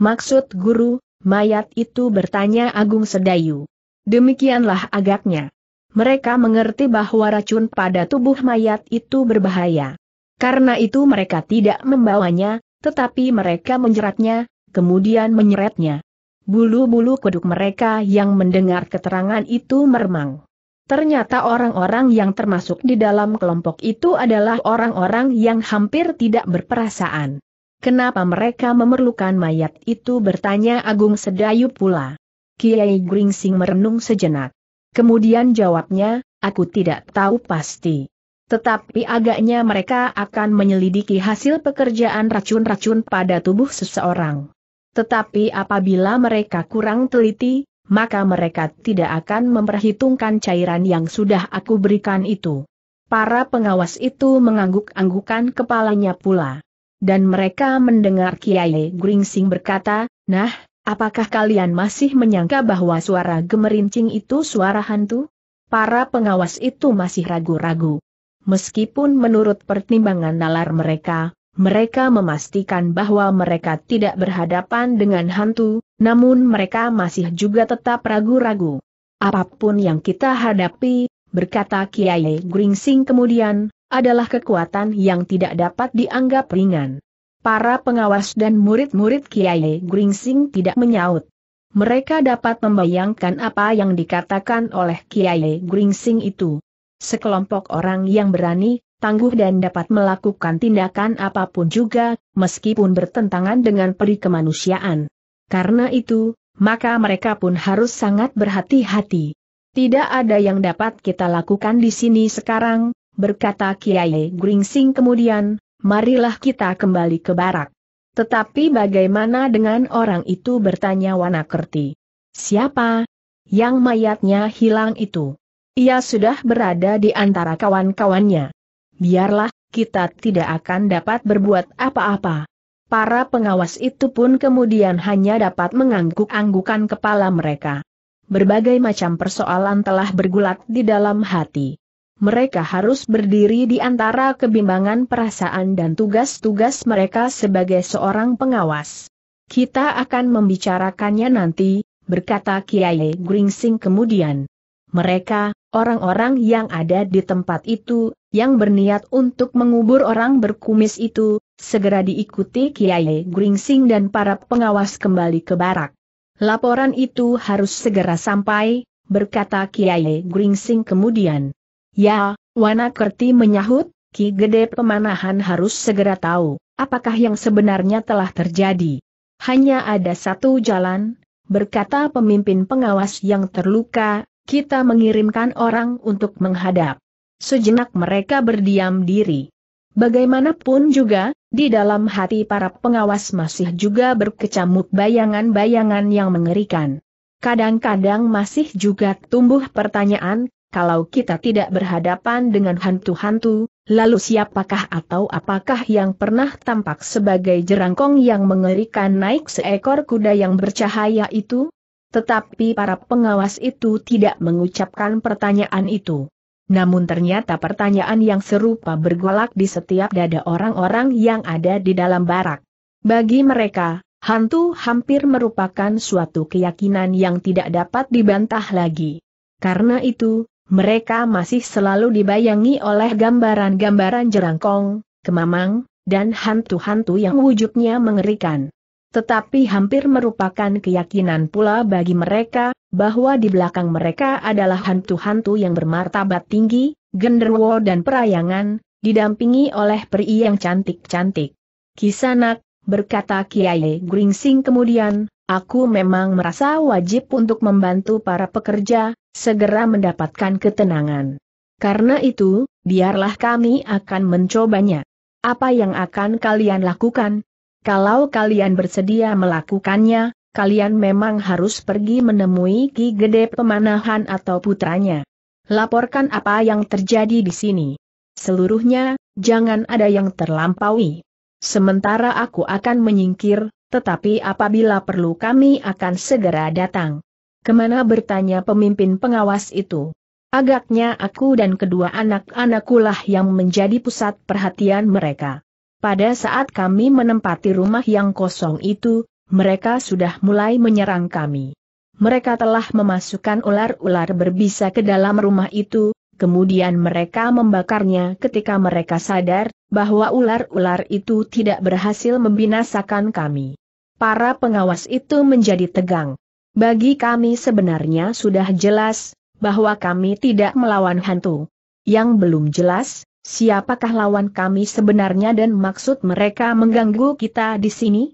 Maksud guru, mayat itu bertanya Agung Sedayu. Demikianlah agaknya. Mereka mengerti bahwa racun pada tubuh mayat itu berbahaya. Karena itu mereka tidak membawanya, tetapi mereka menjeratnya, kemudian menyeretnya. Bulu-bulu kuduk mereka yang mendengar keterangan itu meremang. Ternyata orang-orang yang termasuk di dalam kelompok itu adalah orang-orang yang hampir tidak berperasaan. Kenapa mereka memerlukan mayat itu bertanya Agung Sedayu pula. Kiai Gringsing merenung sejenak. Kemudian jawabnya, aku tidak tahu pasti. Tetapi agaknya mereka akan menyelidiki hasil pekerjaan racun-racun pada tubuh seseorang. Tetapi apabila mereka kurang teliti, maka mereka tidak akan memperhitungkan cairan yang sudah aku berikan itu. Para pengawas itu mengangguk-anggukan kepalanya pula. Dan mereka mendengar Kiai Gringsing berkata, Nah, apakah kalian masih menyangka bahwa suara gemerincing itu suara hantu? Para pengawas itu masih ragu-ragu meskipun menurut pertimbangan nalar mereka, mereka memastikan bahwa mereka tidak berhadapan dengan hantu, namun mereka masih juga tetap ragu-ragu. Apapun yang kita hadapi, berkata Kiai Gringsing kemudian, adalah kekuatan yang tidak dapat dianggap ringan. Para pengawas dan murid-murid Kiai Gringsing tidak menyaut. Mereka dapat membayangkan apa yang dikatakan oleh Kiai Gringsing itu. Sekelompok orang yang berani, tangguh dan dapat melakukan tindakan apapun juga, meskipun bertentangan dengan peri kemanusiaan. Karena itu, maka mereka pun harus sangat berhati-hati. Tidak ada yang dapat kita lakukan di sini sekarang, berkata Kiai Gringsing kemudian, marilah kita kembali ke barak. Tetapi bagaimana dengan orang itu bertanya Wanakerti? Siapa? Yang mayatnya hilang itu. Ia sudah berada di antara kawan-kawannya. Biarlah, kita tidak akan dapat berbuat apa-apa. Para pengawas itu pun kemudian hanya dapat mengangguk-anggukan kepala mereka. Berbagai macam persoalan telah bergulat di dalam hati. Mereka harus berdiri di antara kebimbangan perasaan dan tugas-tugas mereka sebagai seorang pengawas. Kita akan membicarakannya nanti, berkata Kiai Gringsing kemudian. Mereka, Orang-orang yang ada di tempat itu, yang berniat untuk mengubur orang berkumis itu, segera diikuti Kiai Gringsing dan para pengawas kembali ke barak. Laporan itu harus segera sampai, berkata Kiai Gringsing kemudian. Ya, Wanakerti menyahut, Ki Gede Pemanahan harus segera tahu, apakah yang sebenarnya telah terjadi. Hanya ada satu jalan, berkata pemimpin pengawas yang terluka, kita mengirimkan orang untuk menghadap. Sejenak mereka berdiam diri. Bagaimanapun juga, di dalam hati para pengawas masih juga berkecamuk bayangan-bayangan yang mengerikan. Kadang-kadang masih juga tumbuh pertanyaan, kalau kita tidak berhadapan dengan hantu-hantu, lalu siapakah atau apakah yang pernah tampak sebagai jerangkong yang mengerikan naik seekor kuda yang bercahaya itu? Tetapi para pengawas itu tidak mengucapkan pertanyaan itu. Namun ternyata pertanyaan yang serupa bergolak di setiap dada orang-orang yang ada di dalam barak. Bagi mereka, hantu hampir merupakan suatu keyakinan yang tidak dapat dibantah lagi. Karena itu, mereka masih selalu dibayangi oleh gambaran-gambaran jerangkong, kemamang, dan hantu-hantu yang wujudnya mengerikan. Tetapi hampir merupakan keyakinan pula bagi mereka, bahwa di belakang mereka adalah hantu-hantu yang bermartabat tinggi, genderwo dan perayangan, didampingi oleh peri yang cantik-cantik. Kisanak, berkata Kiai Gringsing kemudian, aku memang merasa wajib untuk membantu para pekerja, segera mendapatkan ketenangan. Karena itu, biarlah kami akan mencobanya. Apa yang akan kalian lakukan? Kalau kalian bersedia melakukannya, kalian memang harus pergi menemui Ki Gede Pemanahan atau putranya. Laporkan apa yang terjadi di sini. Seluruhnya, jangan ada yang terlampaui. Sementara aku akan menyingkir, tetapi apabila perlu kami akan segera datang. Kemana bertanya pemimpin pengawas itu? Agaknya aku dan kedua anak anakulah yang menjadi pusat perhatian mereka. Pada saat kami menempati rumah yang kosong itu, mereka sudah mulai menyerang kami. Mereka telah memasukkan ular-ular berbisa ke dalam rumah itu, kemudian mereka membakarnya ketika mereka sadar bahwa ular-ular itu tidak berhasil membinasakan kami. Para pengawas itu menjadi tegang. Bagi kami sebenarnya sudah jelas bahwa kami tidak melawan hantu. Yang belum jelas, Siapakah lawan kami sebenarnya dan maksud mereka mengganggu kita di sini?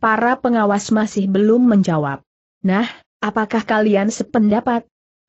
Para pengawas masih belum menjawab. Nah, apakah kalian sependapat?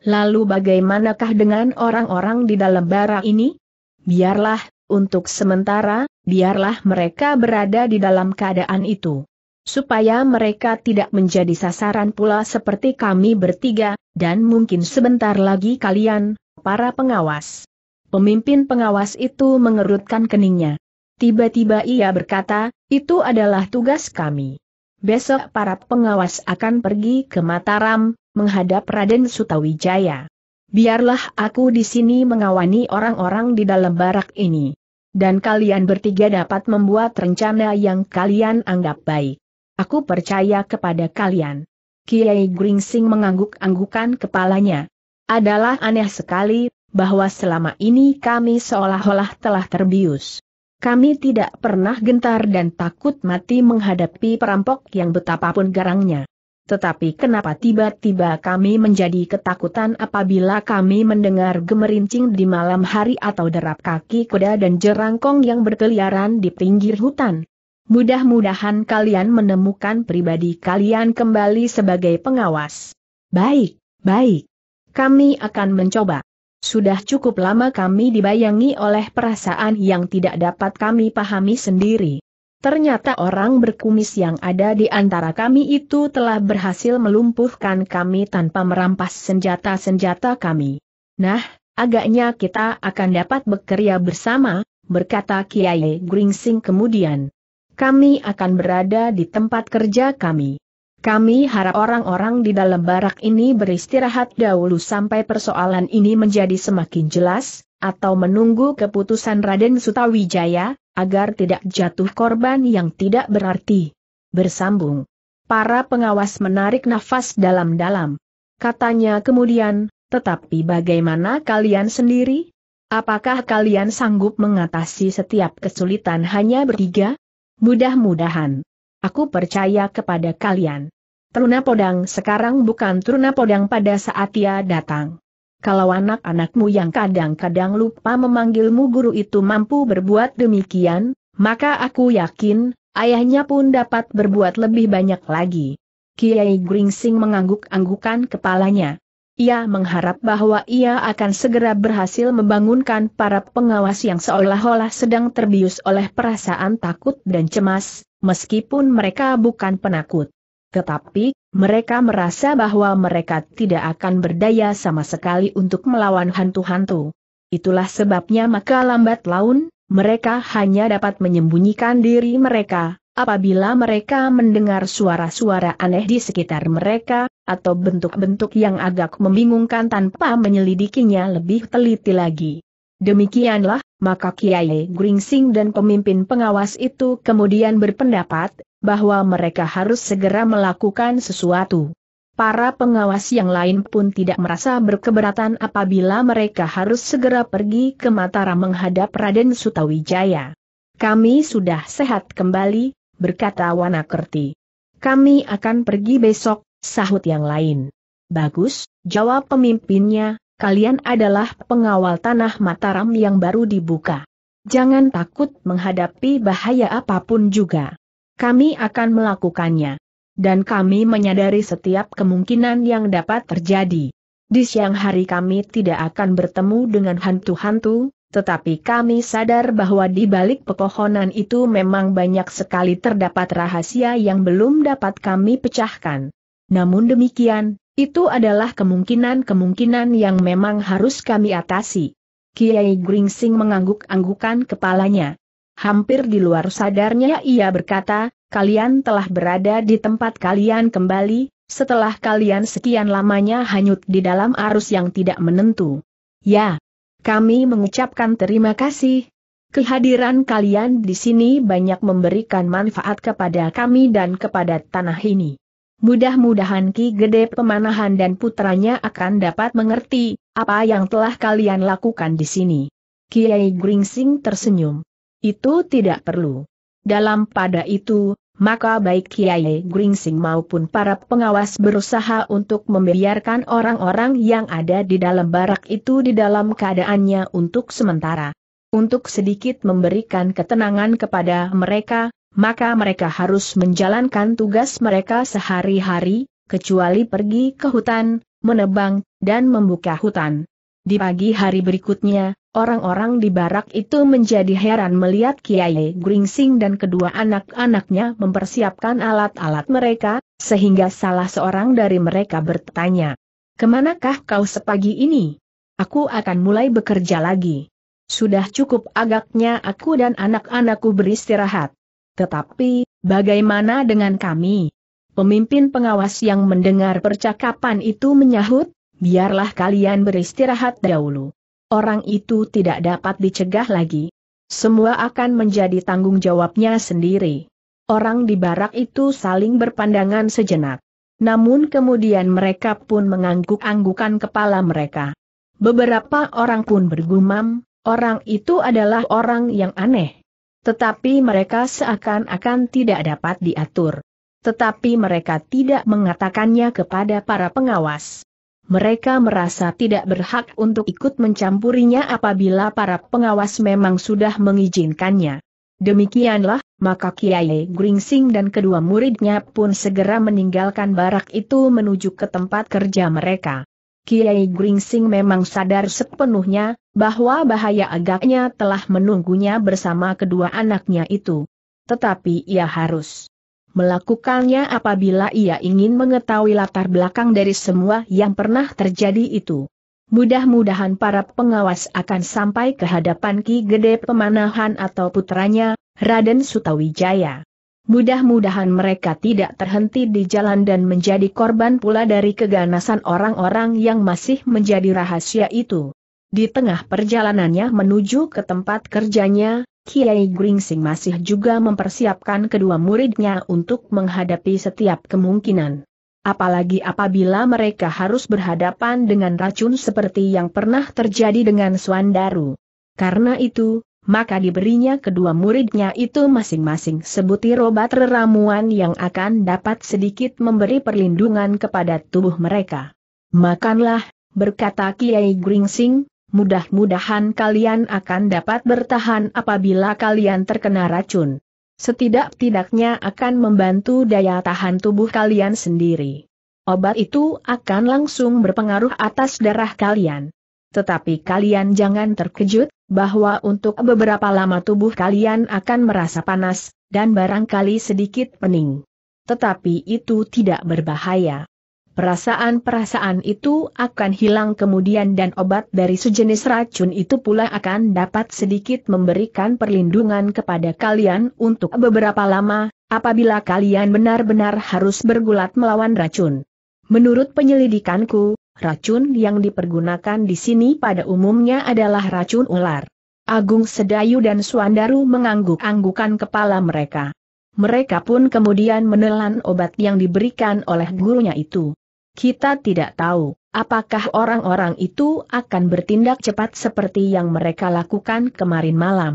Lalu bagaimanakah dengan orang-orang di dalam bara ini? Biarlah, untuk sementara, biarlah mereka berada di dalam keadaan itu. Supaya mereka tidak menjadi sasaran pula seperti kami bertiga, dan mungkin sebentar lagi kalian, para pengawas Pemimpin pengawas itu mengerutkan keningnya. Tiba-tiba ia berkata, itu adalah tugas kami. Besok para pengawas akan pergi ke Mataram, menghadap Raden Sutawijaya. Biarlah aku di sini mengawani orang-orang di dalam barak ini. Dan kalian bertiga dapat membuat rencana yang kalian anggap baik. Aku percaya kepada kalian. Kiai Gringsing mengangguk-anggukan kepalanya. Adalah aneh sekali, bahwa selama ini kami seolah-olah telah terbius. Kami tidak pernah gentar dan takut mati menghadapi perampok yang betapapun garangnya. Tetapi kenapa tiba-tiba kami menjadi ketakutan apabila kami mendengar gemerincing di malam hari atau derap kaki kuda dan jerangkong yang berkeliaran di pinggir hutan? Mudah-mudahan kalian menemukan pribadi kalian kembali sebagai pengawas. Baik, baik. Kami akan mencoba. Sudah cukup lama kami dibayangi oleh perasaan yang tidak dapat kami pahami sendiri. Ternyata orang berkumis yang ada di antara kami itu telah berhasil melumpuhkan kami tanpa merampas senjata-senjata kami. Nah, agaknya kita akan dapat bekerja bersama, berkata Kiai Gringsing kemudian. Kami akan berada di tempat kerja kami. Kami harap orang-orang di dalam barak ini beristirahat dahulu sampai persoalan ini menjadi semakin jelas, atau menunggu keputusan Raden Sutawijaya, agar tidak jatuh korban yang tidak berarti. Bersambung. Para pengawas menarik nafas dalam-dalam. Katanya kemudian, tetapi bagaimana kalian sendiri? Apakah kalian sanggup mengatasi setiap kesulitan hanya bertiga? Mudah-mudahan. Aku percaya kepada kalian. Truna Podang sekarang bukan truna Podang pada saat ia datang. Kalau anak-anakmu yang kadang-kadang lupa memanggilmu guru itu mampu berbuat demikian, maka aku yakin, ayahnya pun dapat berbuat lebih banyak lagi. Kiai Gringsing mengangguk-anggukan kepalanya. Ia mengharap bahwa ia akan segera berhasil membangunkan para pengawas yang seolah-olah sedang terbius oleh perasaan takut dan cemas, meskipun mereka bukan penakut. Tetapi, mereka merasa bahwa mereka tidak akan berdaya sama sekali untuk melawan hantu-hantu. Itulah sebabnya maka lambat laun, mereka hanya dapat menyembunyikan diri mereka, apabila mereka mendengar suara-suara aneh di sekitar mereka, atau bentuk-bentuk yang agak membingungkan tanpa menyelidikinya lebih teliti lagi. Demikianlah, maka Kiai Gringsing dan pemimpin pengawas itu kemudian berpendapat, bahwa mereka harus segera melakukan sesuatu. Para pengawas yang lain pun tidak merasa berkeberatan apabila mereka harus segera pergi ke Mataram menghadap Raden Sutawijaya. Kami sudah sehat kembali, berkata Wanakerti. Kami akan pergi besok, sahut yang lain. Bagus, jawab pemimpinnya, kalian adalah pengawal tanah Mataram yang baru dibuka. Jangan takut menghadapi bahaya apapun juga. Kami akan melakukannya. Dan kami menyadari setiap kemungkinan yang dapat terjadi. Di siang hari kami tidak akan bertemu dengan hantu-hantu, tetapi kami sadar bahwa di balik pepohonan itu memang banyak sekali terdapat rahasia yang belum dapat kami pecahkan. Namun demikian, itu adalah kemungkinan-kemungkinan yang memang harus kami atasi. Kiai Gringsing mengangguk-anggukan kepalanya. Hampir di luar sadarnya ia berkata, kalian telah berada di tempat kalian kembali, setelah kalian sekian lamanya hanyut di dalam arus yang tidak menentu. Ya, kami mengucapkan terima kasih. Kehadiran kalian di sini banyak memberikan manfaat kepada kami dan kepada tanah ini. Mudah-mudahan Ki Gede Pemanahan dan putranya akan dapat mengerti apa yang telah kalian lakukan di sini. Kiai Gringsing tersenyum. Itu tidak perlu. Dalam pada itu, maka baik Kiai Gringsing maupun para pengawas berusaha untuk membiarkan orang-orang yang ada di dalam barak itu di dalam keadaannya untuk sementara. Untuk sedikit memberikan ketenangan kepada mereka, maka mereka harus menjalankan tugas mereka sehari-hari, kecuali pergi ke hutan, menebang, dan membuka hutan. Di pagi hari berikutnya, Orang-orang di barak itu menjadi heran melihat Kiai Gringsing dan kedua anak-anaknya mempersiapkan alat-alat mereka, sehingga salah seorang dari mereka bertanya, Kemanakah kau sepagi ini? Aku akan mulai bekerja lagi. Sudah cukup agaknya aku dan anak-anakku beristirahat. Tetapi, bagaimana dengan kami? Pemimpin pengawas yang mendengar percakapan itu menyahut, biarlah kalian beristirahat dahulu orang itu tidak dapat dicegah lagi. Semua akan menjadi tanggung jawabnya sendiri. Orang di barak itu saling berpandangan sejenak. Namun kemudian mereka pun mengangguk-anggukan kepala mereka. Beberapa orang pun bergumam, orang itu adalah orang yang aneh. Tetapi mereka seakan-akan tidak dapat diatur. Tetapi mereka tidak mengatakannya kepada para pengawas mereka merasa tidak berhak untuk ikut mencampurinya apabila para pengawas memang sudah mengizinkannya. Demikianlah, maka Kiai Gringsing dan kedua muridnya pun segera meninggalkan barak itu menuju ke tempat kerja mereka. Kiai Gringsing memang sadar sepenuhnya, bahwa bahaya agaknya telah menunggunya bersama kedua anaknya itu. Tetapi ia harus melakukannya apabila ia ingin mengetahui latar belakang dari semua yang pernah terjadi itu. Mudah-mudahan para pengawas akan sampai ke hadapan Ki Gede Pemanahan atau putranya, Raden Sutawijaya. Mudah-mudahan mereka tidak terhenti di jalan dan menjadi korban pula dari keganasan orang-orang yang masih menjadi rahasia itu. Di tengah perjalanannya menuju ke tempat kerjanya, Kiai Gringsing masih juga mempersiapkan kedua muridnya untuk menghadapi setiap kemungkinan. Apalagi apabila mereka harus berhadapan dengan racun seperti yang pernah terjadi dengan Swandaru. Karena itu, maka diberinya kedua muridnya itu masing-masing sebutir obat reramuan yang akan dapat sedikit memberi perlindungan kepada tubuh mereka. Makanlah, berkata Kiai Gringsing, mudah-mudahan kalian akan dapat bertahan apabila kalian terkena racun. Setidak-tidaknya akan membantu daya tahan tubuh kalian sendiri. Obat itu akan langsung berpengaruh atas darah kalian. Tetapi kalian jangan terkejut, bahwa untuk beberapa lama tubuh kalian akan merasa panas, dan barangkali sedikit pening. Tetapi itu tidak berbahaya. Perasaan-perasaan itu akan hilang kemudian dan obat dari sejenis racun itu pula akan dapat sedikit memberikan perlindungan kepada kalian untuk beberapa lama, apabila kalian benar-benar harus bergulat melawan racun. Menurut penyelidikanku, racun yang dipergunakan di sini pada umumnya adalah racun ular. Agung Sedayu dan Suandaru mengangguk-anggukan kepala mereka. Mereka pun kemudian menelan obat yang diberikan oleh gurunya itu. Kita tidak tahu, apakah orang-orang itu akan bertindak cepat seperti yang mereka lakukan kemarin malam.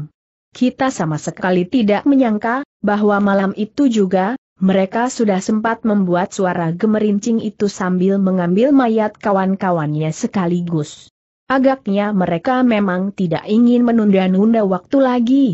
Kita sama sekali tidak menyangka, bahwa malam itu juga, mereka sudah sempat membuat suara gemerincing itu sambil mengambil mayat kawan-kawannya sekaligus. Agaknya mereka memang tidak ingin menunda-nunda waktu lagi.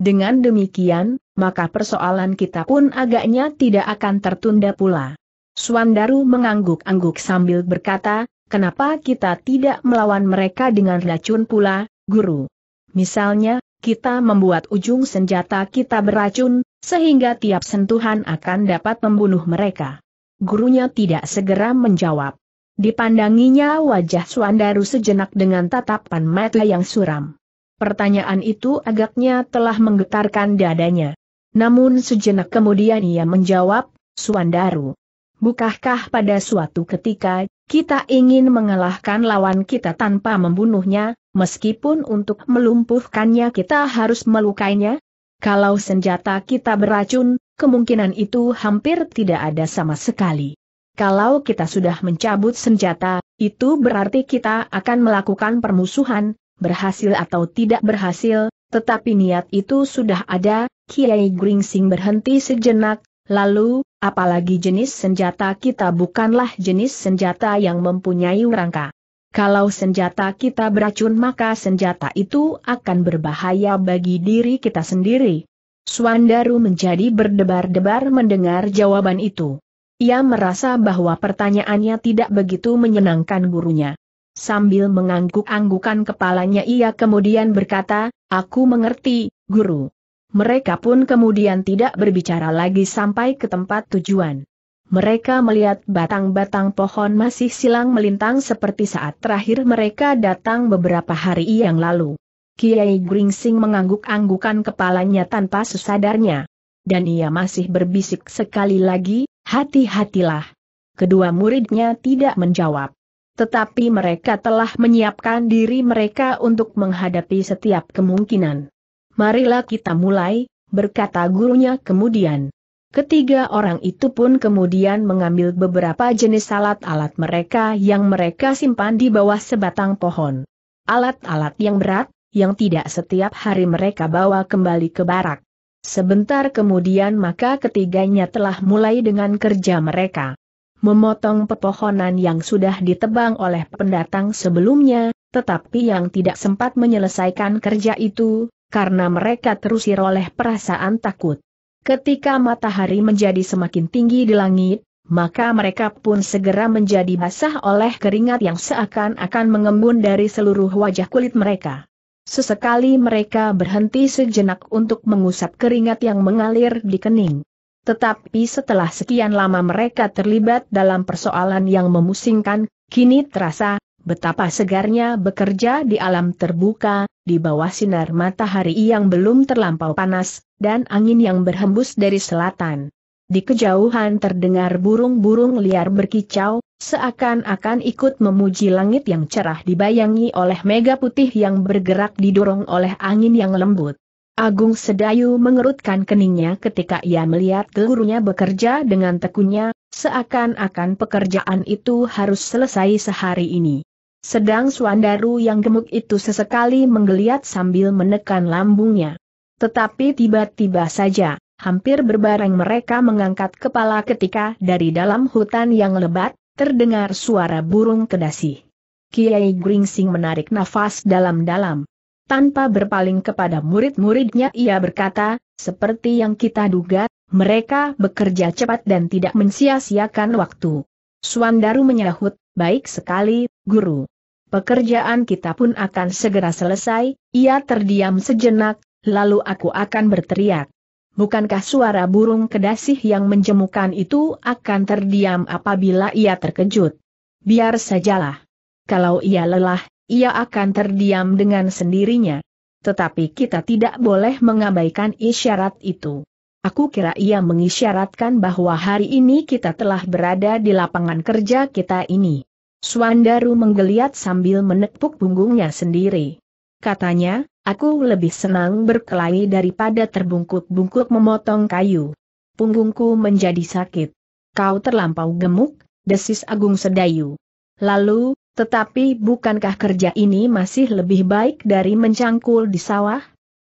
Dengan demikian, maka persoalan kita pun agaknya tidak akan tertunda pula. Suandaru mengangguk-angguk sambil berkata, kenapa kita tidak melawan mereka dengan racun pula, guru? Misalnya, kita membuat ujung senjata kita beracun, sehingga tiap sentuhan akan dapat membunuh mereka. Gurunya tidak segera menjawab. Dipandanginya wajah Suandaru sejenak dengan tatapan mata yang suram. Pertanyaan itu agaknya telah menggetarkan dadanya. Namun sejenak kemudian ia menjawab, Suandaru, Bukahkah pada suatu ketika, kita ingin mengalahkan lawan kita tanpa membunuhnya, meskipun untuk melumpuhkannya kita harus melukainya? Kalau senjata kita beracun, kemungkinan itu hampir tidak ada sama sekali. Kalau kita sudah mencabut senjata, itu berarti kita akan melakukan permusuhan, berhasil atau tidak berhasil, tetapi niat itu sudah ada, Kiai Gringsing berhenti sejenak, Lalu, apalagi jenis senjata kita bukanlah jenis senjata yang mempunyai rangka. Kalau senjata kita beracun maka senjata itu akan berbahaya bagi diri kita sendiri. Swandaru menjadi berdebar-debar mendengar jawaban itu. Ia merasa bahwa pertanyaannya tidak begitu menyenangkan gurunya. Sambil mengangguk-anggukan kepalanya ia kemudian berkata, Aku mengerti, guru. Mereka pun kemudian tidak berbicara lagi sampai ke tempat tujuan. Mereka melihat batang-batang pohon masih silang melintang seperti saat terakhir mereka datang beberapa hari yang lalu. Kiai Gringsing mengangguk-anggukan kepalanya tanpa sesadarnya. Dan ia masih berbisik sekali lagi, hati-hatilah. Kedua muridnya tidak menjawab. Tetapi mereka telah menyiapkan diri mereka untuk menghadapi setiap kemungkinan. Marilah kita mulai, berkata gurunya kemudian. Ketiga orang itu pun kemudian mengambil beberapa jenis alat-alat mereka yang mereka simpan di bawah sebatang pohon. Alat-alat yang berat, yang tidak setiap hari mereka bawa kembali ke barak. Sebentar kemudian maka ketiganya telah mulai dengan kerja mereka. Memotong pepohonan yang sudah ditebang oleh pendatang sebelumnya, tetapi yang tidak sempat menyelesaikan kerja itu, karena mereka terusir oleh perasaan takut. Ketika matahari menjadi semakin tinggi di langit, maka mereka pun segera menjadi basah oleh keringat yang seakan-akan mengembun dari seluruh wajah kulit mereka. Sesekali mereka berhenti sejenak untuk mengusap keringat yang mengalir di kening. Tetapi setelah sekian lama mereka terlibat dalam persoalan yang memusingkan, kini terasa, betapa segarnya bekerja di alam terbuka, di bawah sinar matahari yang belum terlampau panas, dan angin yang berhembus dari selatan. Di kejauhan terdengar burung-burung liar berkicau, seakan-akan ikut memuji langit yang cerah dibayangi oleh mega putih yang bergerak didorong oleh angin yang lembut. Agung Sedayu mengerutkan keningnya ketika ia melihat gurunya bekerja dengan tekunnya, seakan-akan pekerjaan itu harus selesai sehari ini. Sedang Suandaru yang gemuk itu sesekali menggeliat sambil menekan lambungnya. Tetapi tiba-tiba saja, hampir berbareng mereka mengangkat kepala ketika dari dalam hutan yang lebat, terdengar suara burung kedasi. Kiai Gringsing menarik nafas dalam-dalam. Tanpa berpaling kepada murid-muridnya ia berkata, seperti yang kita duga, mereka bekerja cepat dan tidak mensia-siakan waktu. Suandaru menyahut, baik sekali, guru. Pekerjaan kita pun akan segera selesai, ia terdiam sejenak, lalu aku akan berteriak. Bukankah suara burung kedasih yang menjemukan itu akan terdiam apabila ia terkejut? Biar sajalah. Kalau ia lelah, ia akan terdiam dengan sendirinya. Tetapi kita tidak boleh mengabaikan isyarat itu. Aku kira ia mengisyaratkan bahwa hari ini kita telah berada di lapangan kerja kita ini. Suandaru menggeliat sambil menepuk punggungnya sendiri. Katanya, aku lebih senang berkelahi daripada terbungkuk-bungkuk memotong kayu. Punggungku menjadi sakit. Kau terlampau gemuk, desis Agung Sedayu. Lalu, tetapi bukankah kerja ini masih lebih baik dari mencangkul di sawah?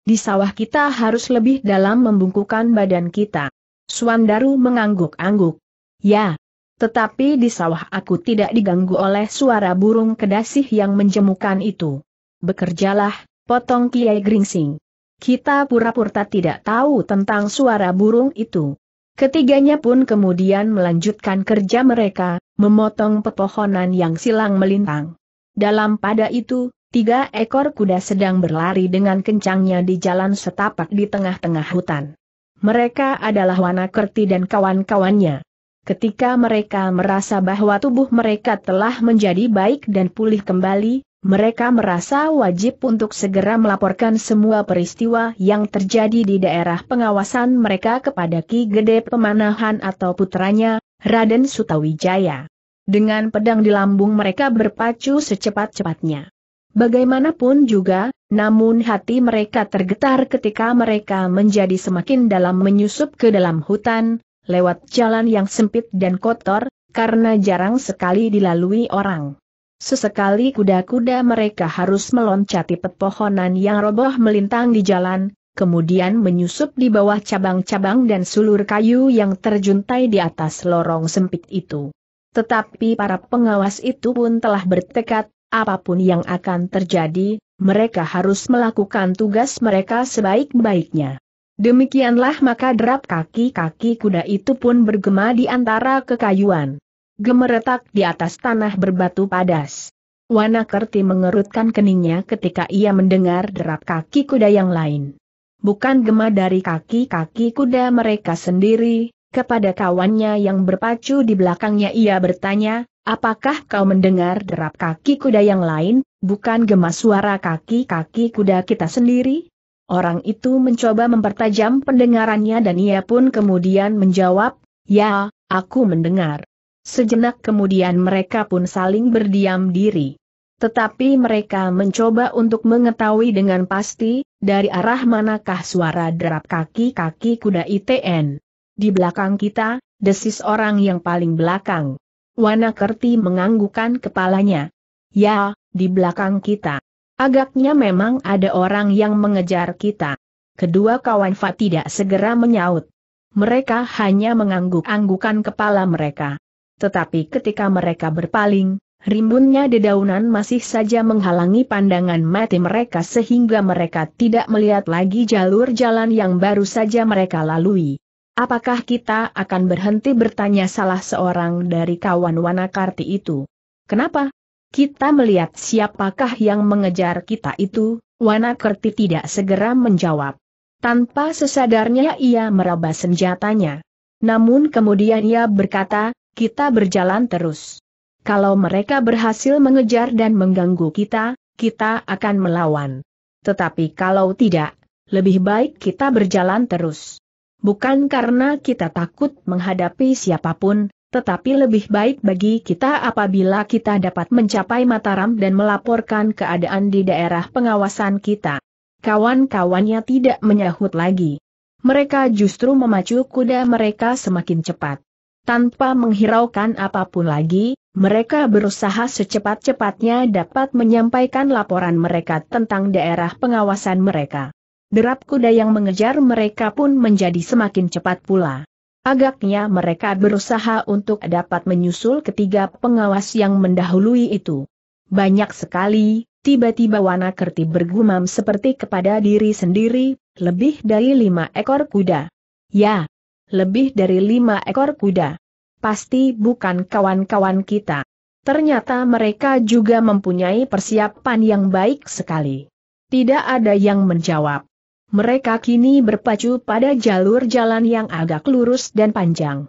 Di sawah kita harus lebih dalam membungkukan badan kita. Suandaru mengangguk-angguk. Ya, tetapi di sawah aku tidak diganggu oleh suara burung kedasih yang menjemukan itu. Bekerjalah, potong Kiai Gringsing. Kita pura-pura tidak tahu tentang suara burung itu. Ketiganya pun kemudian melanjutkan kerja mereka, memotong pepohonan yang silang melintang. Dalam pada itu, tiga ekor kuda sedang berlari dengan kencangnya di jalan setapak di tengah-tengah hutan. Mereka adalah Wanakerti dan kawan-kawannya. Ketika mereka merasa bahwa tubuh mereka telah menjadi baik dan pulih kembali, mereka merasa wajib untuk segera melaporkan semua peristiwa yang terjadi di daerah pengawasan mereka kepada Ki Gede Pemanahan atau putranya, Raden Sutawijaya. Dengan pedang di lambung mereka berpacu secepat-cepatnya. Bagaimanapun juga, namun hati mereka tergetar ketika mereka menjadi semakin dalam menyusup ke dalam hutan, lewat jalan yang sempit dan kotor, karena jarang sekali dilalui orang. Sesekali kuda-kuda mereka harus meloncati pepohonan yang roboh melintang di jalan, kemudian menyusup di bawah cabang-cabang dan sulur kayu yang terjuntai di atas lorong sempit itu. Tetapi para pengawas itu pun telah bertekad, apapun yang akan terjadi, mereka harus melakukan tugas mereka sebaik-baiknya. Demikianlah maka derap kaki-kaki kuda itu pun bergema di antara kekayuan. Gemeretak di atas tanah berbatu padas. Wanakerti mengerutkan keningnya ketika ia mendengar derap kaki kuda yang lain. Bukan gema dari kaki-kaki kuda mereka sendiri, kepada kawannya yang berpacu di belakangnya ia bertanya, apakah kau mendengar derap kaki kuda yang lain, bukan gema suara kaki-kaki kuda kita sendiri? Orang itu mencoba mempertajam pendengarannya dan ia pun kemudian menjawab, Ya, aku mendengar. Sejenak kemudian mereka pun saling berdiam diri. Tetapi mereka mencoba untuk mengetahui dengan pasti, dari arah manakah suara derap kaki-kaki kuda ITN. Di belakang kita, desis orang yang paling belakang. Wanakerti menganggukan kepalanya. Ya, di belakang kita. Agaknya memang ada orang yang mengejar kita. Kedua kawan Fa tidak segera menyaut. Mereka hanya mengangguk-anggukan kepala mereka. Tetapi ketika mereka berpaling, rimbunnya dedaunan masih saja menghalangi pandangan mati mereka sehingga mereka tidak melihat lagi jalur jalan yang baru saja mereka lalui. Apakah kita akan berhenti bertanya salah seorang dari kawan Wanakarti itu? Kenapa? Kita melihat siapakah yang mengejar kita itu, Wanakerti tidak segera menjawab. Tanpa sesadarnya ia meraba senjatanya. Namun kemudian ia berkata, kita berjalan terus. Kalau mereka berhasil mengejar dan mengganggu kita, kita akan melawan. Tetapi kalau tidak, lebih baik kita berjalan terus. Bukan karena kita takut menghadapi siapapun, tetapi lebih baik bagi kita apabila kita dapat mencapai Mataram dan melaporkan keadaan di daerah pengawasan kita. Kawan-kawannya tidak menyahut lagi. Mereka justru memacu kuda mereka semakin cepat. Tanpa menghiraukan apapun lagi, mereka berusaha secepat-cepatnya dapat menyampaikan laporan mereka tentang daerah pengawasan mereka. Derap kuda yang mengejar mereka pun menjadi semakin cepat pula. Agaknya mereka berusaha untuk dapat menyusul ketiga pengawas yang mendahului itu. Banyak sekali, tiba-tiba Wanakerti bergumam seperti kepada diri sendiri, lebih dari lima ekor kuda. Ya, lebih dari lima ekor kuda. Pasti bukan kawan-kawan kita. Ternyata mereka juga mempunyai persiapan yang baik sekali. Tidak ada yang menjawab mereka kini berpacu pada jalur jalan yang agak lurus dan panjang.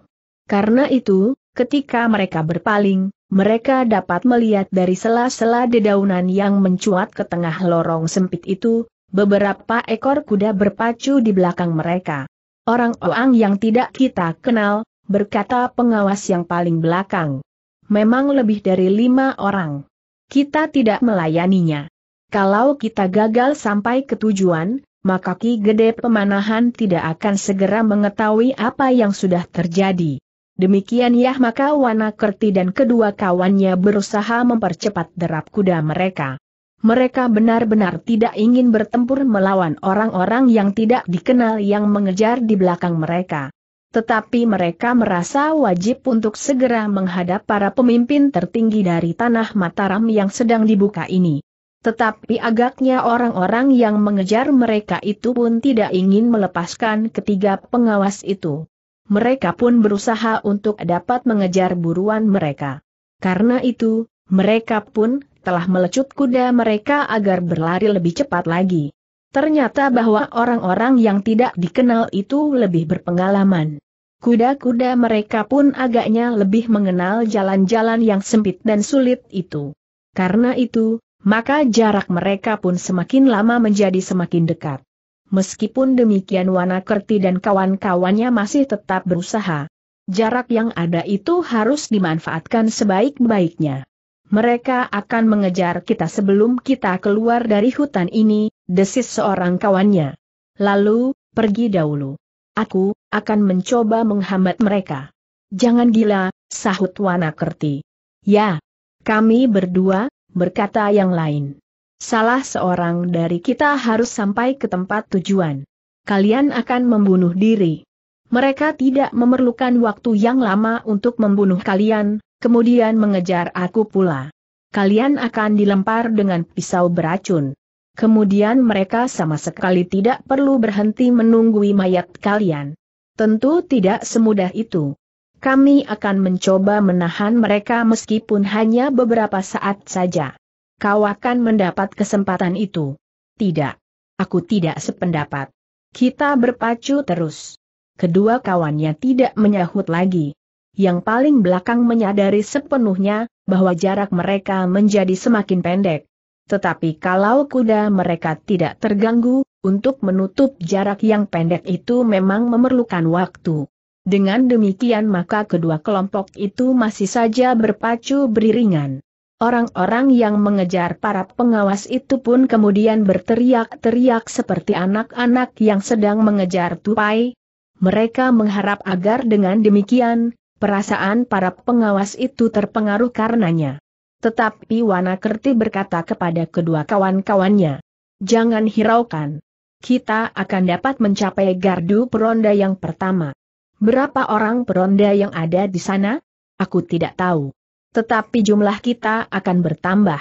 Karena itu, ketika mereka berpaling, mereka dapat melihat dari sela-sela dedaunan yang mencuat ke tengah lorong sempit itu, beberapa ekor kuda berpacu di belakang mereka. Orang-orang yang tidak kita kenal, berkata pengawas yang paling belakang. Memang lebih dari lima orang. Kita tidak melayaninya. Kalau kita gagal sampai ke tujuan, maka Ki Gede Pemanahan tidak akan segera mengetahui apa yang sudah terjadi. Demikian ya maka Wanakerti dan kedua kawannya berusaha mempercepat derap kuda mereka. Mereka benar-benar tidak ingin bertempur melawan orang-orang yang tidak dikenal yang mengejar di belakang mereka. Tetapi mereka merasa wajib untuk segera menghadap para pemimpin tertinggi dari tanah Mataram yang sedang dibuka ini. Tetapi agaknya orang-orang yang mengejar mereka itu pun tidak ingin melepaskan ketiga pengawas itu. Mereka pun berusaha untuk dapat mengejar buruan mereka. Karena itu, mereka pun telah melecut kuda mereka agar berlari lebih cepat lagi. Ternyata bahwa orang-orang yang tidak dikenal itu lebih berpengalaman. Kuda-kuda mereka pun agaknya lebih mengenal jalan-jalan yang sempit dan sulit itu. Karena itu, maka jarak mereka pun semakin lama menjadi semakin dekat. Meskipun demikian Wana Kerti dan kawan-kawannya masih tetap berusaha. Jarak yang ada itu harus dimanfaatkan sebaik-baiknya. Mereka akan mengejar kita sebelum kita keluar dari hutan ini, desis seorang kawannya. Lalu, pergi dahulu. Aku, akan mencoba menghambat mereka. Jangan gila, sahut Wana Kerti. Ya. Kami berdua, berkata yang lain. Salah seorang dari kita harus sampai ke tempat tujuan. Kalian akan membunuh diri. Mereka tidak memerlukan waktu yang lama untuk membunuh kalian, kemudian mengejar aku pula. Kalian akan dilempar dengan pisau beracun. Kemudian mereka sama sekali tidak perlu berhenti menunggui mayat kalian. Tentu tidak semudah itu. Kami akan mencoba menahan mereka meskipun hanya beberapa saat saja. Kau akan mendapat kesempatan itu. Tidak. Aku tidak sependapat. Kita berpacu terus. Kedua kawannya tidak menyahut lagi. Yang paling belakang menyadari sepenuhnya bahwa jarak mereka menjadi semakin pendek. Tetapi kalau kuda mereka tidak terganggu, untuk menutup jarak yang pendek itu memang memerlukan waktu. Dengan demikian maka kedua kelompok itu masih saja berpacu beriringan. Orang-orang yang mengejar para pengawas itu pun kemudian berteriak-teriak seperti anak-anak yang sedang mengejar tupai. Mereka mengharap agar dengan demikian, perasaan para pengawas itu terpengaruh karenanya. Tetapi Wanakerti berkata kepada kedua kawan-kawannya, Jangan hiraukan. Kita akan dapat mencapai gardu peronda yang pertama. Berapa orang peronda yang ada di sana? Aku tidak tahu. Tetapi jumlah kita akan bertambah.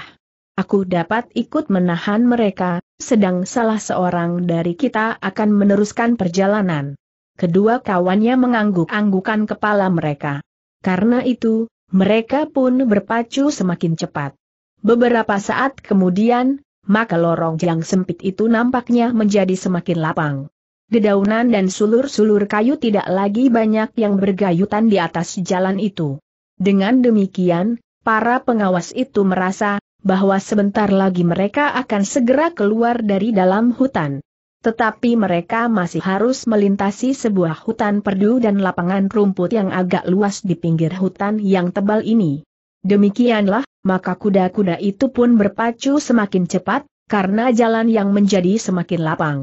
Aku dapat ikut menahan mereka, sedang salah seorang dari kita akan meneruskan perjalanan. Kedua kawannya mengangguk-anggukan kepala mereka. Karena itu, mereka pun berpacu semakin cepat. Beberapa saat kemudian, maka lorong yang sempit itu nampaknya menjadi semakin lapang. Dedaunan dan sulur-sulur kayu tidak lagi banyak yang bergayutan di atas jalan itu. Dengan demikian, para pengawas itu merasa bahwa sebentar lagi mereka akan segera keluar dari dalam hutan. Tetapi mereka masih harus melintasi sebuah hutan perdu dan lapangan rumput yang agak luas di pinggir hutan yang tebal ini. Demikianlah, maka kuda-kuda itu pun berpacu semakin cepat, karena jalan yang menjadi semakin lapang.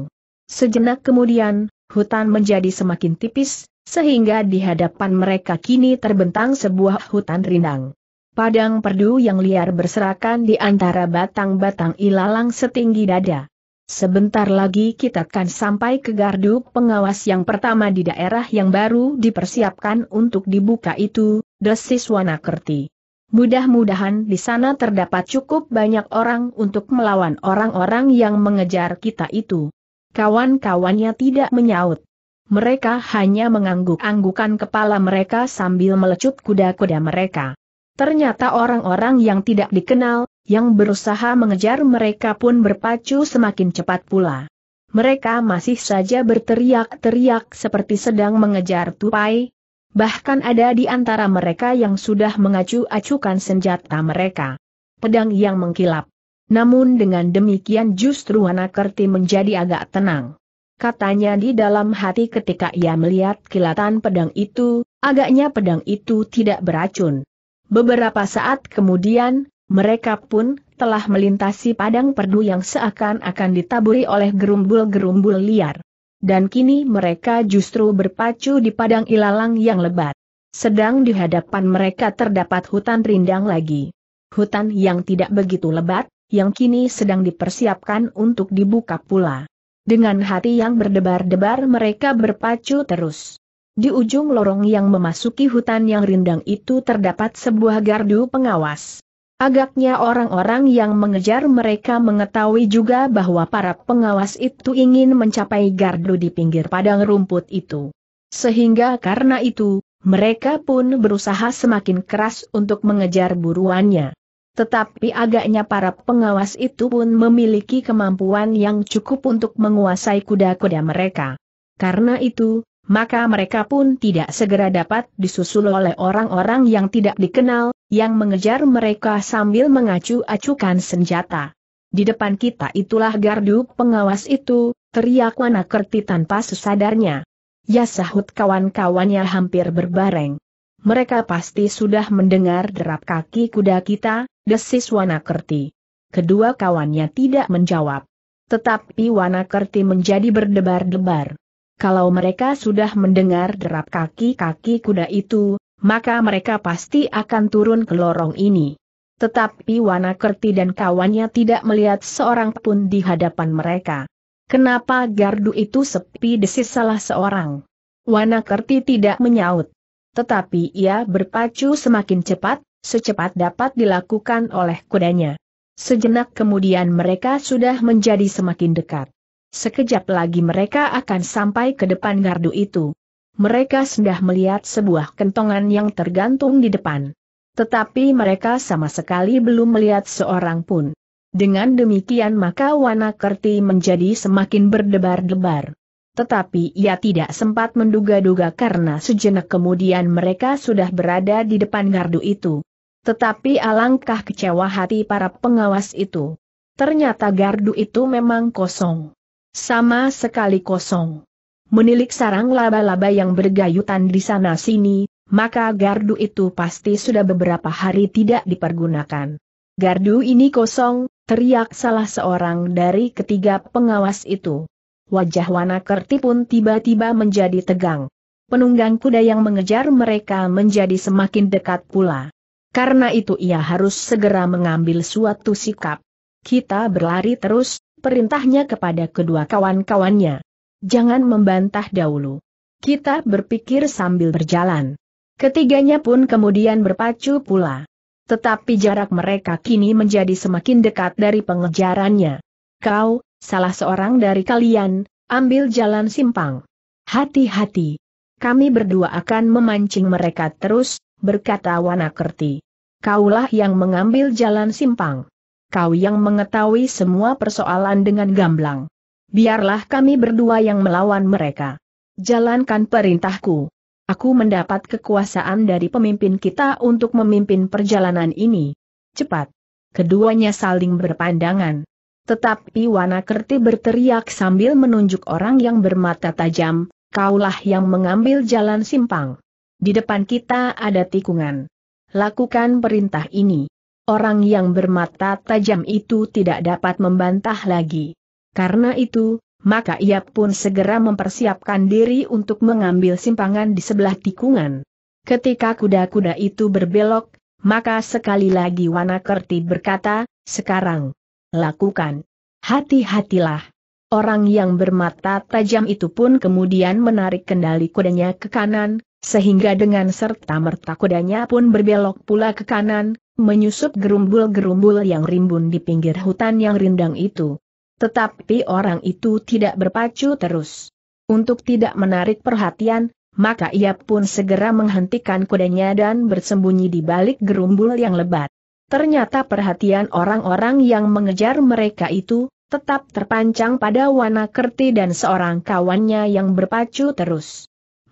Sejenak kemudian, hutan menjadi semakin tipis, sehingga di hadapan mereka kini terbentang sebuah hutan rindang. Padang perdu yang liar berserakan di antara batang-batang ilalang setinggi dada. Sebentar lagi kita akan sampai ke gardu pengawas yang pertama di daerah yang baru dipersiapkan untuk dibuka itu, desis Wanakerti. Mudah-mudahan di sana terdapat cukup banyak orang untuk melawan orang-orang yang mengejar kita itu. Kawan-kawannya tidak menyaut. Mereka hanya mengangguk-anggukan kepala mereka sambil melecut kuda-kuda mereka. Ternyata orang-orang yang tidak dikenal, yang berusaha mengejar mereka pun berpacu semakin cepat pula. Mereka masih saja berteriak-teriak seperti sedang mengejar tupai. Bahkan ada di antara mereka yang sudah mengacu-acukan senjata mereka. Pedang yang mengkilap. Namun dengan demikian justru anak kerti menjadi agak tenang. Katanya di dalam hati ketika ia melihat kilatan pedang itu, agaknya pedang itu tidak beracun. Beberapa saat kemudian, mereka pun telah melintasi padang perdu yang seakan-akan ditaburi oleh gerumbul-gerumbul liar. Dan kini mereka justru berpacu di padang ilalang yang lebat. Sedang di hadapan mereka terdapat hutan rindang lagi. Hutan yang tidak begitu lebat, yang kini sedang dipersiapkan untuk dibuka pula. Dengan hati yang berdebar-debar mereka berpacu terus. Di ujung lorong yang memasuki hutan yang rindang itu terdapat sebuah gardu pengawas. Agaknya orang-orang yang mengejar mereka mengetahui juga bahwa para pengawas itu ingin mencapai gardu di pinggir padang rumput itu. Sehingga karena itu, mereka pun berusaha semakin keras untuk mengejar buruannya. Tetapi agaknya para pengawas itu pun memiliki kemampuan yang cukup untuk menguasai kuda-kuda mereka. Karena itu, maka mereka pun tidak segera dapat disusul oleh orang-orang yang tidak dikenal, yang mengejar mereka sambil mengacu-acukan senjata. Di depan kita itulah gardu pengawas itu, teriak Wanakerti tanpa sesadarnya. Ya sahut kawan-kawannya hampir berbareng. Mereka pasti sudah mendengar derap kaki kuda kita, Desis Wanakerti. Kedua kawannya tidak menjawab. Tetapi Wanakerti menjadi berdebar-debar. Kalau mereka sudah mendengar derap kaki-kaki kuda itu, maka mereka pasti akan turun ke lorong ini. Tetapi Wanakerti dan kawannya tidak melihat seorang pun di hadapan mereka. Kenapa gardu itu sepi desis salah seorang? Wanakerti tidak menyaut. Tetapi ia berpacu semakin cepat, secepat dapat dilakukan oleh kudanya. Sejenak kemudian mereka sudah menjadi semakin dekat. Sekejap lagi mereka akan sampai ke depan gardu itu. Mereka sudah melihat sebuah kentongan yang tergantung di depan. Tetapi mereka sama sekali belum melihat seorang pun. Dengan demikian maka Wana Kerti menjadi semakin berdebar-debar. Tetapi ia tidak sempat menduga-duga karena sejenak kemudian mereka sudah berada di depan gardu itu. Tetapi alangkah kecewa hati para pengawas itu. Ternyata gardu itu memang kosong. Sama sekali kosong. Menilik sarang laba-laba yang bergayutan di sana-sini, maka gardu itu pasti sudah beberapa hari tidak dipergunakan. Gardu ini kosong, teriak salah seorang dari ketiga pengawas itu. Wajah Wanakerti pun tiba-tiba menjadi tegang. Penunggang kuda yang mengejar mereka menjadi semakin dekat pula. Karena itu ia harus segera mengambil suatu sikap. Kita berlari terus, perintahnya kepada kedua kawan-kawannya. Jangan membantah dahulu. Kita berpikir sambil berjalan. Ketiganya pun kemudian berpacu pula. Tetapi jarak mereka kini menjadi semakin dekat dari pengejarannya. Kau, salah seorang dari kalian, ambil jalan simpang. Hati-hati. Kami berdua akan memancing mereka terus, berkata Wanakerti kaulah yang mengambil jalan simpang. Kau yang mengetahui semua persoalan dengan gamblang. Biarlah kami berdua yang melawan mereka. Jalankan perintahku. Aku mendapat kekuasaan dari pemimpin kita untuk memimpin perjalanan ini. Cepat. Keduanya saling berpandangan. Tetapi Wanakerti berteriak sambil menunjuk orang yang bermata tajam, kaulah yang mengambil jalan simpang. Di depan kita ada tikungan lakukan perintah ini. Orang yang bermata tajam itu tidak dapat membantah lagi. Karena itu, maka ia pun segera mempersiapkan diri untuk mengambil simpangan di sebelah tikungan. Ketika kuda-kuda itu berbelok, maka sekali lagi Wanakerti berkata, sekarang, lakukan. Hati-hatilah. Orang yang bermata tajam itu pun kemudian menarik kendali kudanya ke kanan, sehingga dengan serta-merta kudanya pun berbelok pula ke kanan, menyusup gerumbul-gerumbul yang rimbun di pinggir hutan yang rindang itu. Tetapi orang itu tidak berpacu terus. Untuk tidak menarik perhatian, maka ia pun segera menghentikan kudanya dan bersembunyi di balik gerumbul yang lebat. Ternyata perhatian orang-orang yang mengejar mereka itu tetap terpancang pada wanakerti dan seorang kawannya yang berpacu terus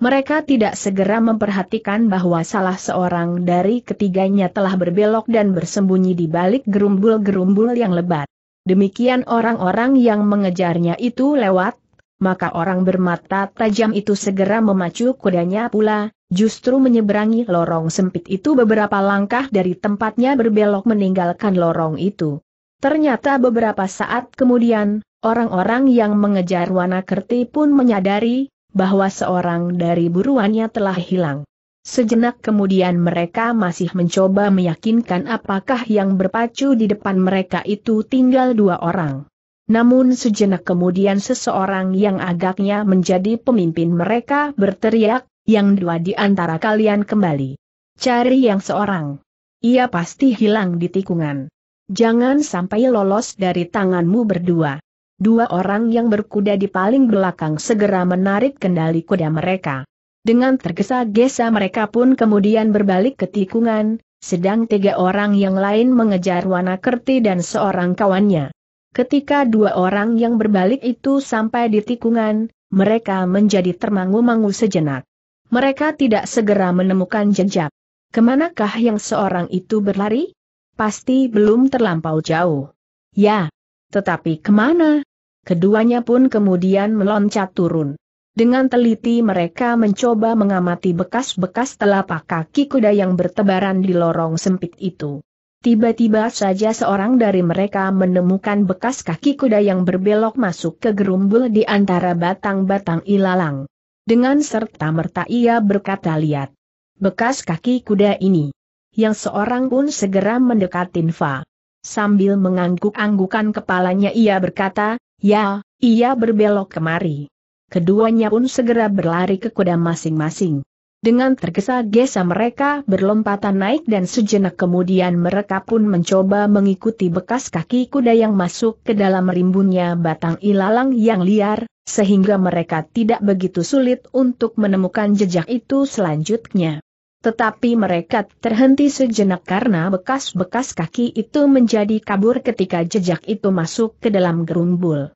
mereka tidak segera memperhatikan bahwa salah seorang dari ketiganya telah berbelok dan bersembunyi di balik gerumbul-gerumbul yang lebat. Demikian orang-orang yang mengejarnya itu lewat, maka orang bermata tajam itu segera memacu kudanya pula, justru menyeberangi lorong sempit itu beberapa langkah dari tempatnya berbelok meninggalkan lorong itu. Ternyata beberapa saat kemudian, orang-orang yang mengejar Wanakerti pun menyadari bahwa seorang dari buruannya telah hilang. Sejenak kemudian mereka masih mencoba meyakinkan apakah yang berpacu di depan mereka itu tinggal dua orang. Namun sejenak kemudian seseorang yang agaknya menjadi pemimpin mereka berteriak, yang dua di antara kalian kembali. Cari yang seorang. Ia pasti hilang di tikungan. Jangan sampai lolos dari tanganmu berdua dua orang yang berkuda di paling belakang segera menarik kendali kuda mereka. Dengan tergesa-gesa mereka pun kemudian berbalik ke tikungan, sedang tiga orang yang lain mengejar Wanakerti dan seorang kawannya. Ketika dua orang yang berbalik itu sampai di tikungan, mereka menjadi termangu-mangu sejenak. Mereka tidak segera menemukan jejak. Kemanakah yang seorang itu berlari? Pasti belum terlampau jauh. Ya, tetapi kemana? Keduanya pun kemudian meloncat turun. Dengan teliti mereka mencoba mengamati bekas-bekas telapak kaki kuda yang bertebaran di lorong sempit itu. Tiba-tiba saja seorang dari mereka menemukan bekas kaki kuda yang berbelok masuk ke gerumbul di antara batang-batang ilalang. Dengan serta-merta ia berkata lihat. Bekas kaki kuda ini. Yang seorang pun segera mendekatin Fa, Sambil mengangguk-anggukan kepalanya ia berkata, Ya, ia berbelok kemari. Keduanya pun segera berlari ke kuda masing-masing. Dengan tergesa-gesa mereka berlompatan naik dan sejenak kemudian mereka pun mencoba mengikuti bekas kaki kuda yang masuk ke dalam rimbunnya batang ilalang yang liar, sehingga mereka tidak begitu sulit untuk menemukan jejak itu selanjutnya. Tetapi mereka terhenti sejenak karena bekas-bekas kaki itu menjadi kabur ketika jejak itu masuk ke dalam gerumbul.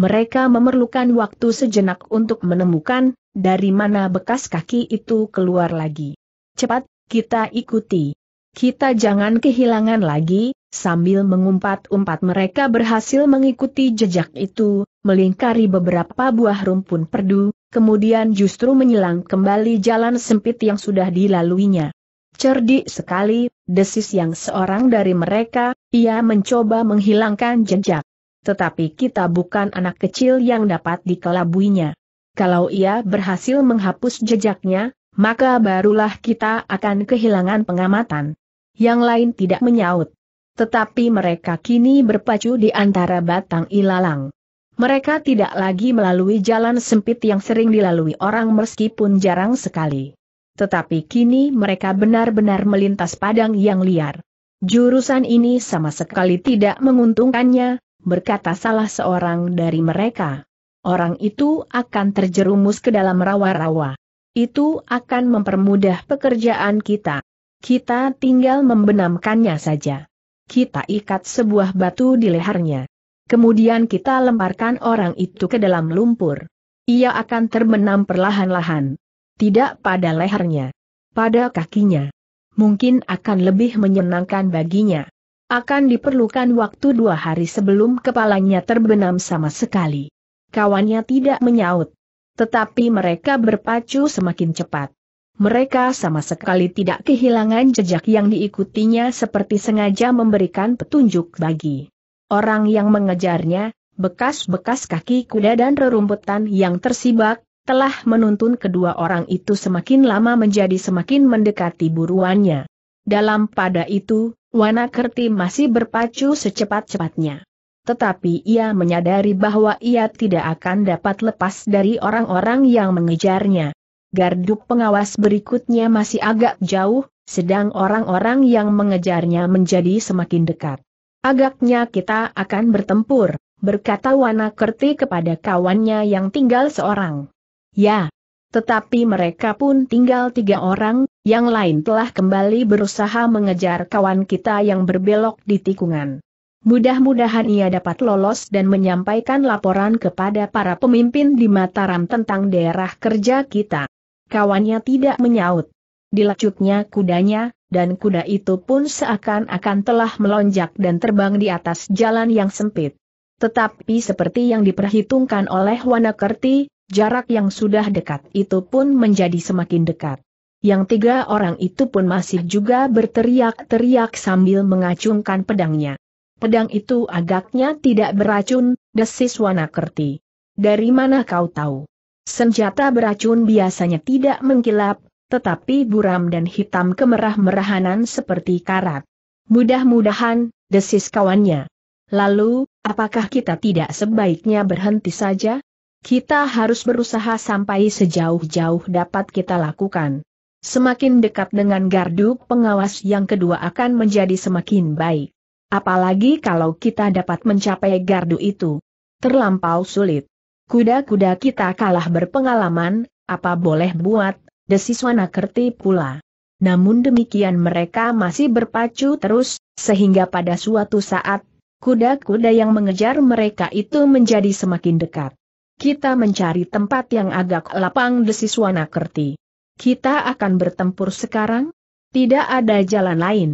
Mereka memerlukan waktu sejenak untuk menemukan dari mana bekas kaki itu keluar lagi. Cepat, kita ikuti. Kita jangan kehilangan lagi, sambil mengumpat-umpat mereka berhasil mengikuti jejak itu, melingkari beberapa buah rumpun perdu, kemudian justru menyelang kembali jalan sempit yang sudah dilaluinya. Cerdik sekali, desis yang seorang dari mereka, ia mencoba menghilangkan jejak. Tetapi kita bukan anak kecil yang dapat dikelabuinya. Kalau ia berhasil menghapus jejaknya, maka barulah kita akan kehilangan pengamatan. Yang lain tidak menyaut. Tetapi mereka kini berpacu di antara batang ilalang. Mereka tidak lagi melalui jalan sempit yang sering dilalui orang meskipun jarang sekali. Tetapi kini mereka benar-benar melintas padang yang liar. Jurusan ini sama sekali tidak menguntungkannya, berkata salah seorang dari mereka. Orang itu akan terjerumus ke dalam rawa-rawa. Itu akan mempermudah pekerjaan kita. Kita tinggal membenamkannya saja. Kita ikat sebuah batu di lehernya. Kemudian kita lemparkan orang itu ke dalam lumpur. Ia akan terbenam perlahan-lahan. Tidak pada lehernya. Pada kakinya. Mungkin akan lebih menyenangkan baginya. Akan diperlukan waktu dua hari sebelum kepalanya terbenam sama sekali. Kawannya tidak menyaut. Tetapi mereka berpacu semakin cepat mereka sama sekali tidak kehilangan jejak yang diikutinya seperti sengaja memberikan petunjuk bagi orang yang mengejarnya, bekas-bekas kaki kuda dan rerumputan yang tersibak, telah menuntun kedua orang itu semakin lama menjadi semakin mendekati buruannya. Dalam pada itu, Kerti masih berpacu secepat-cepatnya. Tetapi ia menyadari bahwa ia tidak akan dapat lepas dari orang-orang yang mengejarnya gardu pengawas berikutnya masih agak jauh, sedang orang-orang yang mengejarnya menjadi semakin dekat. Agaknya kita akan bertempur, berkata Wana Kerti kepada kawannya yang tinggal seorang. Ya, tetapi mereka pun tinggal tiga orang, yang lain telah kembali berusaha mengejar kawan kita yang berbelok di tikungan. Mudah-mudahan ia dapat lolos dan menyampaikan laporan kepada para pemimpin di Mataram tentang daerah kerja kita. Kawannya tidak menyaut. Dilacutnya kudanya, dan kuda itu pun seakan-akan telah melonjak dan terbang di atas jalan yang sempit. Tetapi seperti yang diperhitungkan oleh Wanakerti, jarak yang sudah dekat itu pun menjadi semakin dekat. Yang tiga orang itu pun masih juga berteriak-teriak sambil mengacungkan pedangnya. Pedang itu agaknya tidak beracun, desis Wanakerti. Dari mana kau tahu? Senjata beracun biasanya tidak mengkilap, tetapi buram dan hitam kemerah-merahanan seperti karat. Mudah-mudahan, desis kawannya. Lalu, apakah kita tidak sebaiknya berhenti saja? Kita harus berusaha sampai sejauh-jauh dapat kita lakukan. Semakin dekat dengan gardu pengawas yang kedua akan menjadi semakin baik. Apalagi kalau kita dapat mencapai gardu itu. Terlampau sulit. Kuda-kuda kita kalah berpengalaman, apa boleh buat, desiswana kerti pula. Namun demikian mereka masih berpacu terus, sehingga pada suatu saat, kuda-kuda yang mengejar mereka itu menjadi semakin dekat. Kita mencari tempat yang agak lapang desiswana kerti. Kita akan bertempur sekarang? Tidak ada jalan lain.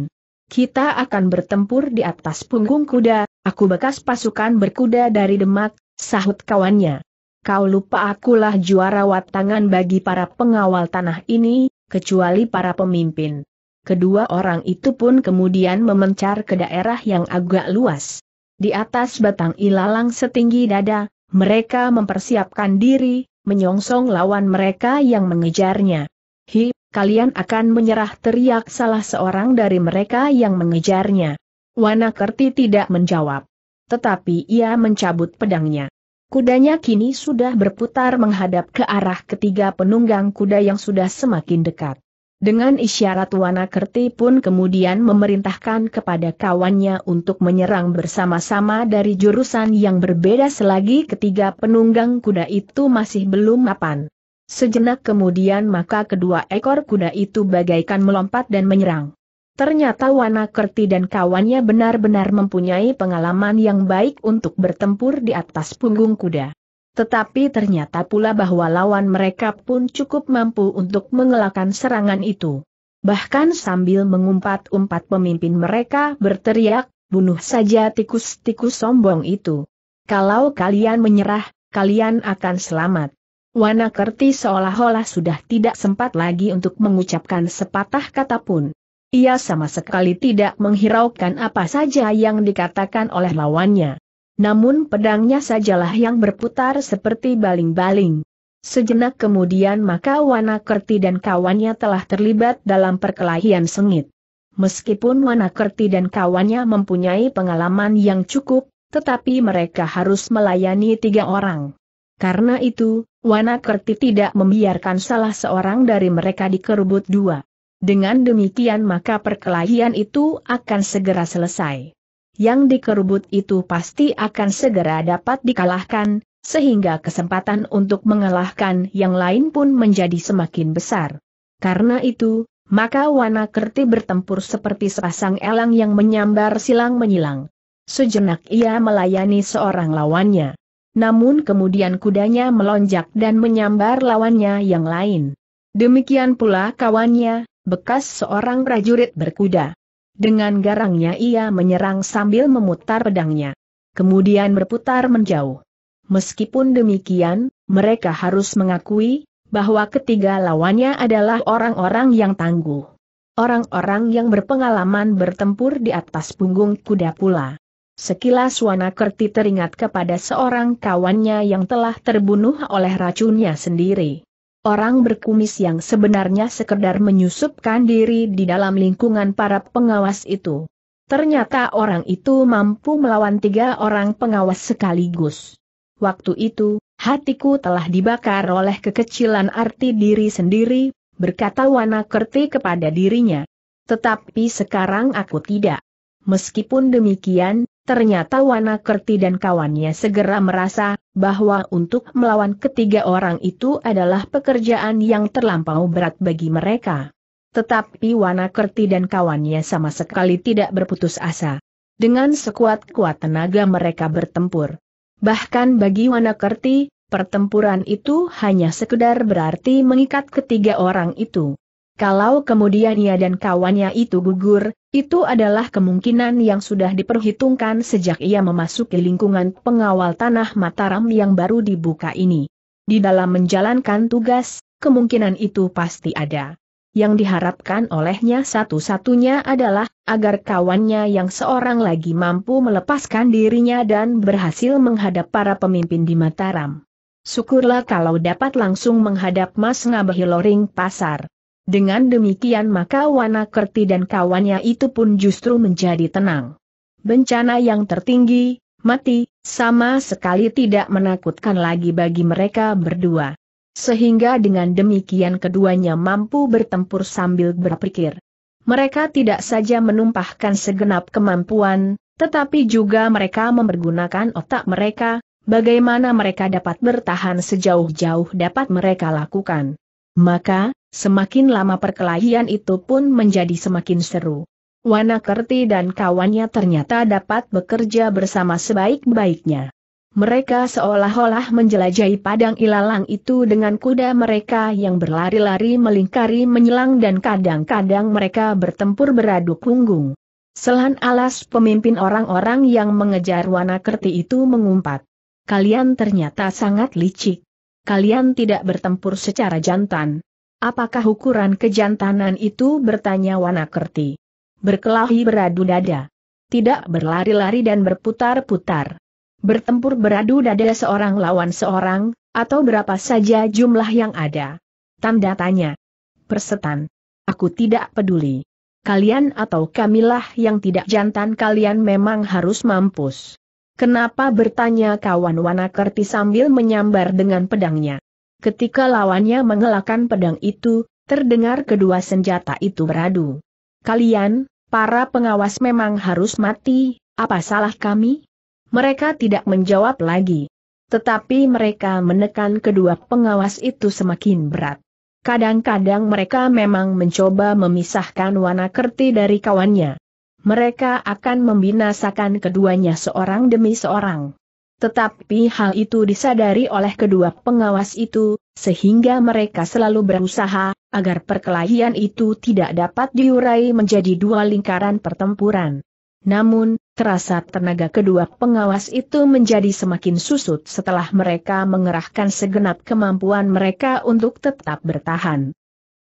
Kita akan bertempur di atas punggung kuda, aku bekas pasukan berkuda dari Demak, sahut kawannya kau lupa akulah juara watangan bagi para pengawal tanah ini, kecuali para pemimpin. Kedua orang itu pun kemudian memencar ke daerah yang agak luas. Di atas batang ilalang setinggi dada, mereka mempersiapkan diri, menyongsong lawan mereka yang mengejarnya. Hi, kalian akan menyerah teriak salah seorang dari mereka yang mengejarnya. Wanakerti tidak menjawab. Tetapi ia mencabut pedangnya. Kudanya kini sudah berputar menghadap ke arah ketiga penunggang kuda yang sudah semakin dekat. Dengan isyarat Wana Kerti pun kemudian memerintahkan kepada kawannya untuk menyerang bersama-sama dari jurusan yang berbeda selagi ketiga penunggang kuda itu masih belum mapan. Sejenak kemudian maka kedua ekor kuda itu bagaikan melompat dan menyerang. Ternyata Wanakerti dan kawannya benar-benar mempunyai pengalaman yang baik untuk bertempur di atas punggung kuda. Tetapi ternyata pula bahwa lawan mereka pun cukup mampu untuk mengelakkan serangan itu. Bahkan sambil mengumpat-umpat pemimpin mereka berteriak, bunuh saja tikus-tikus sombong itu. Kalau kalian menyerah, kalian akan selamat. Wanakerti seolah-olah sudah tidak sempat lagi untuk mengucapkan sepatah kata pun. Ia sama sekali tidak menghiraukan apa saja yang dikatakan oleh lawannya. Namun pedangnya sajalah yang berputar seperti baling-baling. Sejenak kemudian maka Wanakerti dan kawannya telah terlibat dalam perkelahian sengit. Meskipun Wanakerti dan kawannya mempunyai pengalaman yang cukup, tetapi mereka harus melayani tiga orang. Karena itu, Wanakerti tidak membiarkan salah seorang dari mereka dikerubut dua. Dengan demikian maka perkelahian itu akan segera selesai. Yang dikerubut itu pasti akan segera dapat dikalahkan, sehingga kesempatan untuk mengalahkan yang lain pun menjadi semakin besar. Karena itu, maka Wana Kerti bertempur seperti sepasang elang yang menyambar silang menyilang. Sejenak ia melayani seorang lawannya. Namun kemudian kudanya melonjak dan menyambar lawannya yang lain. Demikian pula kawannya, bekas seorang prajurit berkuda. Dengan garangnya ia menyerang sambil memutar pedangnya. Kemudian berputar menjauh. Meskipun demikian, mereka harus mengakui bahwa ketiga lawannya adalah orang-orang yang tangguh. Orang-orang yang berpengalaman bertempur di atas punggung kuda pula. Sekilas Wana Kerti teringat kepada seorang kawannya yang telah terbunuh oleh racunnya sendiri. Orang berkumis yang sebenarnya sekedar menyusupkan diri di dalam lingkungan para pengawas itu. Ternyata orang itu mampu melawan tiga orang pengawas sekaligus. Waktu itu, hatiku telah dibakar oleh kekecilan arti diri sendiri, berkata Wana Kerti kepada dirinya. Tetapi sekarang aku tidak. Meskipun demikian, Ternyata Wana Kerti dan kawannya segera merasa bahwa untuk melawan ketiga orang itu adalah pekerjaan yang terlampau berat bagi mereka. Tetapi Wana Kerti dan kawannya sama sekali tidak berputus asa. Dengan sekuat-kuat tenaga mereka bertempur. Bahkan bagi Wana Kerti, pertempuran itu hanya sekedar berarti mengikat ketiga orang itu. Kalau kemudian ia dan kawannya itu gugur, itu adalah kemungkinan yang sudah diperhitungkan sejak ia memasuki lingkungan pengawal tanah Mataram yang baru dibuka ini. Di dalam menjalankan tugas, kemungkinan itu pasti ada. Yang diharapkan olehnya satu-satunya adalah, agar kawannya yang seorang lagi mampu melepaskan dirinya dan berhasil menghadap para pemimpin di Mataram. Syukurlah kalau dapat langsung menghadap Mas Ngabahiloring Pasar. Dengan demikian maka Wana Kerti dan kawannya itu pun justru menjadi tenang. Bencana yang tertinggi, mati, sama sekali tidak menakutkan lagi bagi mereka berdua. Sehingga dengan demikian keduanya mampu bertempur sambil berpikir. Mereka tidak saja menumpahkan segenap kemampuan, tetapi juga mereka mempergunakan otak mereka, bagaimana mereka dapat bertahan sejauh-jauh dapat mereka lakukan. Maka, Semakin lama perkelahian itu pun menjadi semakin seru. Wanakerti dan kawannya ternyata dapat bekerja bersama sebaik-baiknya. Mereka seolah-olah menjelajahi padang ilalang itu dengan kuda mereka yang berlari-lari melingkari menyelang dan kadang-kadang mereka bertempur beradu punggung. Selan alas pemimpin orang-orang yang mengejar Wanakerti itu mengumpat. Kalian ternyata sangat licik. Kalian tidak bertempur secara jantan, Apakah ukuran kejantanan itu bertanya Wanakerti? Berkelahi beradu dada. Tidak berlari-lari dan berputar-putar. Bertempur beradu dada seorang lawan seorang, atau berapa saja jumlah yang ada. Tanda tanya. Persetan. Aku tidak peduli. Kalian atau kamilah yang tidak jantan kalian memang harus mampus. Kenapa bertanya kawan Wanakerti sambil menyambar dengan pedangnya. Ketika lawannya mengelakkan pedang itu, terdengar kedua senjata itu beradu. Kalian, para pengawas memang harus mati, apa salah kami? Mereka tidak menjawab lagi. Tetapi mereka menekan kedua pengawas itu semakin berat. Kadang-kadang mereka memang mencoba memisahkan Kerti dari kawannya. Mereka akan membinasakan keduanya seorang demi seorang. Tetapi hal itu disadari oleh kedua pengawas itu, sehingga mereka selalu berusaha, agar perkelahian itu tidak dapat diurai menjadi dua lingkaran pertempuran. Namun, terasa tenaga kedua pengawas itu menjadi semakin susut setelah mereka mengerahkan segenap kemampuan mereka untuk tetap bertahan.